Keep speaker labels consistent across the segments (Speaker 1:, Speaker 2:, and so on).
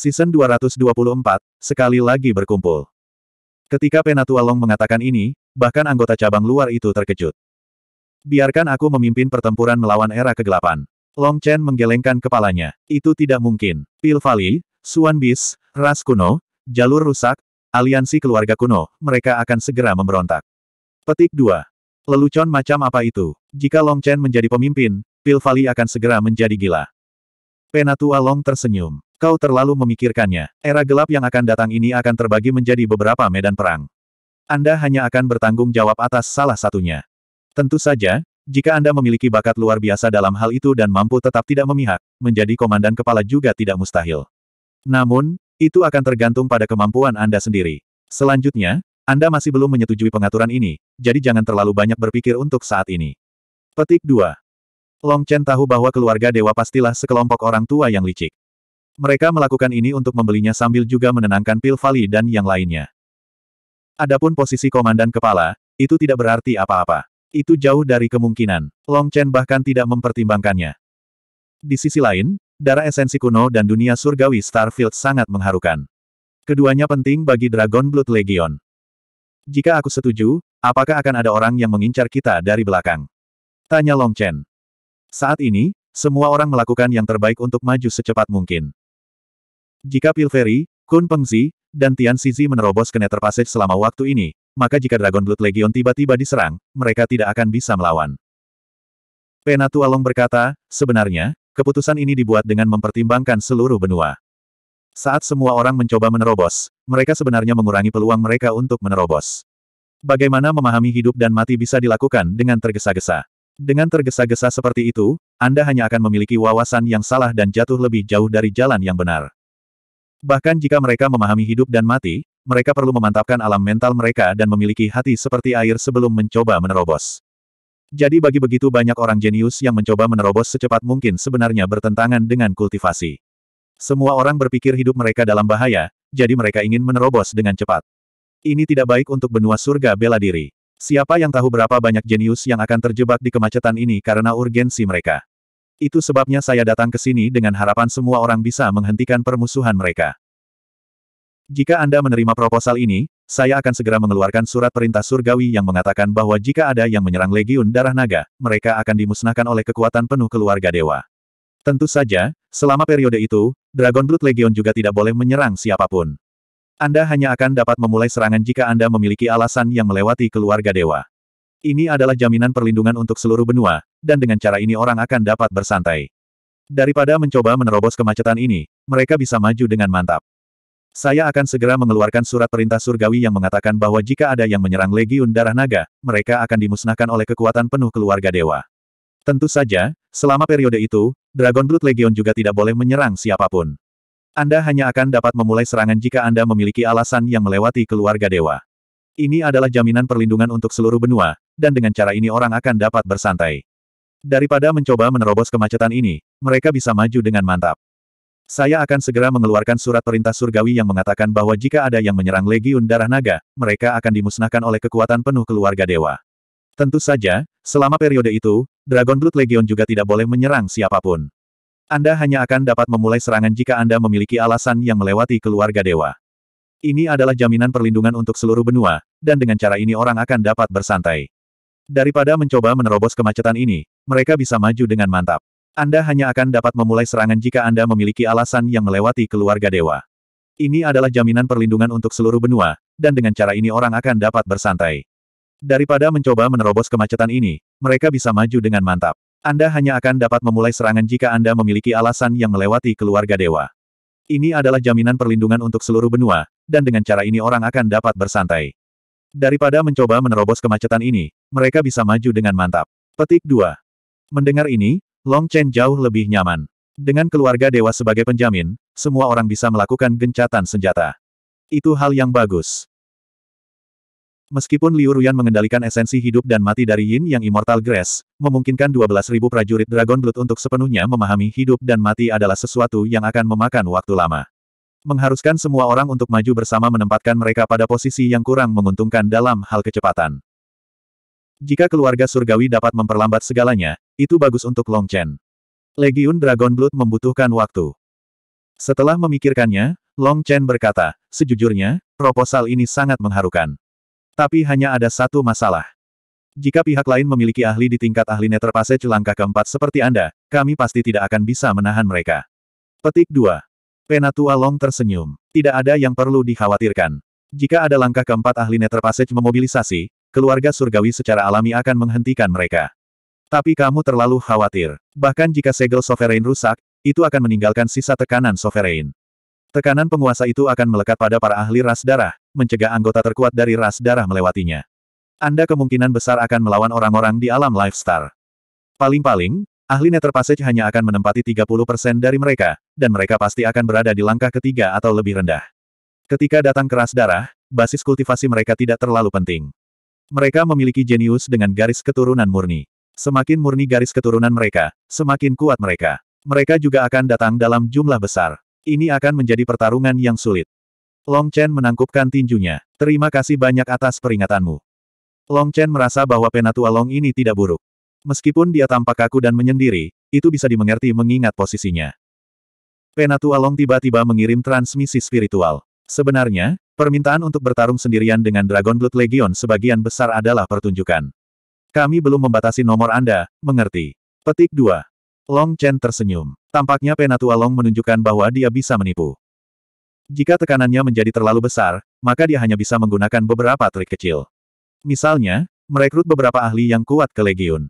Speaker 1: Season 224, sekali lagi berkumpul. Ketika Penatua Long mengatakan ini, bahkan anggota cabang luar itu terkejut. Biarkan aku memimpin pertempuran melawan era kegelapan. Long Chen menggelengkan kepalanya. Itu tidak mungkin. Pil Valley, Suan Bis, Ras Kuno, Jalur Rusak, Aliansi Keluarga Kuno, mereka akan segera memberontak. Petik 2. Lelucon macam apa itu? Jika Long Chen menjadi pemimpin, Pil Valley akan segera menjadi gila. Penatua Long tersenyum. Kau terlalu memikirkannya. Era gelap yang akan datang ini akan terbagi menjadi beberapa medan perang. Anda hanya akan bertanggung jawab atas salah satunya. Tentu saja, jika Anda memiliki bakat luar biasa dalam hal itu dan mampu tetap tidak memihak, menjadi komandan kepala juga tidak mustahil. Namun, itu akan tergantung pada kemampuan Anda sendiri. Selanjutnya, Anda masih belum menyetujui pengaturan ini, jadi jangan terlalu banyak berpikir untuk saat ini. Petik 2. Long Chen tahu bahwa keluarga dewa pastilah sekelompok orang tua yang licik. Mereka melakukan ini untuk membelinya sambil juga menenangkan Pil Valley dan yang lainnya. Adapun posisi komandan kepala, itu tidak berarti apa-apa. Itu jauh dari kemungkinan. Long Chen bahkan tidak mempertimbangkannya. Di sisi lain, darah esensi kuno dan dunia surgawi Starfield sangat mengharukan. Keduanya penting bagi Dragon Blood Legion. Jika aku setuju, apakah akan ada orang yang mengincar kita dari belakang? Tanya Long Chen. Saat ini, semua orang melakukan yang terbaik untuk maju secepat mungkin. Jika Pilferi, Kun Pengzi, dan Tian Sizi menerobos ke Nether Passage selama waktu ini, maka jika Dragon Blood Legion tiba-tiba diserang, mereka tidak akan bisa melawan. Penatualong berkata, sebenarnya, keputusan ini dibuat dengan mempertimbangkan seluruh benua. Saat semua orang mencoba menerobos, mereka sebenarnya mengurangi peluang mereka untuk menerobos. Bagaimana memahami hidup dan mati bisa dilakukan dengan tergesa-gesa. Dengan tergesa-gesa seperti itu, Anda hanya akan memiliki wawasan yang salah dan jatuh lebih jauh dari jalan yang benar. Bahkan jika mereka memahami hidup dan mati, mereka perlu memantapkan alam mental mereka dan memiliki hati seperti air sebelum mencoba menerobos. Jadi bagi begitu banyak orang jenius yang mencoba menerobos secepat mungkin sebenarnya bertentangan dengan kultivasi. Semua orang berpikir hidup mereka dalam bahaya, jadi mereka ingin menerobos dengan cepat. Ini tidak baik untuk benua surga bela diri. Siapa yang tahu berapa banyak jenius yang akan terjebak di kemacetan ini karena urgensi mereka. Itu sebabnya saya datang ke sini dengan harapan semua orang bisa menghentikan permusuhan mereka. Jika Anda menerima proposal ini, saya akan segera mengeluarkan surat perintah surgawi yang mengatakan bahwa jika ada yang menyerang Legiun Darah Naga, mereka akan dimusnahkan oleh kekuatan penuh keluarga dewa. Tentu saja, selama periode itu, Dragon Blood Legion juga tidak boleh menyerang siapapun. Anda hanya akan dapat memulai serangan jika Anda memiliki alasan yang melewati keluarga dewa. Ini adalah jaminan perlindungan untuk seluruh benua, dan dengan cara ini orang akan dapat bersantai. Daripada mencoba menerobos kemacetan ini, mereka bisa maju dengan mantap. Saya akan segera mengeluarkan surat perintah surgawi yang mengatakan bahwa jika ada yang menyerang Legiun Darah Naga, mereka akan dimusnahkan oleh kekuatan penuh keluarga dewa. Tentu saja, selama periode itu, Dragon Blood Legion juga tidak boleh menyerang siapapun. Anda hanya akan dapat memulai serangan jika Anda memiliki alasan yang melewati keluarga dewa. Ini adalah jaminan perlindungan untuk seluruh benua, dan dengan cara ini orang akan dapat bersantai. Daripada mencoba menerobos kemacetan ini, mereka bisa maju dengan mantap. Saya akan segera mengeluarkan surat perintah surgawi yang mengatakan bahwa jika ada yang menyerang Legiun Darah Naga, mereka akan dimusnahkan oleh kekuatan penuh keluarga dewa. Tentu saja, selama periode itu, Dragon Blood Legion juga tidak boleh menyerang siapapun. Anda hanya akan dapat memulai serangan jika Anda memiliki alasan yang melewati keluarga dewa. Ini adalah jaminan perlindungan untuk seluruh benua, dan dengan cara ini orang akan dapat bersantai. Daripada mencoba menerobos kemacetan ini, mereka bisa maju dengan mantap. Anda hanya akan dapat memulai serangan jika Anda memiliki alasan yang melewati keluarga dewa. Ini adalah jaminan perlindungan untuk seluruh benua, dan dengan cara ini orang akan dapat bersantai. Daripada mencoba menerobos kemacetan ini, mereka bisa maju dengan mantap. Anda hanya akan dapat memulai serangan jika Anda memiliki alasan yang melewati keluarga dewa. Ini adalah jaminan perlindungan untuk seluruh benua, dan dengan cara ini orang akan dapat bersantai. Daripada mencoba menerobos kemacetan ini, mereka bisa maju dengan mantap. Petik 2. Mendengar ini, Long Chen jauh lebih nyaman. Dengan keluarga dewa sebagai penjamin, semua orang bisa melakukan gencatan senjata. Itu hal yang bagus. Meskipun Liu Ruyan mengendalikan esensi hidup dan mati dari Yin yang Immortal Grass, memungkinkan 12.000 prajurit Dragon Blood untuk sepenuhnya memahami hidup dan mati adalah sesuatu yang akan memakan waktu lama. Mengharuskan semua orang untuk maju bersama menempatkan mereka pada posisi yang kurang menguntungkan dalam hal kecepatan. Jika keluarga surgawi dapat memperlambat segalanya, itu bagus untuk Long Chen. Legiun Dragon Blood membutuhkan waktu. Setelah memikirkannya, Long Chen berkata, sejujurnya, proposal ini sangat mengharukan. Tapi hanya ada satu masalah. Jika pihak lain memiliki ahli di tingkat ahli Nether langkah keempat seperti Anda, kami pasti tidak akan bisa menahan mereka. Petik 2. Penatua Long tersenyum. Tidak ada yang perlu dikhawatirkan. Jika ada langkah keempat ahli Nether Passage memobilisasi, keluarga surgawi secara alami akan menghentikan mereka. Tapi kamu terlalu khawatir. Bahkan jika segel Sovereign rusak, itu akan meninggalkan sisa tekanan Sovereign. Tekanan penguasa itu akan melekat pada para ahli ras darah, mencegah anggota terkuat dari ras darah melewatinya. Anda kemungkinan besar akan melawan orang-orang di alam Lifestar. Paling-paling, ahli Nether Passage hanya akan menempati 30% dari mereka, dan mereka pasti akan berada di langkah ketiga atau lebih rendah. Ketika datang keras darah, basis kultivasi mereka tidak terlalu penting. Mereka memiliki jenius dengan garis keturunan murni. Semakin murni garis keturunan mereka, semakin kuat mereka. Mereka juga akan datang dalam jumlah besar. Ini akan menjadi pertarungan yang sulit. Long Chen menangkupkan tinjunya. Terima kasih banyak atas peringatanmu. Long Chen merasa bahwa penatua Long ini tidak buruk. Meskipun dia tampak kaku dan menyendiri, itu bisa dimengerti mengingat posisinya. Penatua Long tiba-tiba mengirim transmisi spiritual. Sebenarnya, permintaan untuk bertarung sendirian dengan Dragon Blood Legion sebagian besar adalah pertunjukan. Kami belum membatasi nomor Anda, mengerti. Petik 2. Long Chen tersenyum. Tampaknya Penatua Long menunjukkan bahwa dia bisa menipu. Jika tekanannya menjadi terlalu besar, maka dia hanya bisa menggunakan beberapa trik kecil. Misalnya, merekrut beberapa ahli yang kuat ke Legion.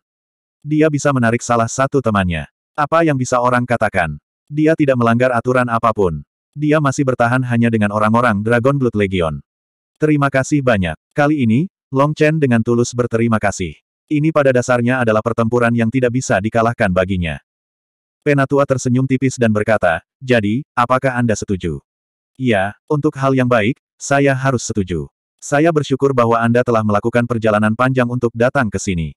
Speaker 1: Dia bisa menarik salah satu temannya. Apa yang bisa orang katakan? Dia tidak melanggar aturan apapun. Dia masih bertahan hanya dengan orang-orang Dragon Blood Legion. Terima kasih banyak. Kali ini, Long Chen dengan tulus berterima kasih. Ini pada dasarnya adalah pertempuran yang tidak bisa dikalahkan baginya. Penatua tersenyum tipis dan berkata, jadi, apakah Anda setuju? Ya, untuk hal yang baik, saya harus setuju. Saya bersyukur bahwa Anda telah melakukan perjalanan panjang untuk datang ke sini.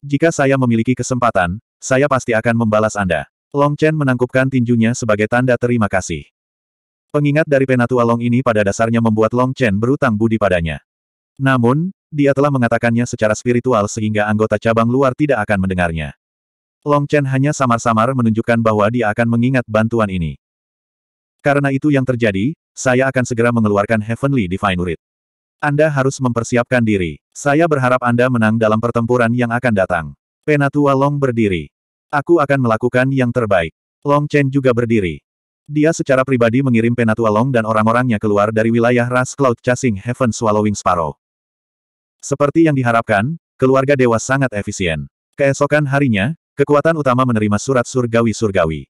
Speaker 1: Jika saya memiliki kesempatan, saya pasti akan membalas Anda. Long Chen menangkupkan tinjunya sebagai tanda terima kasih. Pengingat dari Penatua Long ini pada dasarnya membuat Long Chen berutang budi padanya. Namun, dia telah mengatakannya secara spiritual sehingga anggota cabang luar tidak akan mendengarnya. Long Chen hanya samar-samar menunjukkan bahwa dia akan mengingat bantuan ini. Karena itu yang terjadi, saya akan segera mengeluarkan Heavenly Divine Urit. Anda harus mempersiapkan diri. Saya berharap Anda menang dalam pertempuran yang akan datang. Penatua Long berdiri. Aku akan melakukan yang terbaik. Long Chen juga berdiri. Dia secara pribadi mengirim Penatua Long dan orang-orangnya keluar dari wilayah ras Cloud Chasing Heaven Swallowing Sparrow. Seperti yang diharapkan, keluarga dewa sangat efisien. Keesokan harinya, kekuatan utama menerima surat surgawi-surgawi.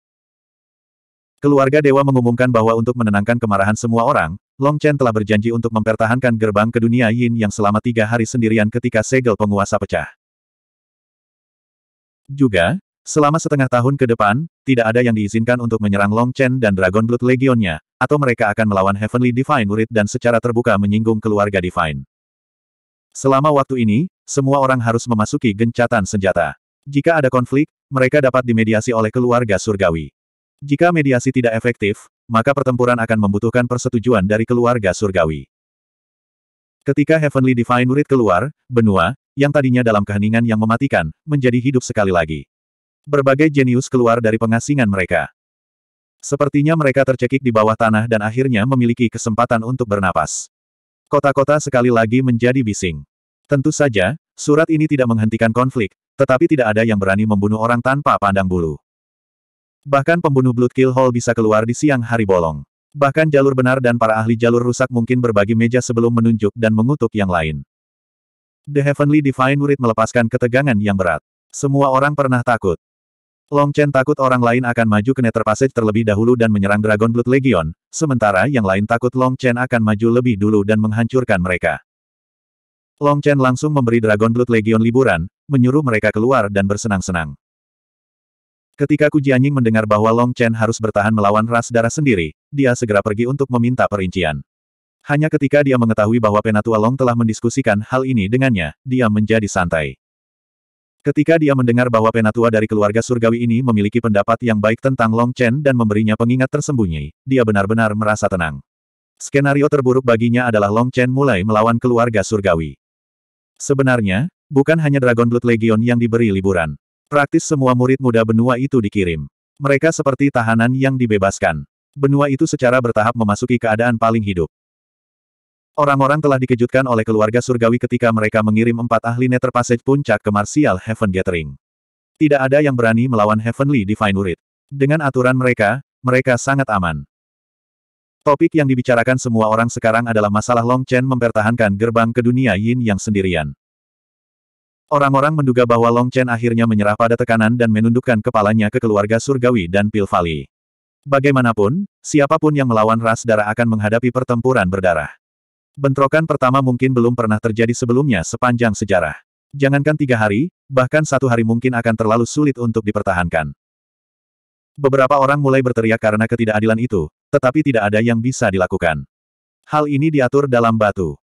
Speaker 1: Keluarga dewa mengumumkan bahwa untuk menenangkan kemarahan semua orang, Long Chen telah berjanji untuk mempertahankan gerbang ke dunia Yin yang selama tiga hari sendirian ketika segel penguasa pecah. Juga, selama setengah tahun ke depan, tidak ada yang diizinkan untuk menyerang Long Chen dan Dragon Blood Legionnya, atau mereka akan melawan Heavenly Divine Urit dan secara terbuka menyinggung keluarga Divine. Selama waktu ini, semua orang harus memasuki gencatan senjata. Jika ada konflik, mereka dapat dimediasi oleh keluarga surgawi. Jika mediasi tidak efektif, maka pertempuran akan membutuhkan persetujuan dari keluarga surgawi. Ketika Heavenly Divine Murid keluar, benua, yang tadinya dalam keheningan yang mematikan, menjadi hidup sekali lagi. Berbagai jenius keluar dari pengasingan mereka. Sepertinya mereka tercekik di bawah tanah dan akhirnya memiliki kesempatan untuk bernapas. Kota-kota sekali lagi menjadi bising. Tentu saja, surat ini tidak menghentikan konflik, tetapi tidak ada yang berani membunuh orang tanpa pandang bulu. Bahkan pembunuh Blood Kill Hall bisa keluar di siang hari bolong. Bahkan jalur benar dan para ahli jalur rusak mungkin berbagi meja sebelum menunjuk dan mengutuk yang lain. The Heavenly Divine Writ melepaskan ketegangan yang berat. Semua orang pernah takut. Long Chen takut orang lain akan maju ke Nether Passage terlebih dahulu dan menyerang Dragon Blood Legion, sementara yang lain takut Long Chen akan maju lebih dulu dan menghancurkan mereka. Long Chen langsung memberi Dragon Blood Legion liburan, menyuruh mereka keluar dan bersenang-senang. Ketika Ku Jianying mendengar bahwa Long Chen harus bertahan melawan ras darah sendiri, dia segera pergi untuk meminta perincian. Hanya ketika dia mengetahui bahwa Penatua Long telah mendiskusikan hal ini dengannya, dia menjadi santai. Ketika dia mendengar bahwa Penatua dari keluarga surgawi ini memiliki pendapat yang baik tentang Long Chen dan memberinya pengingat tersembunyi, dia benar-benar merasa tenang. Skenario terburuk baginya adalah Long Chen mulai melawan keluarga surgawi. Sebenarnya, bukan hanya Dragon Blood Legion yang diberi liburan. Praktis semua murid muda benua itu dikirim. Mereka seperti tahanan yang dibebaskan. Benua itu secara bertahap memasuki keadaan paling hidup. Orang-orang telah dikejutkan oleh keluarga surgawi ketika mereka mengirim empat ahli Nether Passage puncak ke Martial Heaven Gathering. Tidak ada yang berani melawan Heavenly Divine Urid. Dengan aturan mereka, mereka sangat aman. Topik yang dibicarakan semua orang sekarang adalah masalah Long Chen mempertahankan gerbang ke dunia Yin yang sendirian. Orang-orang menduga bahwa Long Chen akhirnya menyerah pada tekanan dan menundukkan kepalanya ke keluarga surgawi dan Pil Valley. Bagaimanapun, siapapun yang melawan ras darah akan menghadapi pertempuran berdarah. Bentrokan pertama mungkin belum pernah terjadi sebelumnya sepanjang sejarah. Jangankan tiga hari, bahkan satu hari mungkin akan terlalu sulit untuk dipertahankan. Beberapa orang mulai berteriak karena ketidakadilan itu, tetapi tidak ada yang bisa dilakukan. Hal ini diatur dalam batu.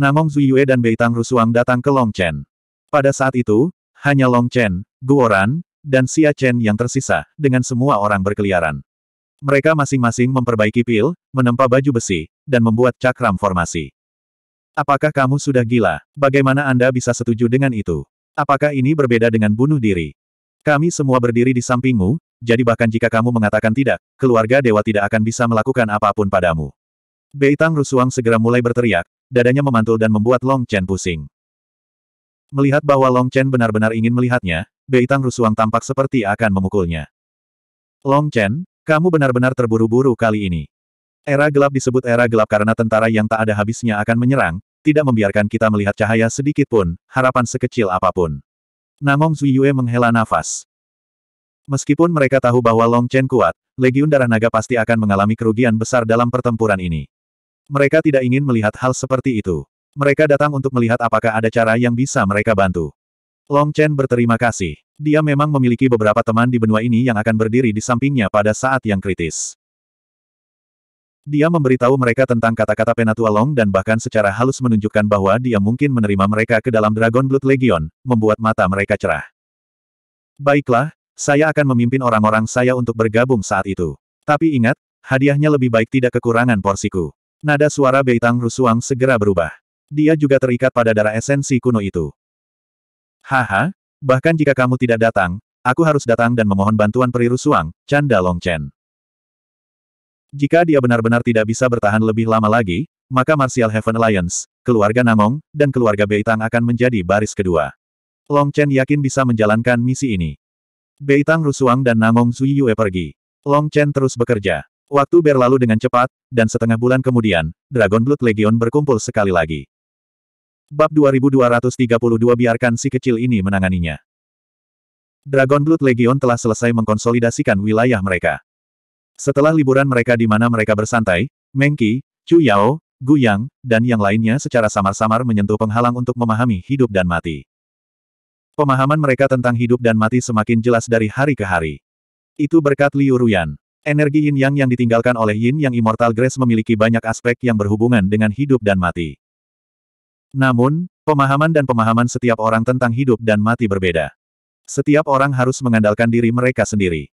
Speaker 1: Namong Zuyue dan Beitang Rusuang datang ke Long Chen. Pada saat itu, hanya Long Chen, Guoran, dan Xia Chen yang tersisa, dengan semua orang berkeliaran. Mereka masing-masing memperbaiki pil, menempa baju besi, dan membuat cakram formasi. Apakah kamu sudah gila? Bagaimana Anda bisa setuju dengan itu? Apakah ini berbeda dengan bunuh diri? Kami semua berdiri di sampingmu, jadi bahkan jika kamu mengatakan tidak, keluarga dewa tidak akan bisa melakukan apapun padamu. Beitang Rusuang segera mulai berteriak, dadanya memantul dan membuat Long Chen pusing. Melihat bahwa Long Chen benar-benar ingin melihatnya, Bei Tang Rusuang tampak seperti akan memukulnya. Long Chen, kamu benar-benar terburu-buru kali ini. Era gelap disebut era gelap karena tentara yang tak ada habisnya akan menyerang, tidak membiarkan kita melihat cahaya sedikit pun, harapan sekecil apapun. Namong Zuyue menghela nafas. Meskipun mereka tahu bahwa Long Chen kuat, Legiun Darah Naga pasti akan mengalami kerugian besar dalam pertempuran ini. Mereka tidak ingin melihat hal seperti itu. Mereka datang untuk melihat apakah ada cara yang bisa mereka bantu. Long Chen berterima kasih. Dia memang memiliki beberapa teman di benua ini yang akan berdiri di sampingnya pada saat yang kritis. Dia memberitahu mereka tentang kata-kata Penatua Long dan bahkan secara halus menunjukkan bahwa dia mungkin menerima mereka ke dalam Dragon Blood Legion, membuat mata mereka cerah. Baiklah, saya akan memimpin orang-orang saya untuk bergabung saat itu. Tapi ingat, hadiahnya lebih baik tidak kekurangan porsiku. Nada suara Beitang Rusuang segera berubah dia juga terikat pada darah esensi kuno itu. Haha, bahkan jika kamu tidak datang, aku harus datang dan memohon bantuan periru suang, Canda Long Chen. Jika dia benar-benar tidak bisa bertahan lebih lama lagi, maka Martial Heaven Alliance, keluarga Namong, dan keluarga Beitang akan menjadi baris kedua. Long Chen yakin bisa menjalankan misi ini. Beitang Rusuang dan Namong Yue pergi. Long Chen terus bekerja. Waktu berlalu dengan cepat, dan setengah bulan kemudian, Dragon Blood Legion berkumpul sekali lagi. Bab 2232 biarkan si kecil ini menanganinya. Dragon Blood Legion telah selesai mengkonsolidasikan wilayah mereka. Setelah liburan mereka di mana mereka bersantai, Mengki, Chu Yao, Gu Yang, dan yang lainnya secara samar-samar menyentuh penghalang untuk memahami hidup dan mati. Pemahaman mereka tentang hidup dan mati semakin jelas dari hari ke hari. Itu berkat Liu Ruyan. Energi yin yang yang ditinggalkan oleh yin yang immortal grace memiliki banyak aspek yang berhubungan dengan hidup dan mati. Namun, pemahaman dan pemahaman setiap orang tentang hidup dan mati berbeda. Setiap orang harus mengandalkan diri mereka sendiri.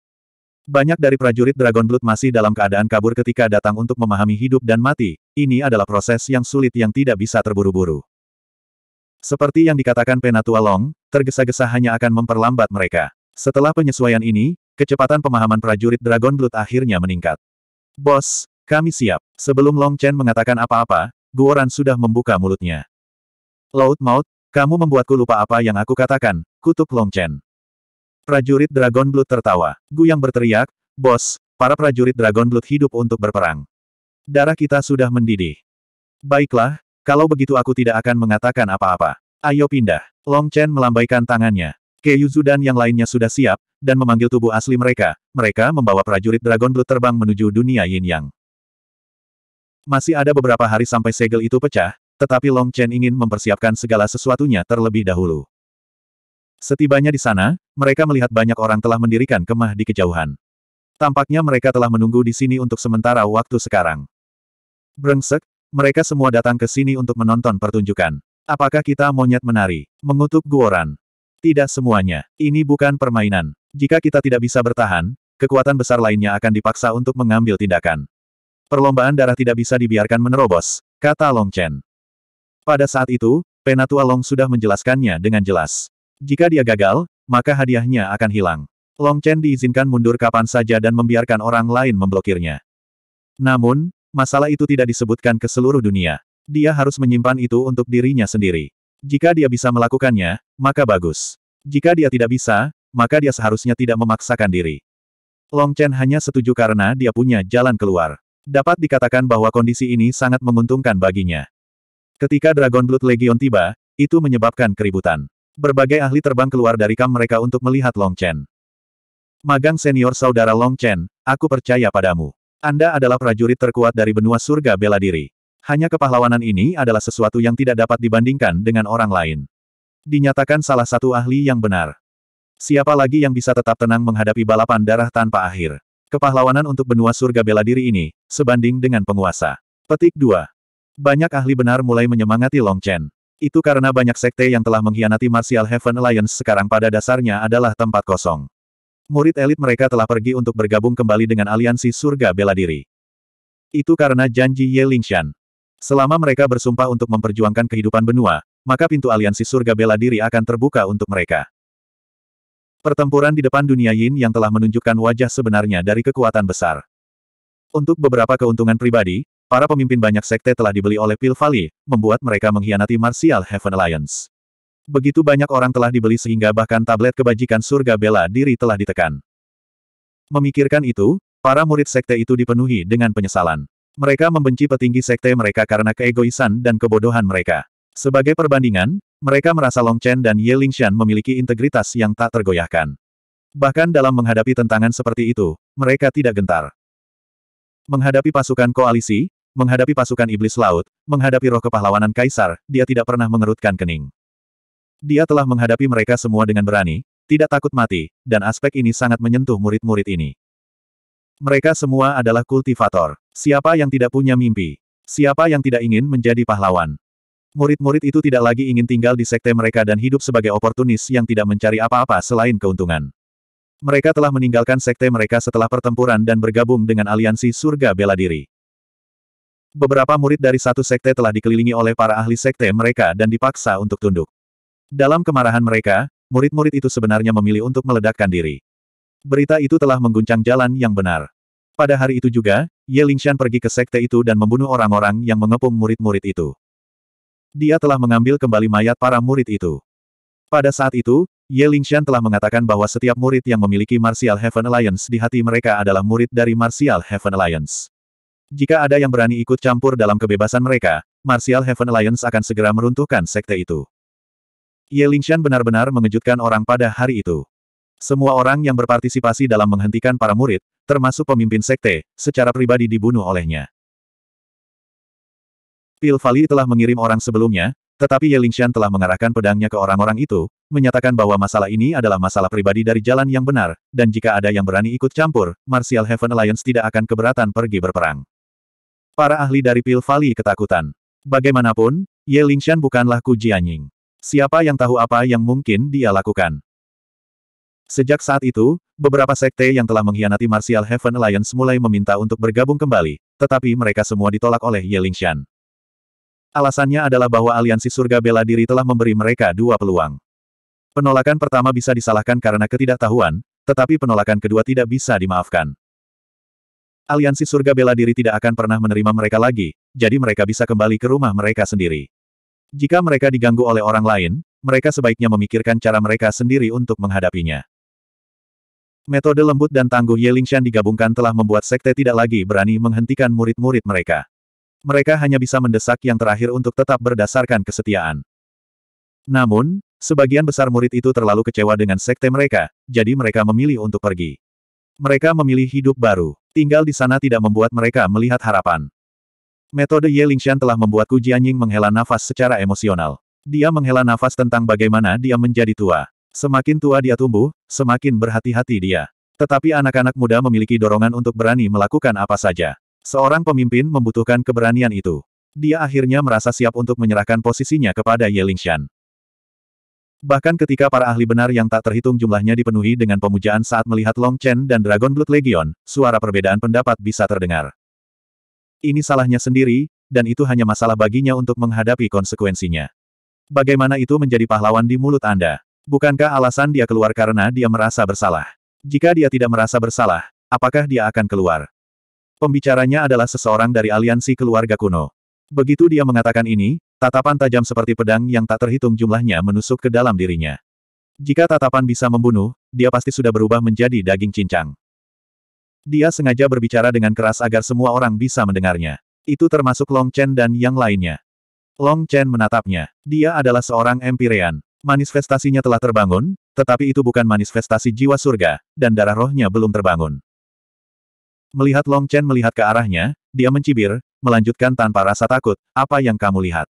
Speaker 1: Banyak dari prajurit Dragon Blood masih dalam keadaan kabur ketika datang untuk memahami hidup dan mati, ini adalah proses yang sulit yang tidak bisa terburu-buru. Seperti yang dikatakan Penatua Long, tergesa-gesa hanya akan memperlambat mereka. Setelah penyesuaian ini, kecepatan pemahaman prajurit Dragon Blood akhirnya meningkat. Bos, kami siap. Sebelum Long Chen mengatakan apa-apa, Guoran sudah membuka mulutnya. Laut maut, kamu membuatku lupa apa yang aku katakan, kutuk Chen. Prajurit Dragon Blood tertawa. Gu yang berteriak, Bos, para prajurit Dragon Blood hidup untuk berperang. Darah kita sudah mendidih. Baiklah, kalau begitu aku tidak akan mengatakan apa-apa. Ayo pindah. Long Chen melambaikan tangannya. Keyuzu dan yang lainnya sudah siap, dan memanggil tubuh asli mereka. Mereka membawa prajurit Dragon Blood terbang menuju dunia Yin Yang. Masih ada beberapa hari sampai segel itu pecah, tetapi Long Chen ingin mempersiapkan segala sesuatunya terlebih dahulu. Setibanya di sana, mereka melihat banyak orang telah mendirikan kemah di kejauhan. Tampaknya mereka telah menunggu di sini untuk sementara waktu sekarang. Brengsek, mereka semua datang ke sini untuk menonton pertunjukan. Apakah kita monyet menari? Mengutuk Guoran. Tidak semuanya. Ini bukan permainan. Jika kita tidak bisa bertahan, kekuatan besar lainnya akan dipaksa untuk mengambil tindakan. Perlombaan darah tidak bisa dibiarkan menerobos, kata Long Chen. Pada saat itu, Penatua Long sudah menjelaskannya dengan jelas. Jika dia gagal, maka hadiahnya akan hilang. Long Chen diizinkan mundur kapan saja dan membiarkan orang lain memblokirnya. Namun, masalah itu tidak disebutkan ke seluruh dunia. Dia harus menyimpan itu untuk dirinya sendiri. Jika dia bisa melakukannya, maka bagus. Jika dia tidak bisa, maka dia seharusnya tidak memaksakan diri. Long Chen hanya setuju karena dia punya jalan keluar. Dapat dikatakan bahwa kondisi ini sangat menguntungkan baginya. Ketika Dragon Blood Legion tiba, itu menyebabkan keributan. Berbagai ahli terbang keluar dari kam mereka untuk melihat Long Chen. Magang senior saudara Long Chen, aku percaya padamu. Anda adalah prajurit terkuat dari benua surga bela diri. Hanya kepahlawanan ini adalah sesuatu yang tidak dapat dibandingkan dengan orang lain. Dinyatakan salah satu ahli yang benar. Siapa lagi yang bisa tetap tenang menghadapi balapan darah tanpa akhir? Kepahlawanan untuk benua surga bela diri ini, sebanding dengan penguasa. Petik 2. Banyak ahli benar mulai menyemangati Long Chen. Itu karena banyak sekte yang telah mengkhianati Martial Heaven Alliance sekarang pada dasarnya adalah tempat kosong. Murid elit mereka telah pergi untuk bergabung kembali dengan aliansi surga bela diri. Itu karena janji Ye Lingshan. Selama mereka bersumpah untuk memperjuangkan kehidupan benua, maka pintu aliansi surga bela diri akan terbuka untuk mereka. Pertempuran di depan dunia Yin yang telah menunjukkan wajah sebenarnya dari kekuatan besar. Untuk beberapa keuntungan pribadi, Para pemimpin banyak sekte telah dibeli oleh Pil Valley, membuat mereka mengkhianati Martial Heaven Alliance. Begitu banyak orang telah dibeli sehingga bahkan tablet kebajikan surga bela diri telah ditekan. Memikirkan itu, para murid sekte itu dipenuhi dengan penyesalan. Mereka membenci petinggi sekte mereka karena keegoisan dan kebodohan mereka. Sebagai perbandingan, mereka merasa Long Chen dan Ye Lingshan memiliki integritas yang tak tergoyahkan. Bahkan dalam menghadapi tentangan seperti itu, mereka tidak gentar. Menghadapi pasukan koalisi, Menghadapi pasukan iblis laut, menghadapi roh kepahlawanan kaisar, dia tidak pernah mengerutkan kening. Dia telah menghadapi mereka semua dengan berani, tidak takut mati, dan aspek ini sangat menyentuh murid-murid ini. Mereka semua adalah kultivator. Siapa yang tidak punya mimpi? Siapa yang tidak ingin menjadi pahlawan? Murid-murid itu tidak lagi ingin tinggal di sekte mereka dan hidup sebagai oportunis yang tidak mencari apa-apa selain keuntungan. Mereka telah meninggalkan sekte mereka setelah pertempuran dan bergabung dengan aliansi surga bela diri. Beberapa murid dari satu sekte telah dikelilingi oleh para ahli sekte mereka dan dipaksa untuk tunduk. Dalam kemarahan mereka, murid-murid itu sebenarnya memilih untuk meledakkan diri. Berita itu telah mengguncang jalan yang benar. Pada hari itu juga, Ye Lingshan pergi ke sekte itu dan membunuh orang-orang yang mengepung murid-murid itu. Dia telah mengambil kembali mayat para murid itu. Pada saat itu, Ye Lingshan telah mengatakan bahwa setiap murid yang memiliki Martial Heaven Alliance di hati mereka adalah murid dari Martial Heaven Alliance. Jika ada yang berani ikut campur dalam kebebasan mereka, Martial Heaven Alliance akan segera meruntuhkan sekte itu. Ye Lingshan benar-benar mengejutkan orang pada hari itu. Semua orang yang berpartisipasi dalam menghentikan para murid, termasuk pemimpin sekte, secara pribadi dibunuh olehnya. Pil telah mengirim orang sebelumnya, tetapi Ye Lingshan telah mengarahkan pedangnya ke orang-orang itu, menyatakan bahwa masalah ini adalah masalah pribadi dari jalan yang benar, dan jika ada yang berani ikut campur, Martial Heaven Alliance tidak akan keberatan pergi berperang. Para ahli dari Pil Valley ketakutan. Bagaimanapun, Ye Lingshan bukanlah Ku Jianying. Siapa yang tahu apa yang mungkin dia lakukan? Sejak saat itu, beberapa sekte yang telah mengkhianati Martial Heaven Alliance mulai meminta untuk bergabung kembali, tetapi mereka semua ditolak oleh Ye Lingshan. Alasannya adalah bahwa aliansi surga bela diri telah memberi mereka dua peluang. Penolakan pertama bisa disalahkan karena ketidaktahuan, tetapi penolakan kedua tidak bisa dimaafkan. Aliansi surga bela diri tidak akan pernah menerima mereka lagi, jadi mereka bisa kembali ke rumah mereka sendiri. Jika mereka diganggu oleh orang lain, mereka sebaiknya memikirkan cara mereka sendiri untuk menghadapinya. Metode lembut dan tangguh Yelingshan digabungkan telah membuat sekte tidak lagi berani menghentikan murid-murid mereka. Mereka hanya bisa mendesak yang terakhir untuk tetap berdasarkan kesetiaan. Namun, sebagian besar murid itu terlalu kecewa dengan sekte mereka, jadi mereka memilih untuk pergi. Mereka memilih hidup baru. Tinggal di sana tidak membuat mereka melihat harapan. Metode Ye Lingshan telah membuat Ku Jianying menghela nafas secara emosional. Dia menghela nafas tentang bagaimana dia menjadi tua. Semakin tua dia tumbuh, semakin berhati-hati dia. Tetapi anak-anak muda memiliki dorongan untuk berani melakukan apa saja. Seorang pemimpin membutuhkan keberanian itu. Dia akhirnya merasa siap untuk menyerahkan posisinya kepada Ye Lingshan. Bahkan ketika para ahli benar yang tak terhitung jumlahnya dipenuhi dengan pemujaan saat melihat Long Chen dan Dragon Blood Legion, suara perbedaan pendapat bisa terdengar. Ini salahnya sendiri, dan itu hanya masalah baginya untuk menghadapi konsekuensinya. Bagaimana itu menjadi pahlawan di mulut Anda? Bukankah alasan dia keluar karena dia merasa bersalah? Jika dia tidak merasa bersalah, apakah dia akan keluar? Pembicaranya adalah seseorang dari aliansi keluarga kuno. Begitu dia mengatakan ini, Tatapan tajam seperti pedang yang tak terhitung jumlahnya menusuk ke dalam dirinya. Jika tatapan bisa membunuh, dia pasti sudah berubah menjadi daging cincang. Dia sengaja berbicara dengan keras agar semua orang bisa mendengarnya. Itu termasuk Long Chen dan yang lainnya. Long Chen menatapnya. Dia adalah seorang empirean. Manifestasinya telah terbangun, tetapi itu bukan manifestasi jiwa surga, dan darah rohnya belum terbangun. Melihat Long Chen melihat ke arahnya, dia mencibir, melanjutkan tanpa rasa takut, apa yang kamu lihat?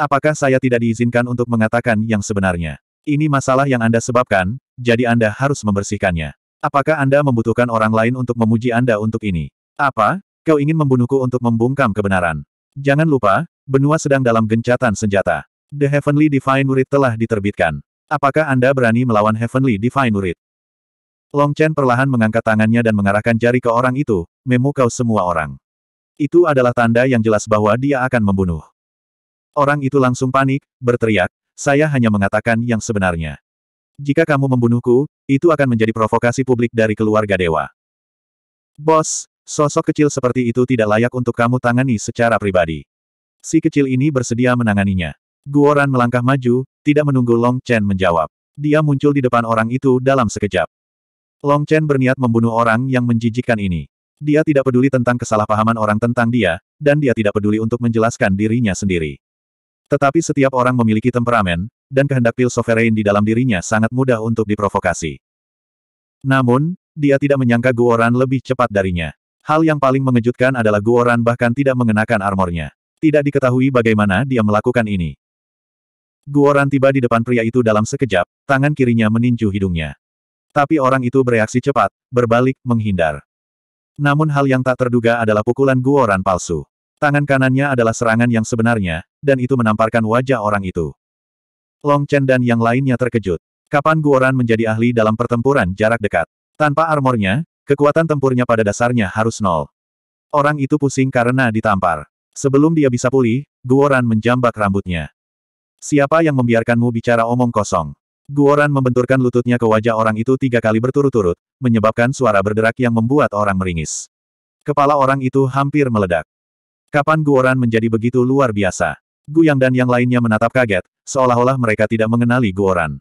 Speaker 1: Apakah saya tidak diizinkan untuk mengatakan yang sebenarnya? Ini masalah yang Anda sebabkan, jadi Anda harus membersihkannya. Apakah Anda membutuhkan orang lain untuk memuji Anda untuk ini? Apa? Kau ingin membunuhku untuk membungkam kebenaran? Jangan lupa, benua sedang dalam gencatan senjata. The Heavenly Divine Urit telah diterbitkan. Apakah Anda berani melawan Heavenly Divine Urit? Long Chen perlahan mengangkat tangannya dan mengarahkan jari ke orang itu, memukau semua orang. Itu adalah tanda yang jelas bahwa dia akan membunuh. Orang itu langsung panik, berteriak, saya hanya mengatakan yang sebenarnya. Jika kamu membunuhku, itu akan menjadi provokasi publik dari keluarga dewa. Bos, sosok kecil seperti itu tidak layak untuk kamu tangani secara pribadi. Si kecil ini bersedia menanganinya. Guoran melangkah maju, tidak menunggu Long Chen menjawab. Dia muncul di depan orang itu dalam sekejap. Long Chen berniat membunuh orang yang menjijikkan ini. Dia tidak peduli tentang kesalahpahaman orang tentang dia, dan dia tidak peduli untuk menjelaskan dirinya sendiri. Tetapi setiap orang memiliki temperamen, dan kehendak pil sovereign di dalam dirinya sangat mudah untuk diprovokasi. Namun, dia tidak menyangka Guoran lebih cepat darinya. Hal yang paling mengejutkan adalah Guoran bahkan tidak mengenakan armornya. Tidak diketahui bagaimana dia melakukan ini. Guoran tiba di depan pria itu dalam sekejap, tangan kirinya meninju hidungnya. Tapi orang itu bereaksi cepat, berbalik, menghindar. Namun hal yang tak terduga adalah pukulan Guoran palsu. Tangan kanannya adalah serangan yang sebenarnya, dan itu menamparkan wajah orang itu. Long Chen dan yang lainnya terkejut. Kapan Guoran menjadi ahli dalam pertempuran jarak dekat? Tanpa armornya, kekuatan tempurnya pada dasarnya harus nol. Orang itu pusing karena ditampar. Sebelum dia bisa pulih, Guoran menjambak rambutnya. Siapa yang membiarkanmu bicara omong kosong? Guoran membenturkan lututnya ke wajah orang itu tiga kali berturut-turut, menyebabkan suara berderak yang membuat orang meringis. Kepala orang itu hampir meledak. Kapan Guoran menjadi begitu luar biasa? Guyang dan yang lainnya menatap kaget, seolah-olah mereka tidak mengenali Guoran.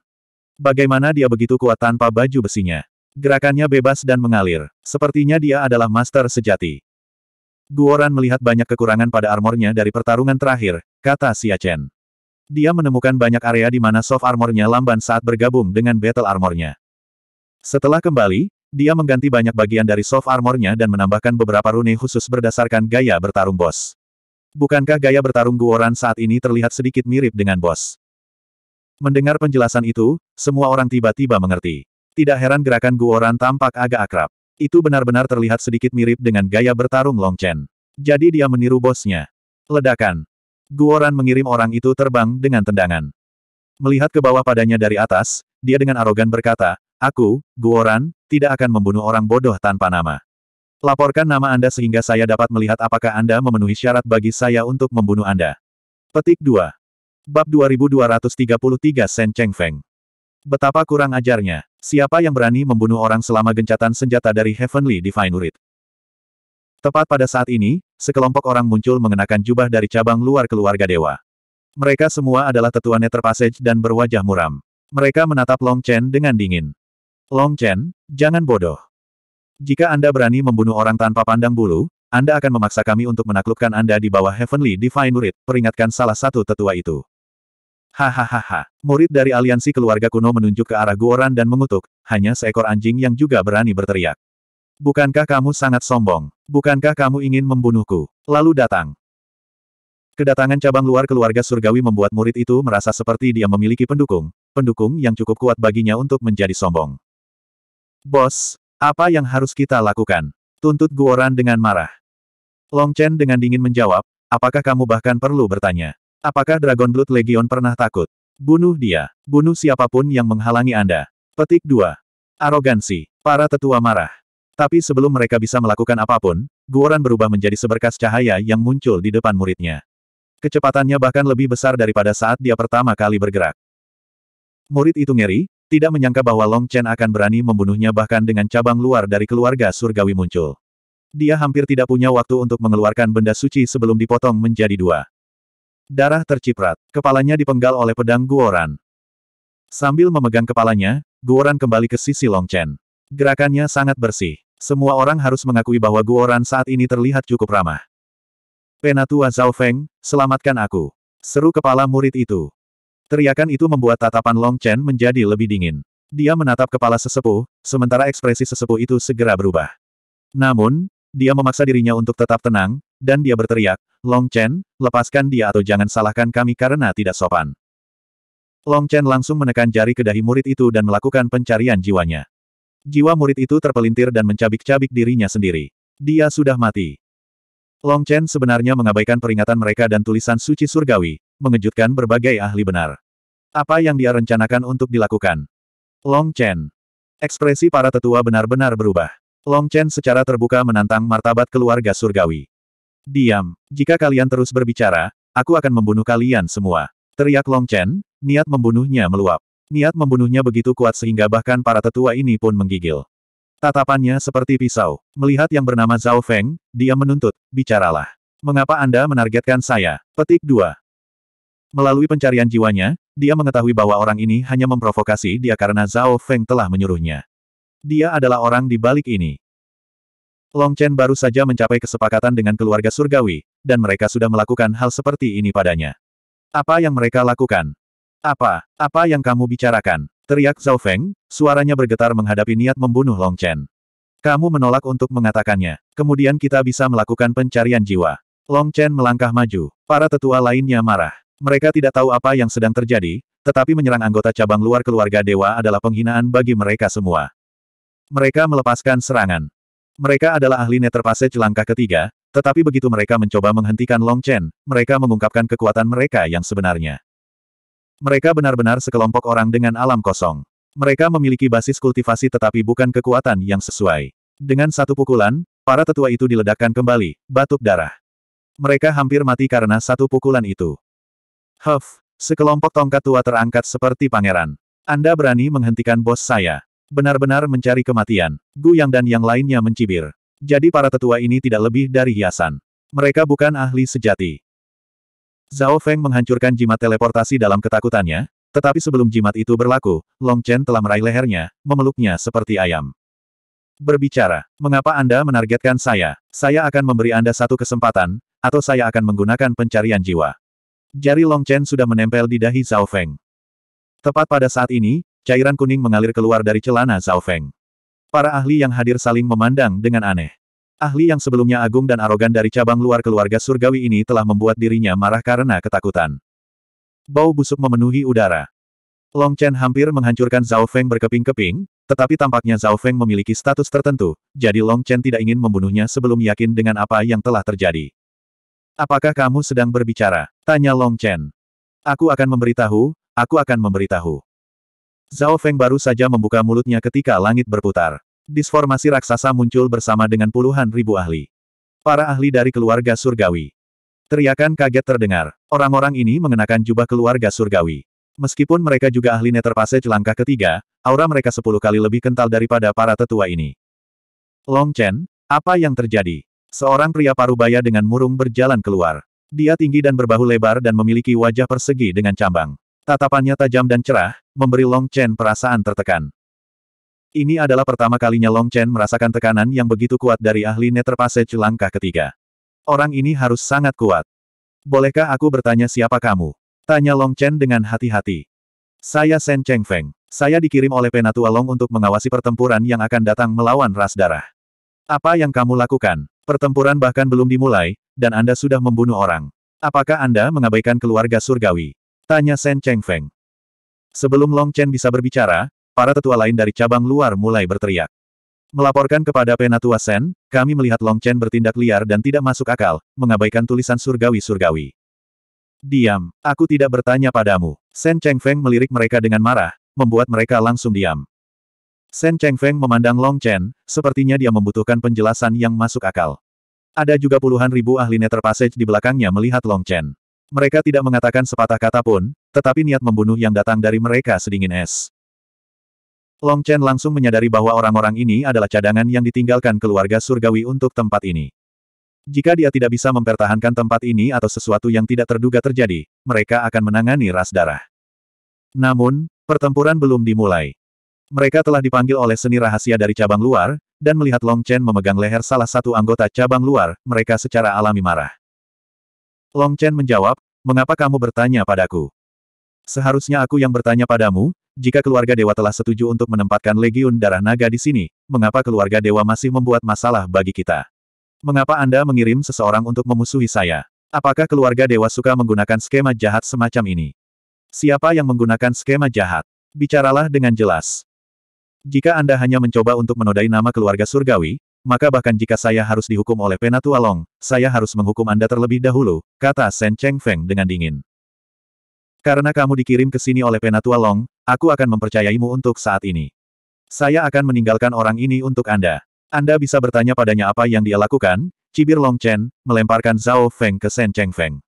Speaker 1: Bagaimana dia begitu kuat tanpa baju besinya? Gerakannya bebas dan mengalir. Sepertinya dia adalah master sejati. Guoran melihat banyak kekurangan pada armornya dari pertarungan terakhir, kata Xia Chen. Dia menemukan banyak area di mana soft armornya lamban saat bergabung dengan battle armornya. Setelah kembali, dia mengganti banyak bagian dari soft armornya dan menambahkan beberapa rune khusus berdasarkan gaya bertarung bos. Bukankah gaya bertarung Guoran saat ini terlihat sedikit mirip dengan bos? Mendengar penjelasan itu, semua orang tiba-tiba mengerti. Tidak heran gerakan Guoran tampak agak akrab. Itu benar-benar terlihat sedikit mirip dengan gaya bertarung Long Chen. Jadi dia meniru bosnya. Ledakan. Guoran mengirim orang itu terbang dengan tendangan. Melihat ke bawah padanya dari atas, dia dengan arogan berkata, Aku, Guoran, tidak akan membunuh orang bodoh tanpa nama. Laporkan nama Anda sehingga saya dapat melihat apakah Anda memenuhi syarat bagi saya untuk membunuh Anda. Petik 2. Bab 2233 Sen Cheng Feng. Betapa kurang ajarnya. Siapa yang berani membunuh orang selama gencatan senjata dari Heavenly Divine Urit? Tepat pada saat ini, sekelompok orang muncul mengenakan jubah dari cabang luar keluarga dewa. Mereka semua adalah tetua Nether Passage dan berwajah muram. Mereka menatap Long Chen dengan dingin. Long Chen, jangan bodoh. Jika Anda berani membunuh orang tanpa pandang bulu, Anda akan memaksa kami untuk menaklukkan Anda di bawah Heavenly Divine Murid, peringatkan salah satu tetua itu. Hahaha, murid dari aliansi keluarga kuno menunjuk ke arah Guoran dan mengutuk, hanya seekor anjing yang juga berani berteriak. Bukankah kamu sangat sombong? Bukankah kamu ingin membunuhku? Lalu datang. Kedatangan cabang luar keluarga surgawi membuat murid itu merasa seperti dia memiliki pendukung, pendukung yang cukup kuat baginya untuk menjadi sombong. Bos, apa yang harus kita lakukan? Tuntut Guoran dengan marah. Long Chen dengan dingin menjawab, apakah kamu bahkan perlu bertanya? Apakah Dragon Blood Legion pernah takut? Bunuh dia. Bunuh siapapun yang menghalangi Anda. Petik 2. Arogansi. Para tetua marah. Tapi sebelum mereka bisa melakukan apapun, Guoran berubah menjadi seberkas cahaya yang muncul di depan muridnya. Kecepatannya bahkan lebih besar daripada saat dia pertama kali bergerak. Murid itu ngeri, tidak menyangka bahwa Long Chen akan berani membunuhnya bahkan dengan cabang luar dari keluarga surgawi muncul. Dia hampir tidak punya waktu untuk mengeluarkan benda suci sebelum dipotong menjadi dua. Darah terciprat, kepalanya dipenggal oleh pedang Guoran. Sambil memegang kepalanya, Guoran kembali ke sisi Long Chen. Gerakannya sangat bersih. Semua orang harus mengakui bahwa Guoran saat ini terlihat cukup ramah. Penatua Zhao Feng, selamatkan aku. Seru kepala murid itu. Teriakan itu membuat tatapan Long Chen menjadi lebih dingin. Dia menatap kepala sesepuh, sementara ekspresi sesepuh itu segera berubah. Namun, dia memaksa dirinya untuk tetap tenang, dan dia berteriak, Long Chen, lepaskan dia atau jangan salahkan kami karena tidak sopan. Long Chen langsung menekan jari ke dahi murid itu dan melakukan pencarian jiwanya. Jiwa murid itu terpelintir dan mencabik-cabik dirinya sendiri. Dia sudah mati. Long Chen sebenarnya mengabaikan peringatan mereka dan tulisan suci surgawi, mengejutkan berbagai ahli benar. Apa yang dia rencanakan untuk dilakukan? Long Chen. Ekspresi para tetua benar-benar berubah. Long Chen secara terbuka menantang martabat keluarga surgawi. Diam, jika kalian terus berbicara, aku akan membunuh kalian semua. Teriak Long Chen, niat membunuhnya meluap. Niat membunuhnya begitu kuat sehingga bahkan para tetua ini pun menggigil. Tatapannya seperti pisau. Melihat yang bernama Zhao Feng, dia menuntut, bicaralah. Mengapa Anda menargetkan saya? Petik 2. Melalui pencarian jiwanya, dia mengetahui bahwa orang ini hanya memprovokasi dia karena Zhao Feng telah menyuruhnya. Dia adalah orang di balik ini. Long Chen baru saja mencapai kesepakatan dengan keluarga surgawi, dan mereka sudah melakukan hal seperti ini padanya. Apa yang mereka lakukan? Apa? Apa yang kamu bicarakan? Teriak Zhao Feng, suaranya bergetar menghadapi niat membunuh Long Chen. Kamu menolak untuk mengatakannya. Kemudian kita bisa melakukan pencarian jiwa. Long Chen melangkah maju. Para tetua lainnya marah. Mereka tidak tahu apa yang sedang terjadi, tetapi menyerang anggota cabang luar keluarga dewa adalah penghinaan bagi mereka semua. Mereka melepaskan serangan. Mereka adalah ahli Netherpassage langkah ketiga, tetapi begitu mereka mencoba menghentikan Long Chen, mereka mengungkapkan kekuatan mereka yang sebenarnya. Mereka benar-benar sekelompok orang dengan alam kosong. Mereka memiliki basis kultivasi tetapi bukan kekuatan yang sesuai. Dengan satu pukulan, para tetua itu diledakkan kembali, batuk darah. Mereka hampir mati karena satu pukulan itu. Huff, sekelompok tongkat tua terangkat seperti pangeran. Anda berani menghentikan bos saya. Benar-benar mencari kematian. Gu Yang dan yang lainnya mencibir. Jadi para tetua ini tidak lebih dari hiasan. Mereka bukan ahli sejati. Zhao Feng menghancurkan jimat teleportasi dalam ketakutannya, tetapi sebelum jimat itu berlaku, Long Chen telah meraih lehernya, memeluknya seperti ayam. Berbicara, mengapa Anda menargetkan saya? Saya akan memberi Anda satu kesempatan, atau saya akan menggunakan pencarian jiwa. Jari Long Chen sudah menempel di dahi Zhao Feng. Tepat pada saat ini, cairan kuning mengalir keluar dari celana Zhao Feng. Para ahli yang hadir saling memandang dengan aneh. Ahli yang sebelumnya agung dan arogan dari cabang luar keluarga surgawi ini telah membuat dirinya marah karena ketakutan. Bau busuk memenuhi udara. Long Chen hampir menghancurkan Zhao Feng berkeping-keping, tetapi tampaknya Zhao Feng memiliki status tertentu, jadi Long Chen tidak ingin membunuhnya sebelum yakin dengan apa yang telah terjadi. Apakah kamu sedang berbicara? Tanya Long Chen. Aku akan memberitahu, aku akan memberitahu. Zhao Feng baru saja membuka mulutnya ketika langit berputar. Disformasi raksasa muncul bersama dengan puluhan ribu ahli. Para ahli dari keluarga surgawi. Teriakan kaget terdengar. Orang-orang ini mengenakan jubah keluarga surgawi. Meskipun mereka juga ahli passage langkah ketiga, aura mereka sepuluh kali lebih kental daripada para tetua ini. Long Chen, apa yang terjadi? Seorang pria parubaya dengan murung berjalan keluar. Dia tinggi dan berbahu lebar dan memiliki wajah persegi dengan cambang. Tatapannya tajam dan cerah, memberi Long Chen perasaan tertekan. Ini adalah pertama kalinya Long Chen merasakan tekanan yang begitu kuat dari ahli Nether Passage langkah ketiga. Orang ini harus sangat kuat. Bolehkah aku bertanya siapa kamu? Tanya Long Chen dengan hati-hati. Saya Sen Cheng Feng. Saya dikirim oleh Penatua Long untuk mengawasi pertempuran yang akan datang melawan ras darah. Apa yang kamu lakukan? Pertempuran bahkan belum dimulai, dan Anda sudah membunuh orang. Apakah Anda mengabaikan keluarga surgawi? Tanya Shen Cheng Feng. Sebelum Long Chen bisa berbicara, para tetua lain dari cabang luar mulai berteriak. Melaporkan kepada Penatua Shen, kami melihat Long Chen bertindak liar dan tidak masuk akal, mengabaikan tulisan surgawi-surgawi. Diam, aku tidak bertanya padamu. Sen Feng melirik mereka dengan marah, membuat mereka langsung diam. Shen Feng memandang Long Chen, sepertinya dia membutuhkan penjelasan yang masuk akal. Ada juga puluhan ribu ahli Nether Passage di belakangnya melihat Long Chen. Mereka tidak mengatakan sepatah kata pun, tetapi niat membunuh yang datang dari mereka sedingin es. Long Chen langsung menyadari bahwa orang-orang ini adalah cadangan yang ditinggalkan keluarga surgawi untuk tempat ini. Jika dia tidak bisa mempertahankan tempat ini atau sesuatu yang tidak terduga terjadi, mereka akan menangani ras darah. Namun, pertempuran belum dimulai. Mereka telah dipanggil oleh seni rahasia dari cabang luar, dan melihat Long Chen memegang leher salah satu anggota cabang luar, mereka secara alami marah. Long Chen menjawab, mengapa kamu bertanya padaku? Seharusnya aku yang bertanya padamu, jika keluarga dewa telah setuju untuk menempatkan legiun darah naga di sini, mengapa keluarga dewa masih membuat masalah bagi kita? Mengapa Anda mengirim seseorang untuk memusuhi saya? Apakah keluarga dewa suka menggunakan skema jahat semacam ini? Siapa yang menggunakan skema jahat? Bicaralah dengan jelas. Jika Anda hanya mencoba untuk menodai nama keluarga surgawi, maka bahkan jika saya harus dihukum oleh Penatua Long, saya harus menghukum Anda terlebih dahulu, kata Shen Cheng Feng dengan dingin. Karena kamu dikirim ke sini oleh Penatua Long, aku akan mempercayaimu untuk saat ini. Saya akan meninggalkan orang ini untuk Anda. Anda bisa bertanya padanya apa yang dia lakukan, cibir Long Chen, melemparkan Zhao Feng ke Shen Cheng Feng.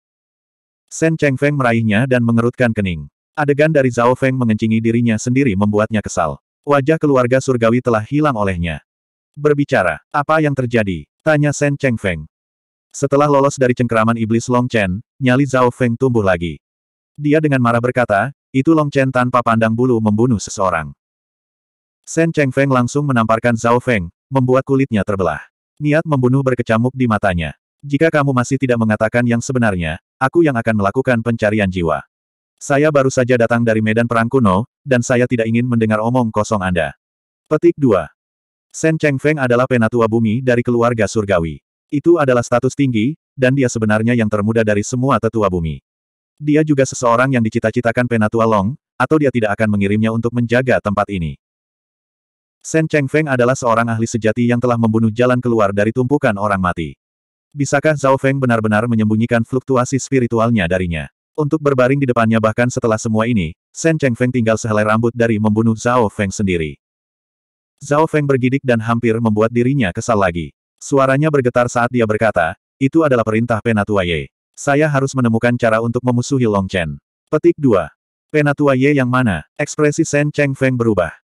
Speaker 1: Shen Cheng Feng meraihnya dan mengerutkan kening. Adegan dari Zhao Feng mengencingi dirinya sendiri membuatnya kesal. Wajah keluarga surgawi telah hilang olehnya. Berbicara, apa yang terjadi? Tanya Shen Feng. Setelah lolos dari cengkeraman iblis Long Chen, nyali Zhao Feng tumbuh lagi. Dia dengan marah berkata, itu Long Chen tanpa pandang bulu membunuh seseorang. Shen Feng langsung menamparkan Zhao Feng, membuat kulitnya terbelah. Niat membunuh berkecamuk di matanya. Jika kamu masih tidak mengatakan yang sebenarnya, aku yang akan melakukan pencarian jiwa. Saya baru saja datang dari medan perang kuno, dan saya tidak ingin mendengar omong kosong Anda. Petik 2. Cheng Feng adalah penatua bumi dari keluarga surgawi. Itu adalah status tinggi, dan dia sebenarnya yang termuda dari semua tetua bumi. Dia juga seseorang yang dicita-citakan penatua Long, atau dia tidak akan mengirimnya untuk menjaga tempat ini. Cheng Feng adalah seorang ahli sejati yang telah membunuh jalan keluar dari tumpukan orang mati. Bisakah Zhao Feng benar-benar menyembunyikan fluktuasi spiritualnya darinya? Untuk berbaring di depannya bahkan setelah semua ini, Shen Feng tinggal sehelai rambut dari membunuh Zhao Feng sendiri. Zhao Feng bergidik dan hampir membuat dirinya kesal lagi. Suaranya bergetar saat dia berkata, itu adalah perintah Penatua Ye. Saya harus menemukan cara untuk memusuhi Long Chen. Petik 2. Penatua Ye yang mana? Ekspresi Shen Feng berubah.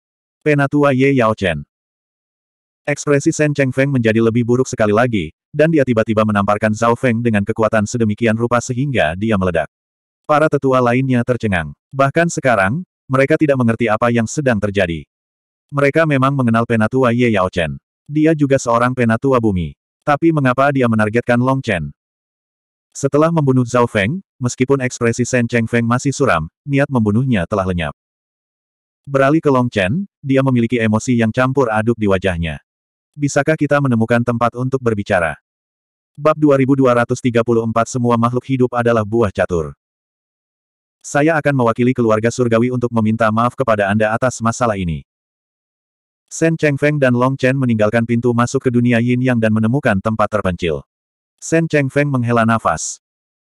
Speaker 1: Penatua Ye Yao Chen. Ekspresi Shen Feng menjadi lebih buruk sekali lagi, dan dia tiba-tiba menamparkan Zhao Feng dengan kekuatan sedemikian rupa sehingga dia meledak. Para tetua lainnya tercengang. Bahkan sekarang, mereka tidak mengerti apa yang sedang terjadi. Mereka memang mengenal penatua Ye Yao Chen. Dia juga seorang penatua bumi. Tapi mengapa dia menargetkan Long Chen? Setelah membunuh Zhao Feng, meskipun ekspresi Shen Cheng Feng masih suram, niat membunuhnya telah lenyap. Beralih ke Long Chen, dia memiliki emosi yang campur aduk di wajahnya. Bisakah kita menemukan tempat untuk berbicara? Bab 2234 Semua makhluk hidup adalah buah catur. Saya akan mewakili keluarga surgawi untuk meminta maaf kepada Anda atas masalah ini. Shen Chengfeng dan Long Chen meninggalkan pintu masuk ke dunia yin yang dan menemukan tempat terpencil. Shen Chengfeng menghela nafas.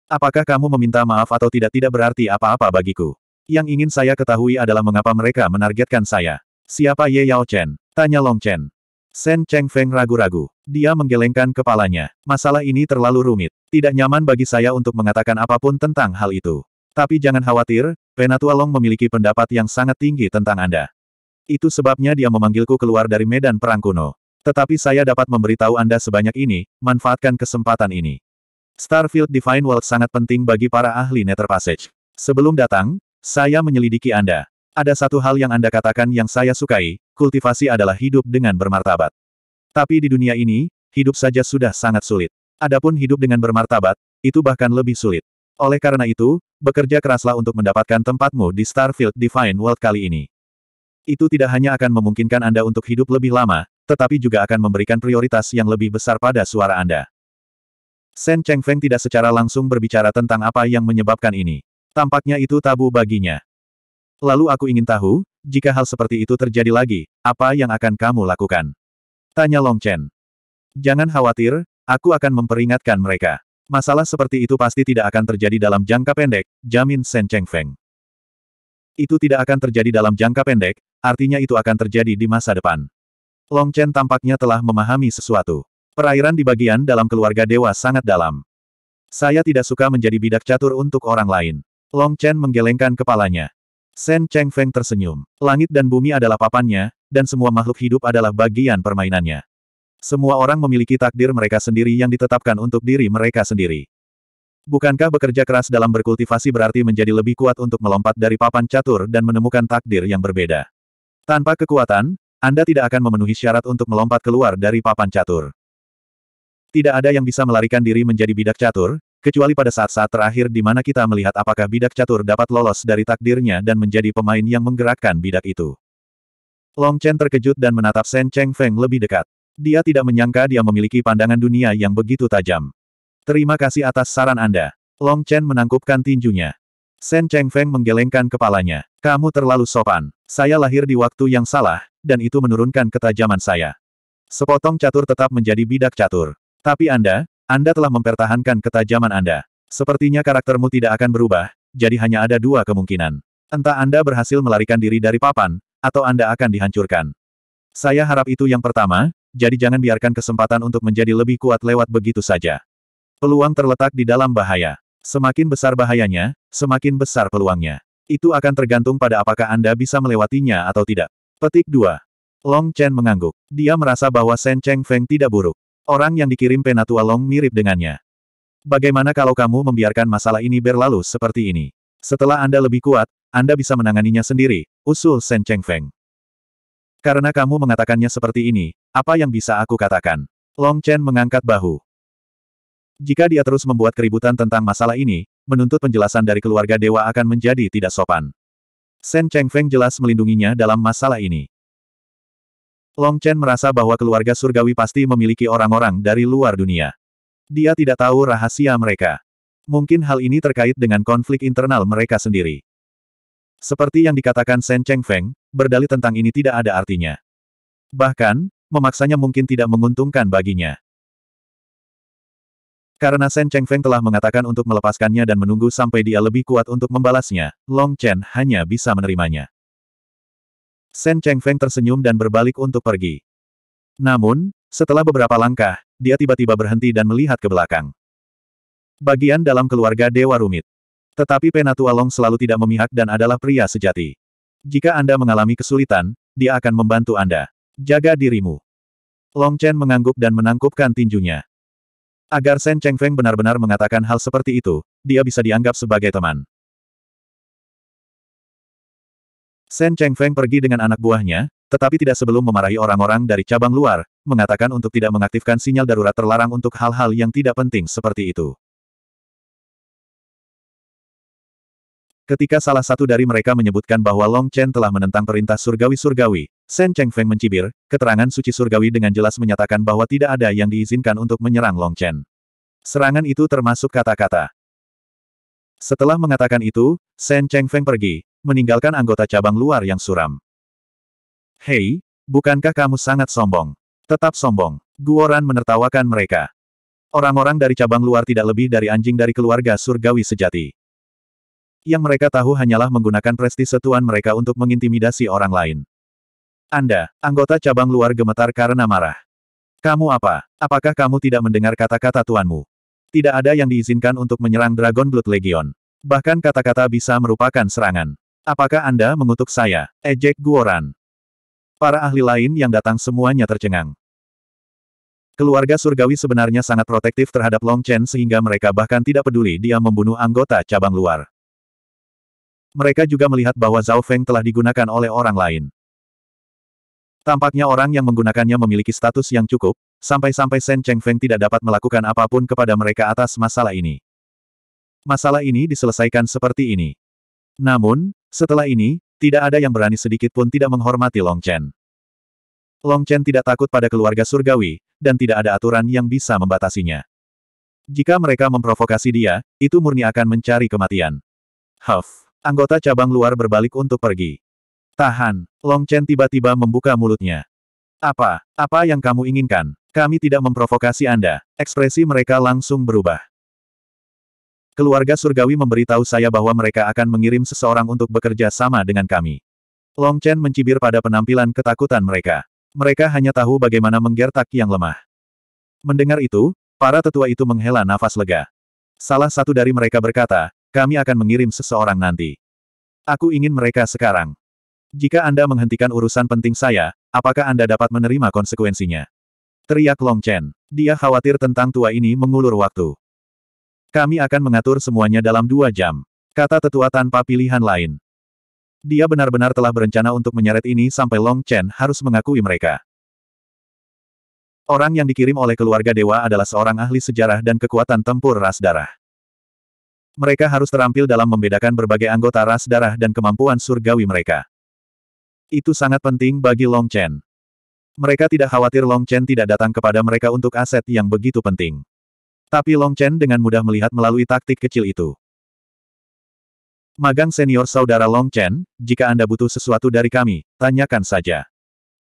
Speaker 1: Apakah kamu meminta maaf atau tidak tidak berarti apa-apa bagiku? Yang ingin saya ketahui adalah mengapa mereka menargetkan saya. Siapa Ye Yao Chen? Tanya Long Chen. Shen Chengfeng ragu-ragu. Dia menggelengkan kepalanya. Masalah ini terlalu rumit. Tidak nyaman bagi saya untuk mengatakan apapun tentang hal itu. Tapi jangan khawatir, Penatua Long memiliki pendapat yang sangat tinggi tentang Anda. Itu sebabnya dia memanggilku keluar dari medan perang kuno. Tetapi saya dapat memberitahu Anda sebanyak ini, manfaatkan kesempatan ini. Starfield Divine World sangat penting bagi para ahli Nether Passage. Sebelum datang, saya menyelidiki Anda. Ada satu hal yang Anda katakan yang saya sukai, kultivasi adalah hidup dengan bermartabat. Tapi di dunia ini, hidup saja sudah sangat sulit. Adapun hidup dengan bermartabat, itu bahkan lebih sulit. Oleh karena itu, bekerja keraslah untuk mendapatkan tempatmu di Starfield Divine World kali ini. Itu tidak hanya akan memungkinkan Anda untuk hidup lebih lama, tetapi juga akan memberikan prioritas yang lebih besar pada suara Anda. Shen Cheng Feng tidak secara langsung berbicara tentang apa yang menyebabkan ini. Tampaknya itu tabu baginya. Lalu aku ingin tahu, jika hal seperti itu terjadi lagi, apa yang akan kamu lakukan? Tanya Long Chen. Jangan khawatir, aku akan memperingatkan mereka. Masalah seperti itu pasti tidak akan terjadi dalam jangka pendek, jamin Shen Cheng Feng. Itu tidak akan terjadi dalam jangka pendek, artinya itu akan terjadi di masa depan. Long Chen tampaknya telah memahami sesuatu. Perairan di bagian dalam keluarga dewa sangat dalam. Saya tidak suka menjadi bidak catur untuk orang lain. Long Chen menggelengkan kepalanya. Shen Cheng Feng tersenyum. Langit dan bumi adalah papannya, dan semua makhluk hidup adalah bagian permainannya. Semua orang memiliki takdir mereka sendiri yang ditetapkan untuk diri mereka sendiri. Bukankah bekerja keras dalam berkultivasi berarti menjadi lebih kuat untuk melompat dari papan catur dan menemukan takdir yang berbeda? Tanpa kekuatan, Anda tidak akan memenuhi syarat untuk melompat keluar dari papan catur. Tidak ada yang bisa melarikan diri menjadi bidak catur, kecuali pada saat-saat terakhir di mana kita melihat apakah bidak catur dapat lolos dari takdirnya dan menjadi pemain yang menggerakkan bidak itu. Long Chen terkejut dan menatap Shen Cheng Feng lebih dekat. Dia tidak menyangka dia memiliki pandangan dunia yang begitu tajam. Terima kasih atas saran Anda. Long Chen menangkupkan tinjunya. Shen Cheng Feng menggelengkan kepalanya. Kamu terlalu sopan. Saya lahir di waktu yang salah, dan itu menurunkan ketajaman saya. Sepotong catur tetap menjadi bidak catur. Tapi Anda, Anda telah mempertahankan ketajaman Anda. Sepertinya karaktermu tidak akan berubah, jadi hanya ada dua kemungkinan. Entah Anda berhasil melarikan diri dari papan, atau Anda akan dihancurkan. Saya harap itu yang pertama, jadi jangan biarkan kesempatan untuk menjadi lebih kuat lewat begitu saja. Peluang terletak di dalam bahaya. Semakin besar bahayanya, semakin besar peluangnya. Itu akan tergantung pada apakah Anda bisa melewatinya atau tidak. Petik 2. Long Chen mengangguk. Dia merasa bahwa Shen Cheng Feng tidak buruk. Orang yang dikirim Penatua Long mirip dengannya. Bagaimana kalau kamu membiarkan masalah ini berlalu seperti ini? Setelah Anda lebih kuat, Anda bisa menanganinya sendiri, usul Shen Cheng Feng. Karena kamu mengatakannya seperti ini, apa yang bisa aku katakan? Long Chen mengangkat bahu. Jika dia terus membuat keributan tentang masalah ini, menuntut penjelasan dari keluarga dewa akan menjadi tidak sopan. Shen Cheng Feng jelas melindunginya dalam masalah ini. Long Chen merasa bahwa keluarga surgawi pasti memiliki orang-orang dari luar dunia. Dia tidak tahu rahasia mereka. Mungkin hal ini terkait dengan konflik internal mereka sendiri. Seperti yang dikatakan Shen Cheng Feng berdalih tentang ini tidak ada artinya. Bahkan, memaksanya mungkin tidak menguntungkan baginya. Karena Shen Feng telah mengatakan untuk melepaskannya dan menunggu sampai dia lebih kuat untuk membalasnya, Long Chen hanya bisa menerimanya. Shen Feng tersenyum dan berbalik untuk pergi. Namun, setelah beberapa langkah, dia tiba-tiba berhenti dan melihat ke belakang. Bagian dalam keluarga Dewa Rumit. Tetapi Penatua Long selalu tidak memihak dan adalah pria sejati. Jika Anda mengalami kesulitan, dia akan membantu Anda. Jaga dirimu. Long Chen mengangguk dan menangkupkan tinjunya. Agar Shen Cheng Feng benar-benar mengatakan hal seperti itu, dia bisa dianggap sebagai teman. Shen Cheng Feng pergi dengan anak buahnya, tetapi tidak sebelum memarahi orang-orang dari cabang luar, mengatakan untuk tidak mengaktifkan sinyal darurat terlarang untuk hal-hal yang tidak penting seperti itu. Ketika salah satu dari mereka menyebutkan bahwa Long Chen telah menentang perintah surgawi-surgawi, Shen Cheng Feng mencibir, keterangan suci surgawi dengan jelas menyatakan bahwa tidak ada yang diizinkan untuk menyerang Long Chen. Serangan itu termasuk kata-kata. Setelah mengatakan itu, Shen Cheng Feng pergi, meninggalkan anggota cabang luar yang suram. Hei, bukankah kamu sangat sombong? Tetap sombong. Guoran menertawakan mereka. Orang-orang dari cabang luar tidak lebih dari anjing dari keluarga surgawi sejati. Yang mereka tahu hanyalah menggunakan prestise tuan mereka untuk mengintimidasi orang lain. Anda, anggota cabang luar gemetar karena marah. Kamu apa? Apakah kamu tidak mendengar kata-kata tuanmu? Tidak ada yang diizinkan untuk menyerang Dragon Blood Legion. Bahkan kata-kata bisa merupakan serangan. Apakah Anda mengutuk saya? Ejek Guoran. Para ahli lain yang datang semuanya tercengang. Keluarga surgawi sebenarnya sangat protektif terhadap Long Chen sehingga mereka bahkan tidak peduli dia membunuh anggota cabang luar. Mereka juga melihat bahwa Zhao Feng telah digunakan oleh orang lain. Tampaknya orang yang menggunakannya memiliki status yang cukup, sampai-sampai Shen Cheng Feng tidak dapat melakukan apapun kepada mereka atas masalah ini. Masalah ini diselesaikan seperti ini. Namun, setelah ini, tidak ada yang berani sedikit pun tidak menghormati Long Chen. Long Chen tidak takut pada keluarga surgawi, dan tidak ada aturan yang bisa membatasinya. Jika mereka memprovokasi dia, itu murni akan mencari kematian. Huff. Anggota cabang luar berbalik untuk pergi. Tahan. Long Chen tiba-tiba membuka mulutnya. Apa? Apa yang kamu inginkan? Kami tidak memprovokasi Anda. Ekspresi mereka langsung berubah. Keluarga surgawi memberitahu saya bahwa mereka akan mengirim seseorang untuk bekerja sama dengan kami. Long Chen mencibir pada penampilan ketakutan mereka. Mereka hanya tahu bagaimana menggertak yang lemah. Mendengar itu, para tetua itu menghela nafas lega. Salah satu dari mereka berkata, kami akan mengirim seseorang nanti. Aku ingin mereka sekarang. Jika Anda menghentikan urusan penting saya, apakah Anda dapat menerima konsekuensinya? Teriak Long Chen. Dia khawatir tentang tua ini mengulur waktu. Kami akan mengatur semuanya dalam dua jam. Kata tetua tanpa pilihan lain. Dia benar-benar telah berencana untuk menyeret ini sampai Long Chen harus mengakui mereka. Orang yang dikirim oleh keluarga dewa adalah seorang ahli sejarah dan kekuatan tempur ras darah mereka harus terampil dalam membedakan berbagai anggota ras darah dan kemampuan surgawi mereka. Itu sangat penting bagi Long Chen. Mereka tidak khawatir Long Chen tidak datang kepada mereka untuk aset yang begitu penting. Tapi Long Chen dengan mudah melihat melalui taktik kecil itu. Magang senior saudara Long Chen, jika Anda butuh sesuatu dari kami, tanyakan saja.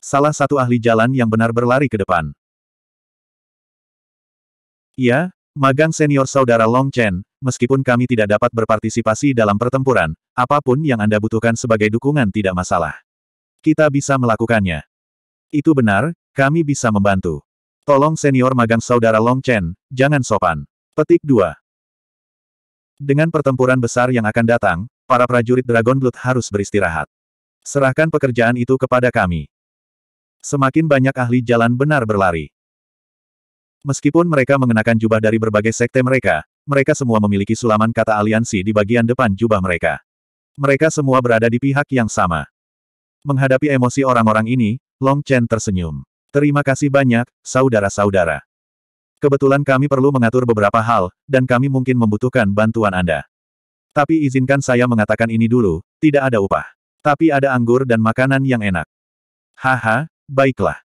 Speaker 1: Salah satu ahli jalan yang benar berlari ke depan. Iya, Magang senior saudara Long Chen, meskipun kami tidak dapat berpartisipasi dalam pertempuran, apapun yang Anda butuhkan sebagai dukungan tidak masalah. Kita bisa melakukannya. Itu benar, kami bisa membantu. Tolong senior magang saudara Long Chen, jangan sopan. Petik 2. Dengan pertempuran besar yang akan datang, para prajurit Dragon Blood harus beristirahat. Serahkan pekerjaan itu kepada kami. Semakin banyak ahli jalan benar berlari. Meskipun mereka mengenakan jubah dari berbagai sekte mereka, mereka semua memiliki sulaman kata aliansi di bagian depan jubah mereka. Mereka semua berada di pihak yang sama. Menghadapi emosi orang-orang ini, Long Chen tersenyum. Terima kasih banyak, saudara-saudara. Kebetulan kami perlu mengatur beberapa hal, dan kami mungkin membutuhkan bantuan Anda. Tapi izinkan saya mengatakan ini dulu, tidak ada upah. Tapi ada anggur dan makanan yang enak. Haha, baiklah.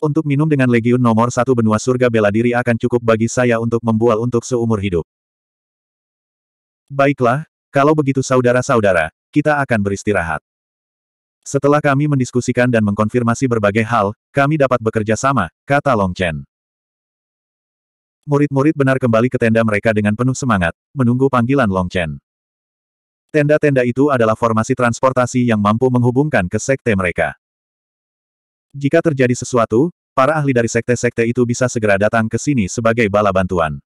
Speaker 1: Untuk minum dengan legiun nomor satu benua surga bela diri akan cukup bagi saya untuk membual untuk seumur hidup. Baiklah, kalau begitu saudara-saudara, kita akan beristirahat. Setelah kami mendiskusikan dan mengkonfirmasi berbagai hal, kami dapat bekerja sama, kata Long Chen. Murid-murid benar kembali ke tenda mereka dengan penuh semangat, menunggu panggilan Long Chen. Tenda-tenda itu adalah formasi transportasi yang mampu menghubungkan ke sekte mereka. Jika terjadi sesuatu, para ahli dari sekte-sekte itu bisa segera datang ke sini sebagai bala bantuan.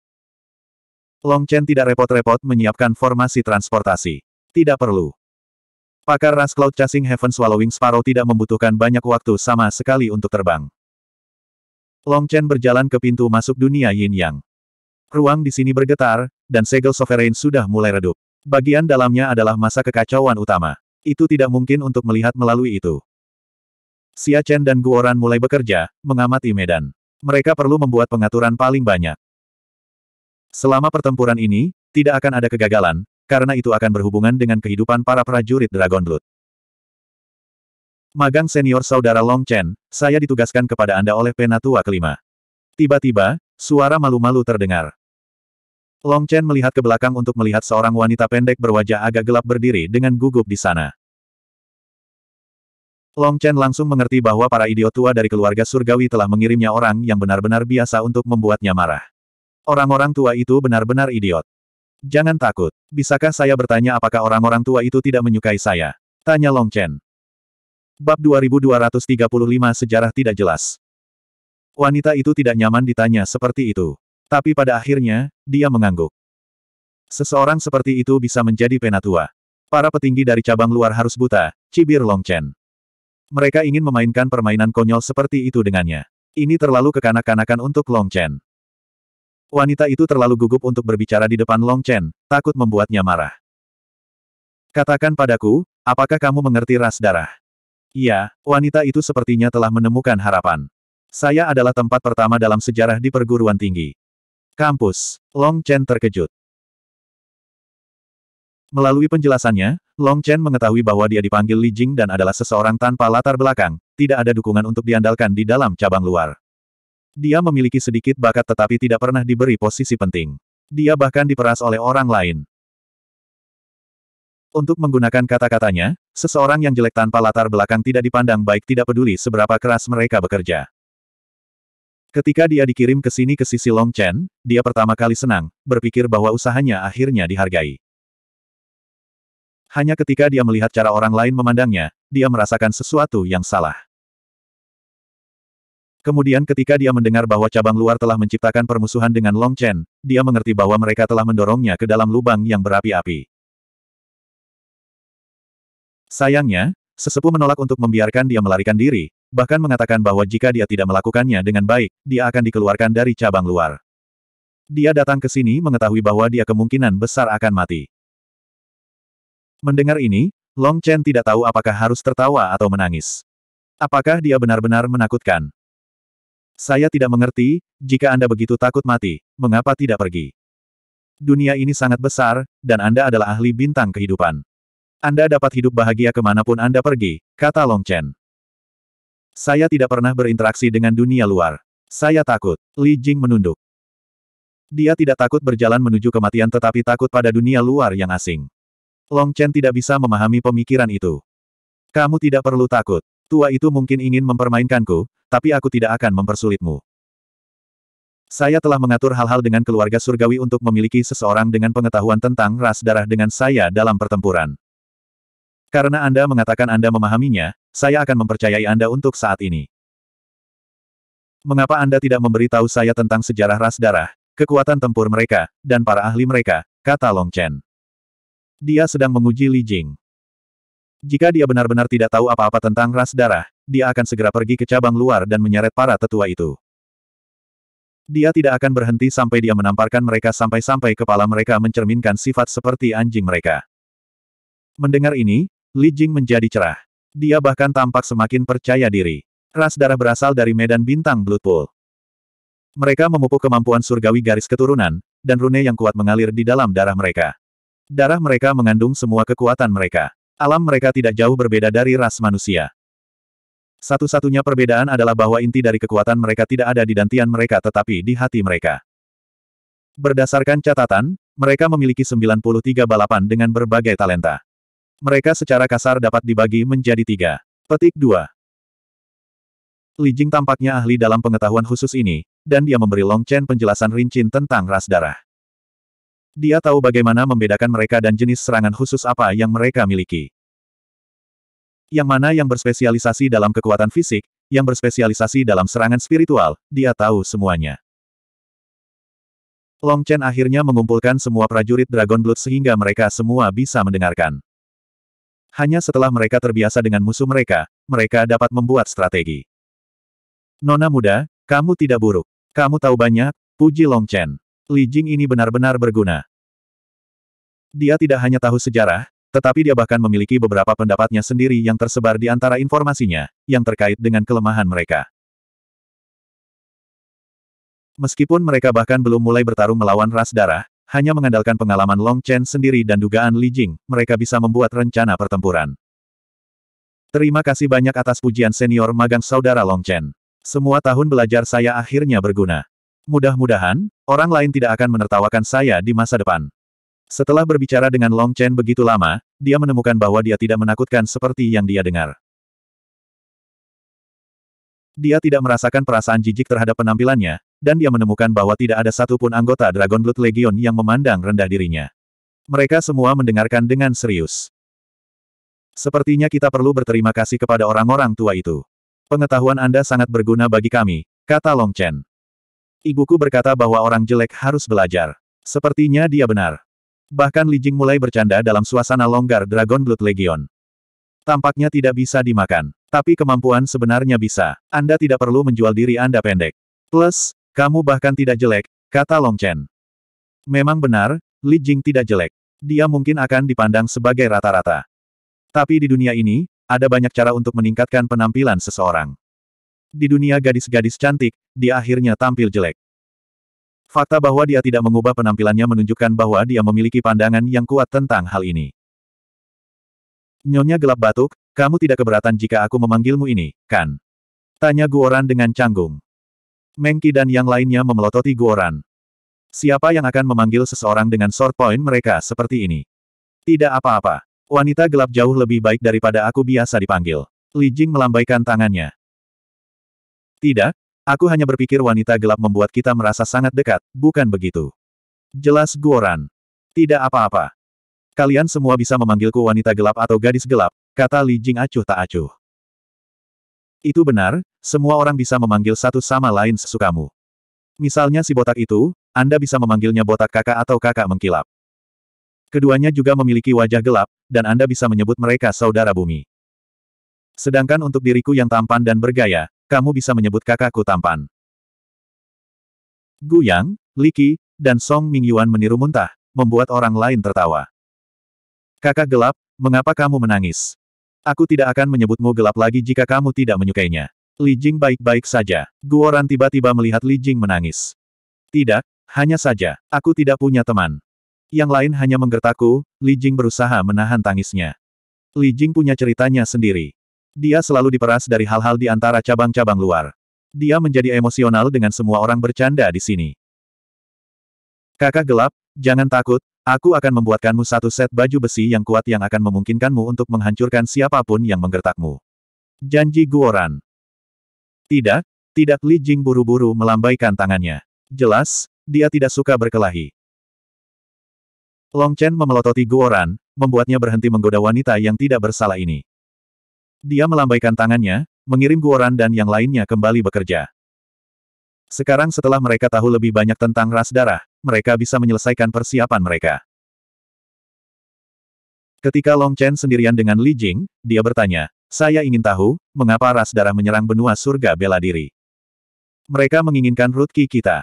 Speaker 1: Long Chen tidak repot-repot menyiapkan formasi transportasi. Tidak perlu. Pakar Ras Cloud Chasing Heaven Swallowing Sparrow tidak membutuhkan banyak waktu sama sekali untuk terbang. Long Chen berjalan ke pintu masuk dunia Yin Yang. Ruang di sini bergetar, dan segel sovereign sudah mulai redup. Bagian dalamnya adalah masa kekacauan utama. Itu tidak mungkin untuk melihat melalui itu. Xia Chen dan Guoran mulai bekerja, mengamati medan. Mereka perlu membuat pengaturan paling banyak. Selama pertempuran ini, tidak akan ada kegagalan, karena itu akan berhubungan dengan kehidupan para prajurit Dragon Blood. Magang senior saudara Long Chen, saya ditugaskan kepada Anda oleh penatua kelima. Tiba-tiba, suara malu-malu terdengar. Long Chen melihat ke belakang untuk melihat seorang wanita pendek berwajah agak gelap berdiri dengan gugup di sana. Long Chen langsung mengerti bahwa para idiot tua dari keluarga surgawi telah mengirimnya orang yang benar-benar biasa untuk membuatnya marah. Orang-orang tua itu benar-benar idiot. Jangan takut. Bisakah saya bertanya apakah orang-orang tua itu tidak menyukai saya? Tanya Long Chen. Bab 2235 Sejarah Tidak Jelas Wanita itu tidak nyaman ditanya seperti itu. Tapi pada akhirnya, dia mengangguk. Seseorang seperti itu bisa menjadi penatua. Para petinggi dari cabang luar harus buta, cibir Long Chen. Mereka ingin memainkan permainan konyol seperti itu dengannya. Ini terlalu kekanak-kanakan untuk Long Chen. Wanita itu terlalu gugup untuk berbicara di depan Long Chen, takut membuatnya marah. Katakan padaku, apakah kamu mengerti ras darah? Iya, wanita itu sepertinya telah menemukan harapan. Saya adalah tempat pertama dalam sejarah di perguruan tinggi. Kampus. Long Chen terkejut. Melalui penjelasannya, Long Chen mengetahui bahwa dia dipanggil Li Jing dan adalah seseorang tanpa latar belakang, tidak ada dukungan untuk diandalkan di dalam cabang luar. Dia memiliki sedikit bakat tetapi tidak pernah diberi posisi penting. Dia bahkan diperas oleh orang lain. Untuk menggunakan kata-katanya, seseorang yang jelek tanpa latar belakang tidak dipandang baik tidak peduli seberapa keras mereka bekerja. Ketika dia dikirim ke sini ke sisi Long Chen, dia pertama kali senang, berpikir bahwa usahanya akhirnya dihargai. Hanya ketika dia melihat cara orang lain memandangnya, dia merasakan sesuatu yang salah. Kemudian ketika dia mendengar bahwa cabang luar telah menciptakan permusuhan dengan Long Chen, dia mengerti bahwa mereka telah mendorongnya ke dalam lubang yang berapi-api. Sayangnya, sesepuh menolak untuk membiarkan dia melarikan diri, bahkan mengatakan bahwa jika dia tidak melakukannya dengan baik, dia akan dikeluarkan dari cabang luar. Dia datang ke sini mengetahui bahwa dia kemungkinan besar akan mati. Mendengar ini, Long Chen tidak tahu apakah harus tertawa atau menangis. Apakah dia benar-benar menakutkan? Saya tidak mengerti, jika Anda begitu takut mati, mengapa tidak pergi? Dunia ini sangat besar, dan Anda adalah ahli bintang kehidupan. Anda dapat hidup bahagia kemanapun Anda pergi, kata Long Chen. Saya tidak pernah berinteraksi dengan dunia luar. Saya takut. Li Jing menunduk. Dia tidak takut berjalan menuju kematian tetapi takut pada dunia luar yang asing. Long Chen tidak bisa memahami pemikiran itu. Kamu tidak perlu takut. Tua itu mungkin ingin mempermainkanku, tapi aku tidak akan mempersulitmu. Saya telah mengatur hal-hal dengan keluarga surgawi untuk memiliki seseorang dengan pengetahuan tentang ras darah dengan saya dalam pertempuran. Karena Anda mengatakan Anda memahaminya, saya akan mempercayai Anda untuk saat ini. Mengapa Anda tidak memberitahu saya tentang sejarah ras darah, kekuatan tempur mereka, dan para ahli mereka, kata Long Chen. Dia sedang menguji Li Jing. Jika dia benar-benar tidak tahu apa-apa tentang ras darah, dia akan segera pergi ke cabang luar dan menyeret para tetua itu. Dia tidak akan berhenti sampai dia menamparkan mereka sampai-sampai kepala mereka mencerminkan sifat seperti anjing mereka. Mendengar ini, Li Jing menjadi cerah. Dia bahkan tampak semakin percaya diri. Ras darah berasal dari medan bintang Blood Pool. Mereka memupuk kemampuan surgawi garis keturunan, dan rune yang kuat mengalir di dalam darah mereka. Darah mereka mengandung semua kekuatan mereka. Alam mereka tidak jauh berbeda dari ras manusia. Satu-satunya perbedaan adalah bahwa inti dari kekuatan mereka tidak ada di dantian mereka tetapi di hati mereka. Berdasarkan catatan, mereka memiliki 93 balapan dengan berbagai talenta. Mereka secara kasar dapat dibagi menjadi tiga. Petik 2. Li Jing tampaknya ahli dalam pengetahuan khusus ini, dan dia memberi Long Chen penjelasan rinci tentang ras darah. Dia tahu bagaimana membedakan mereka dan jenis serangan khusus apa yang mereka miliki. Yang mana yang berspesialisasi dalam kekuatan fisik, yang berspesialisasi dalam serangan spiritual, dia tahu semuanya. Long Chen akhirnya mengumpulkan semua prajurit Dragon Blood sehingga mereka semua bisa mendengarkan. Hanya setelah mereka terbiasa dengan musuh mereka, mereka dapat membuat strategi. Nona muda, kamu tidak buruk. Kamu tahu banyak, puji Long Chen. Li Jing ini benar-benar berguna. Dia tidak hanya tahu sejarah, tetapi dia bahkan memiliki beberapa pendapatnya sendiri yang tersebar di antara informasinya, yang terkait dengan kelemahan mereka. Meskipun mereka bahkan belum mulai bertarung melawan ras darah, hanya mengandalkan pengalaman Long Chen sendiri dan dugaan Li Jing, mereka bisa membuat rencana pertempuran. Terima kasih banyak atas pujian senior magang saudara Long Chen. Semua tahun belajar saya akhirnya berguna. Mudah-mudahan, orang lain tidak akan menertawakan saya di masa depan. Setelah berbicara dengan Long Chen begitu lama, dia menemukan bahwa dia tidak menakutkan seperti yang dia dengar. Dia tidak merasakan perasaan jijik terhadap penampilannya, dan dia menemukan bahwa tidak ada satupun anggota Dragon Blood Legion yang memandang rendah dirinya. Mereka semua mendengarkan dengan serius. Sepertinya kita perlu berterima kasih kepada orang-orang tua itu. Pengetahuan Anda sangat berguna bagi kami, kata Long Chen. Ibuku berkata bahwa orang jelek harus belajar. Sepertinya dia benar. Bahkan Li Jing mulai bercanda dalam suasana longgar Dragon Blood Legion. Tampaknya tidak bisa dimakan. Tapi kemampuan sebenarnya bisa. Anda tidak perlu menjual diri Anda pendek. Plus, kamu bahkan tidak jelek, kata Long Chen. Memang benar, Li Jing tidak jelek. Dia mungkin akan dipandang sebagai rata-rata. Tapi di dunia ini, ada banyak cara untuk meningkatkan penampilan seseorang. Di dunia gadis-gadis cantik, dia akhirnya tampil jelek. Fakta bahwa dia tidak mengubah penampilannya menunjukkan bahwa dia memiliki pandangan yang kuat tentang hal ini. Nyonya gelap batuk, kamu tidak keberatan jika aku memanggilmu ini, kan? Tanya Guoran dengan canggung. Mengki dan yang lainnya memelototi Guoran. Siapa yang akan memanggil seseorang dengan sword point mereka seperti ini? Tidak apa-apa. Wanita gelap jauh lebih baik daripada aku biasa dipanggil. Li Jing melambaikan tangannya. Tidak, aku hanya berpikir wanita gelap membuat kita merasa sangat dekat, bukan begitu? Jelas Guoran. Tidak apa-apa. Kalian semua bisa memanggilku wanita gelap atau gadis gelap, kata Li Jing acuh tak acuh. Itu benar, semua orang bisa memanggil satu sama lain sesukamu. Misalnya si botak itu, Anda bisa memanggilnya botak kakak atau kakak mengkilap. Keduanya juga memiliki wajah gelap, dan Anda bisa menyebut mereka saudara bumi. Sedangkan untuk diriku yang tampan dan bergaya, kamu bisa menyebut kakakku tampan. Gu Yang, Li Qi, dan Song Mingyuan meniru muntah, membuat orang lain tertawa. Kakak gelap, mengapa kamu menangis? Aku tidak akan menyebutmu gelap lagi jika kamu tidak menyukainya. Li Jing baik-baik saja. Guoran tiba-tiba melihat Li Jing menangis. Tidak, hanya saja, aku tidak punya teman. Yang lain hanya menggertaku, Li Jing berusaha menahan tangisnya. Li Jing punya ceritanya sendiri. Dia selalu diperas dari hal-hal di antara cabang-cabang luar. Dia menjadi emosional dengan semua orang bercanda di sini. Kakak gelap, jangan takut, aku akan membuatkanmu satu set baju besi yang kuat yang akan memungkinkanmu untuk menghancurkan siapapun yang menggertakmu. Janji Guoran. Tidak, tidak Li Jing buru-buru melambaikan tangannya. Jelas, dia tidak suka berkelahi. Long Chen memelototi Guoran, membuatnya berhenti menggoda wanita yang tidak bersalah ini. Dia melambaikan tangannya, mengirim Guoran dan yang lainnya kembali bekerja. Sekarang setelah mereka tahu lebih banyak tentang ras darah, mereka bisa menyelesaikan persiapan mereka. Ketika Long Chen sendirian dengan Li Jing, dia bertanya, saya ingin tahu, mengapa ras darah menyerang benua surga bela diri. Mereka menginginkan rutki kita.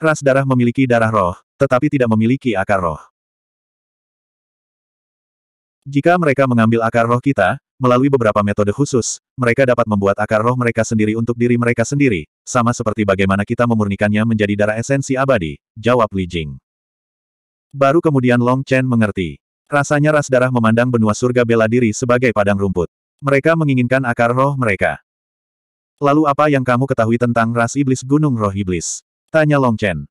Speaker 1: Ras darah memiliki darah roh, tetapi tidak memiliki akar roh. Jika mereka mengambil akar roh kita, Melalui beberapa metode khusus, mereka dapat membuat akar roh mereka sendiri untuk diri mereka sendiri, sama seperti bagaimana kita memurnikannya menjadi darah esensi abadi, jawab Li Jing. Baru kemudian Long Chen mengerti. Rasanya ras darah memandang benua surga bela diri sebagai padang rumput. Mereka menginginkan akar roh mereka. Lalu apa yang kamu ketahui tentang ras iblis gunung roh iblis? Tanya Long Chen.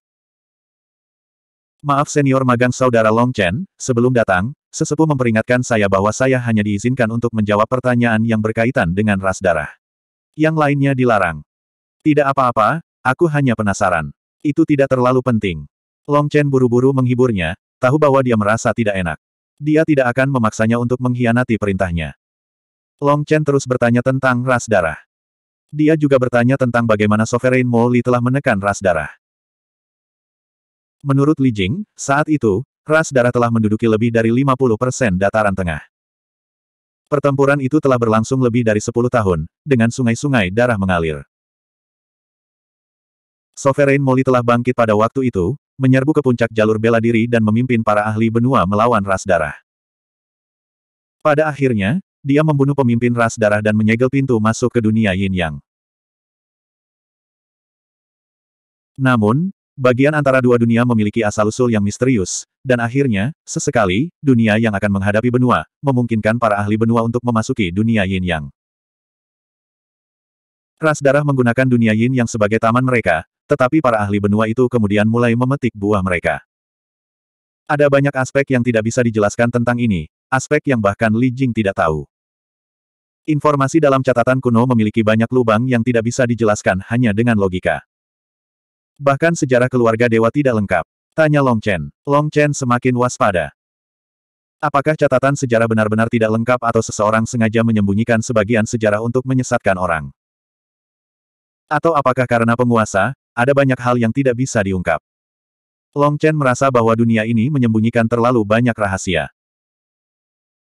Speaker 1: Maaf senior magang saudara Long Chen, sebelum datang, sesepuh memperingatkan saya bahwa saya hanya diizinkan untuk menjawab pertanyaan yang berkaitan dengan ras darah. Yang lainnya dilarang. Tidak apa-apa, aku hanya penasaran. Itu tidak terlalu penting. Long Chen buru-buru menghiburnya, tahu bahwa dia merasa tidak enak. Dia tidak akan memaksanya untuk mengkhianati perintahnya. Long Chen terus bertanya tentang ras darah. Dia juga bertanya tentang bagaimana Sovereign Moli telah menekan ras darah. Menurut Li Jing, saat itu, ras darah telah menduduki lebih dari 50% dataran tengah. Pertempuran itu telah berlangsung lebih dari 10 tahun, dengan sungai-sungai darah mengalir. Sovereign Moli telah bangkit pada waktu itu, menyerbu ke puncak jalur bela diri dan memimpin para ahli benua melawan ras darah. Pada akhirnya, dia membunuh pemimpin ras darah dan menyegel pintu masuk ke dunia yin yang. Namun, Bagian antara dua dunia memiliki asal-usul yang misterius, dan akhirnya, sesekali, dunia yang akan menghadapi benua, memungkinkan para ahli benua untuk memasuki dunia yin yang. Ras darah menggunakan dunia yin yang sebagai taman mereka, tetapi para ahli benua itu kemudian mulai memetik buah mereka. Ada banyak aspek yang tidak bisa dijelaskan tentang ini, aspek yang bahkan Li Jing tidak tahu. Informasi dalam catatan kuno memiliki banyak lubang yang tidak bisa dijelaskan hanya dengan logika. Bahkan sejarah keluarga dewa tidak lengkap. Tanya Long Chen. Long Chen semakin waspada. Apakah catatan sejarah benar-benar tidak lengkap atau seseorang sengaja menyembunyikan sebagian sejarah untuk menyesatkan orang? Atau apakah karena penguasa, ada banyak hal yang tidak bisa diungkap? Long Chen merasa bahwa dunia ini menyembunyikan terlalu banyak rahasia.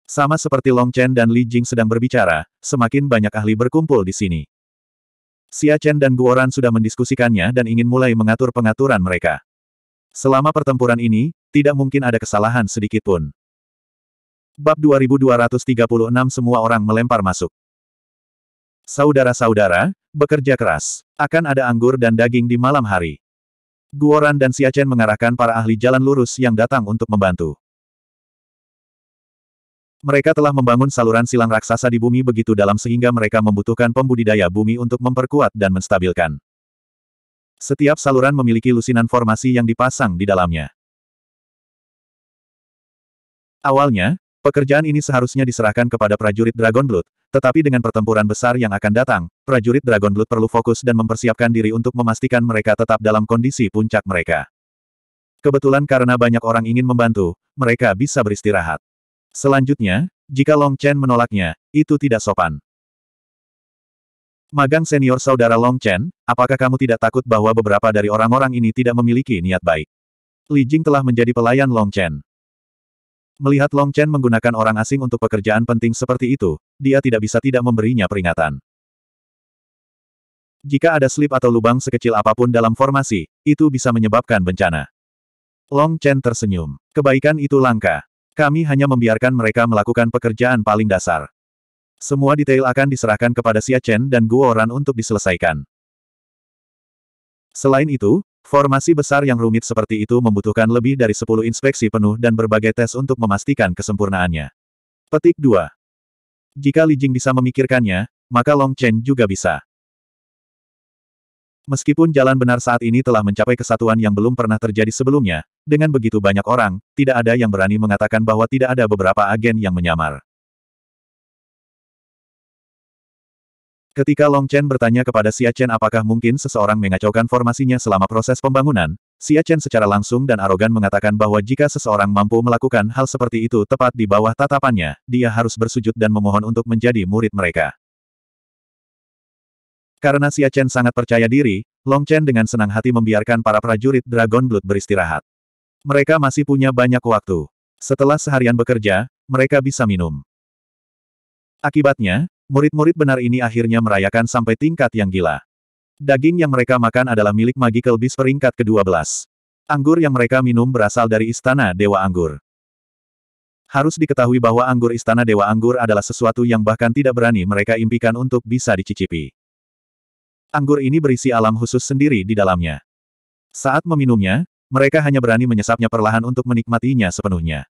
Speaker 1: Sama seperti Long Chen dan Li Jing sedang berbicara, semakin banyak ahli berkumpul di sini. Xia Chen dan Guoran sudah mendiskusikannya dan ingin mulai mengatur pengaturan mereka. Selama pertempuran ini, tidak mungkin ada kesalahan sedikit pun. Bab 2236 Semua orang melempar masuk. Saudara-saudara, bekerja keras. Akan ada anggur dan daging di malam hari. Guoran dan Xia Chen mengarahkan para ahli jalan lurus yang datang untuk membantu. Mereka telah membangun saluran silang raksasa di bumi begitu dalam sehingga mereka membutuhkan pembudidaya bumi untuk memperkuat dan menstabilkan. Setiap saluran memiliki lusinan formasi yang dipasang di dalamnya. Awalnya, pekerjaan ini seharusnya diserahkan kepada prajurit Dragon Blood, tetapi dengan pertempuran besar yang akan datang, prajurit Dragon Blood perlu fokus dan mempersiapkan diri untuk memastikan mereka tetap dalam kondisi puncak mereka. Kebetulan karena banyak orang ingin membantu, mereka bisa beristirahat. Selanjutnya, jika Long Chen menolaknya, itu tidak sopan. Magang senior saudara Long Chen, apakah kamu tidak takut bahwa beberapa dari orang-orang ini tidak memiliki niat baik? Li Jing telah menjadi pelayan Long Chen. Melihat Long Chen menggunakan orang asing untuk pekerjaan penting seperti itu, dia tidak bisa tidak memberinya peringatan. Jika ada slip atau lubang sekecil apapun dalam formasi, itu bisa menyebabkan bencana. Long Chen tersenyum. Kebaikan itu langka. Kami hanya membiarkan mereka melakukan pekerjaan paling dasar. Semua detail akan diserahkan kepada Xia Chen dan Guo Ran untuk diselesaikan. Selain itu, formasi besar yang rumit seperti itu membutuhkan lebih dari 10 inspeksi penuh dan berbagai tes untuk memastikan kesempurnaannya. Petik 2. Jika Li Jing bisa memikirkannya, maka Long Chen juga bisa. Meskipun jalan benar saat ini telah mencapai kesatuan yang belum pernah terjadi sebelumnya, dengan begitu banyak orang, tidak ada yang berani mengatakan bahwa tidak ada beberapa agen yang menyamar. Ketika Long Chen bertanya kepada Xia Chen apakah mungkin seseorang mengacaukan formasinya selama proses pembangunan, Xia Chen secara langsung dan arogan mengatakan bahwa jika seseorang mampu melakukan hal seperti itu tepat di bawah tatapannya, dia harus bersujud dan memohon untuk menjadi murid mereka. Karena Xia Chen sangat percaya diri, Long Chen dengan senang hati membiarkan para prajurit Dragon Blood beristirahat. Mereka masih punya banyak waktu. Setelah seharian bekerja, mereka bisa minum. Akibatnya, murid-murid benar ini akhirnya merayakan sampai tingkat yang gila. Daging yang mereka makan adalah milik Magical Beast peringkat ke-12. Anggur yang mereka minum berasal dari Istana Dewa Anggur. Harus diketahui bahwa anggur Istana Dewa Anggur adalah sesuatu yang bahkan tidak berani mereka impikan untuk bisa dicicipi. Anggur ini berisi alam khusus sendiri di dalamnya. Saat meminumnya, mereka hanya berani menyesapnya perlahan untuk menikmatinya sepenuhnya.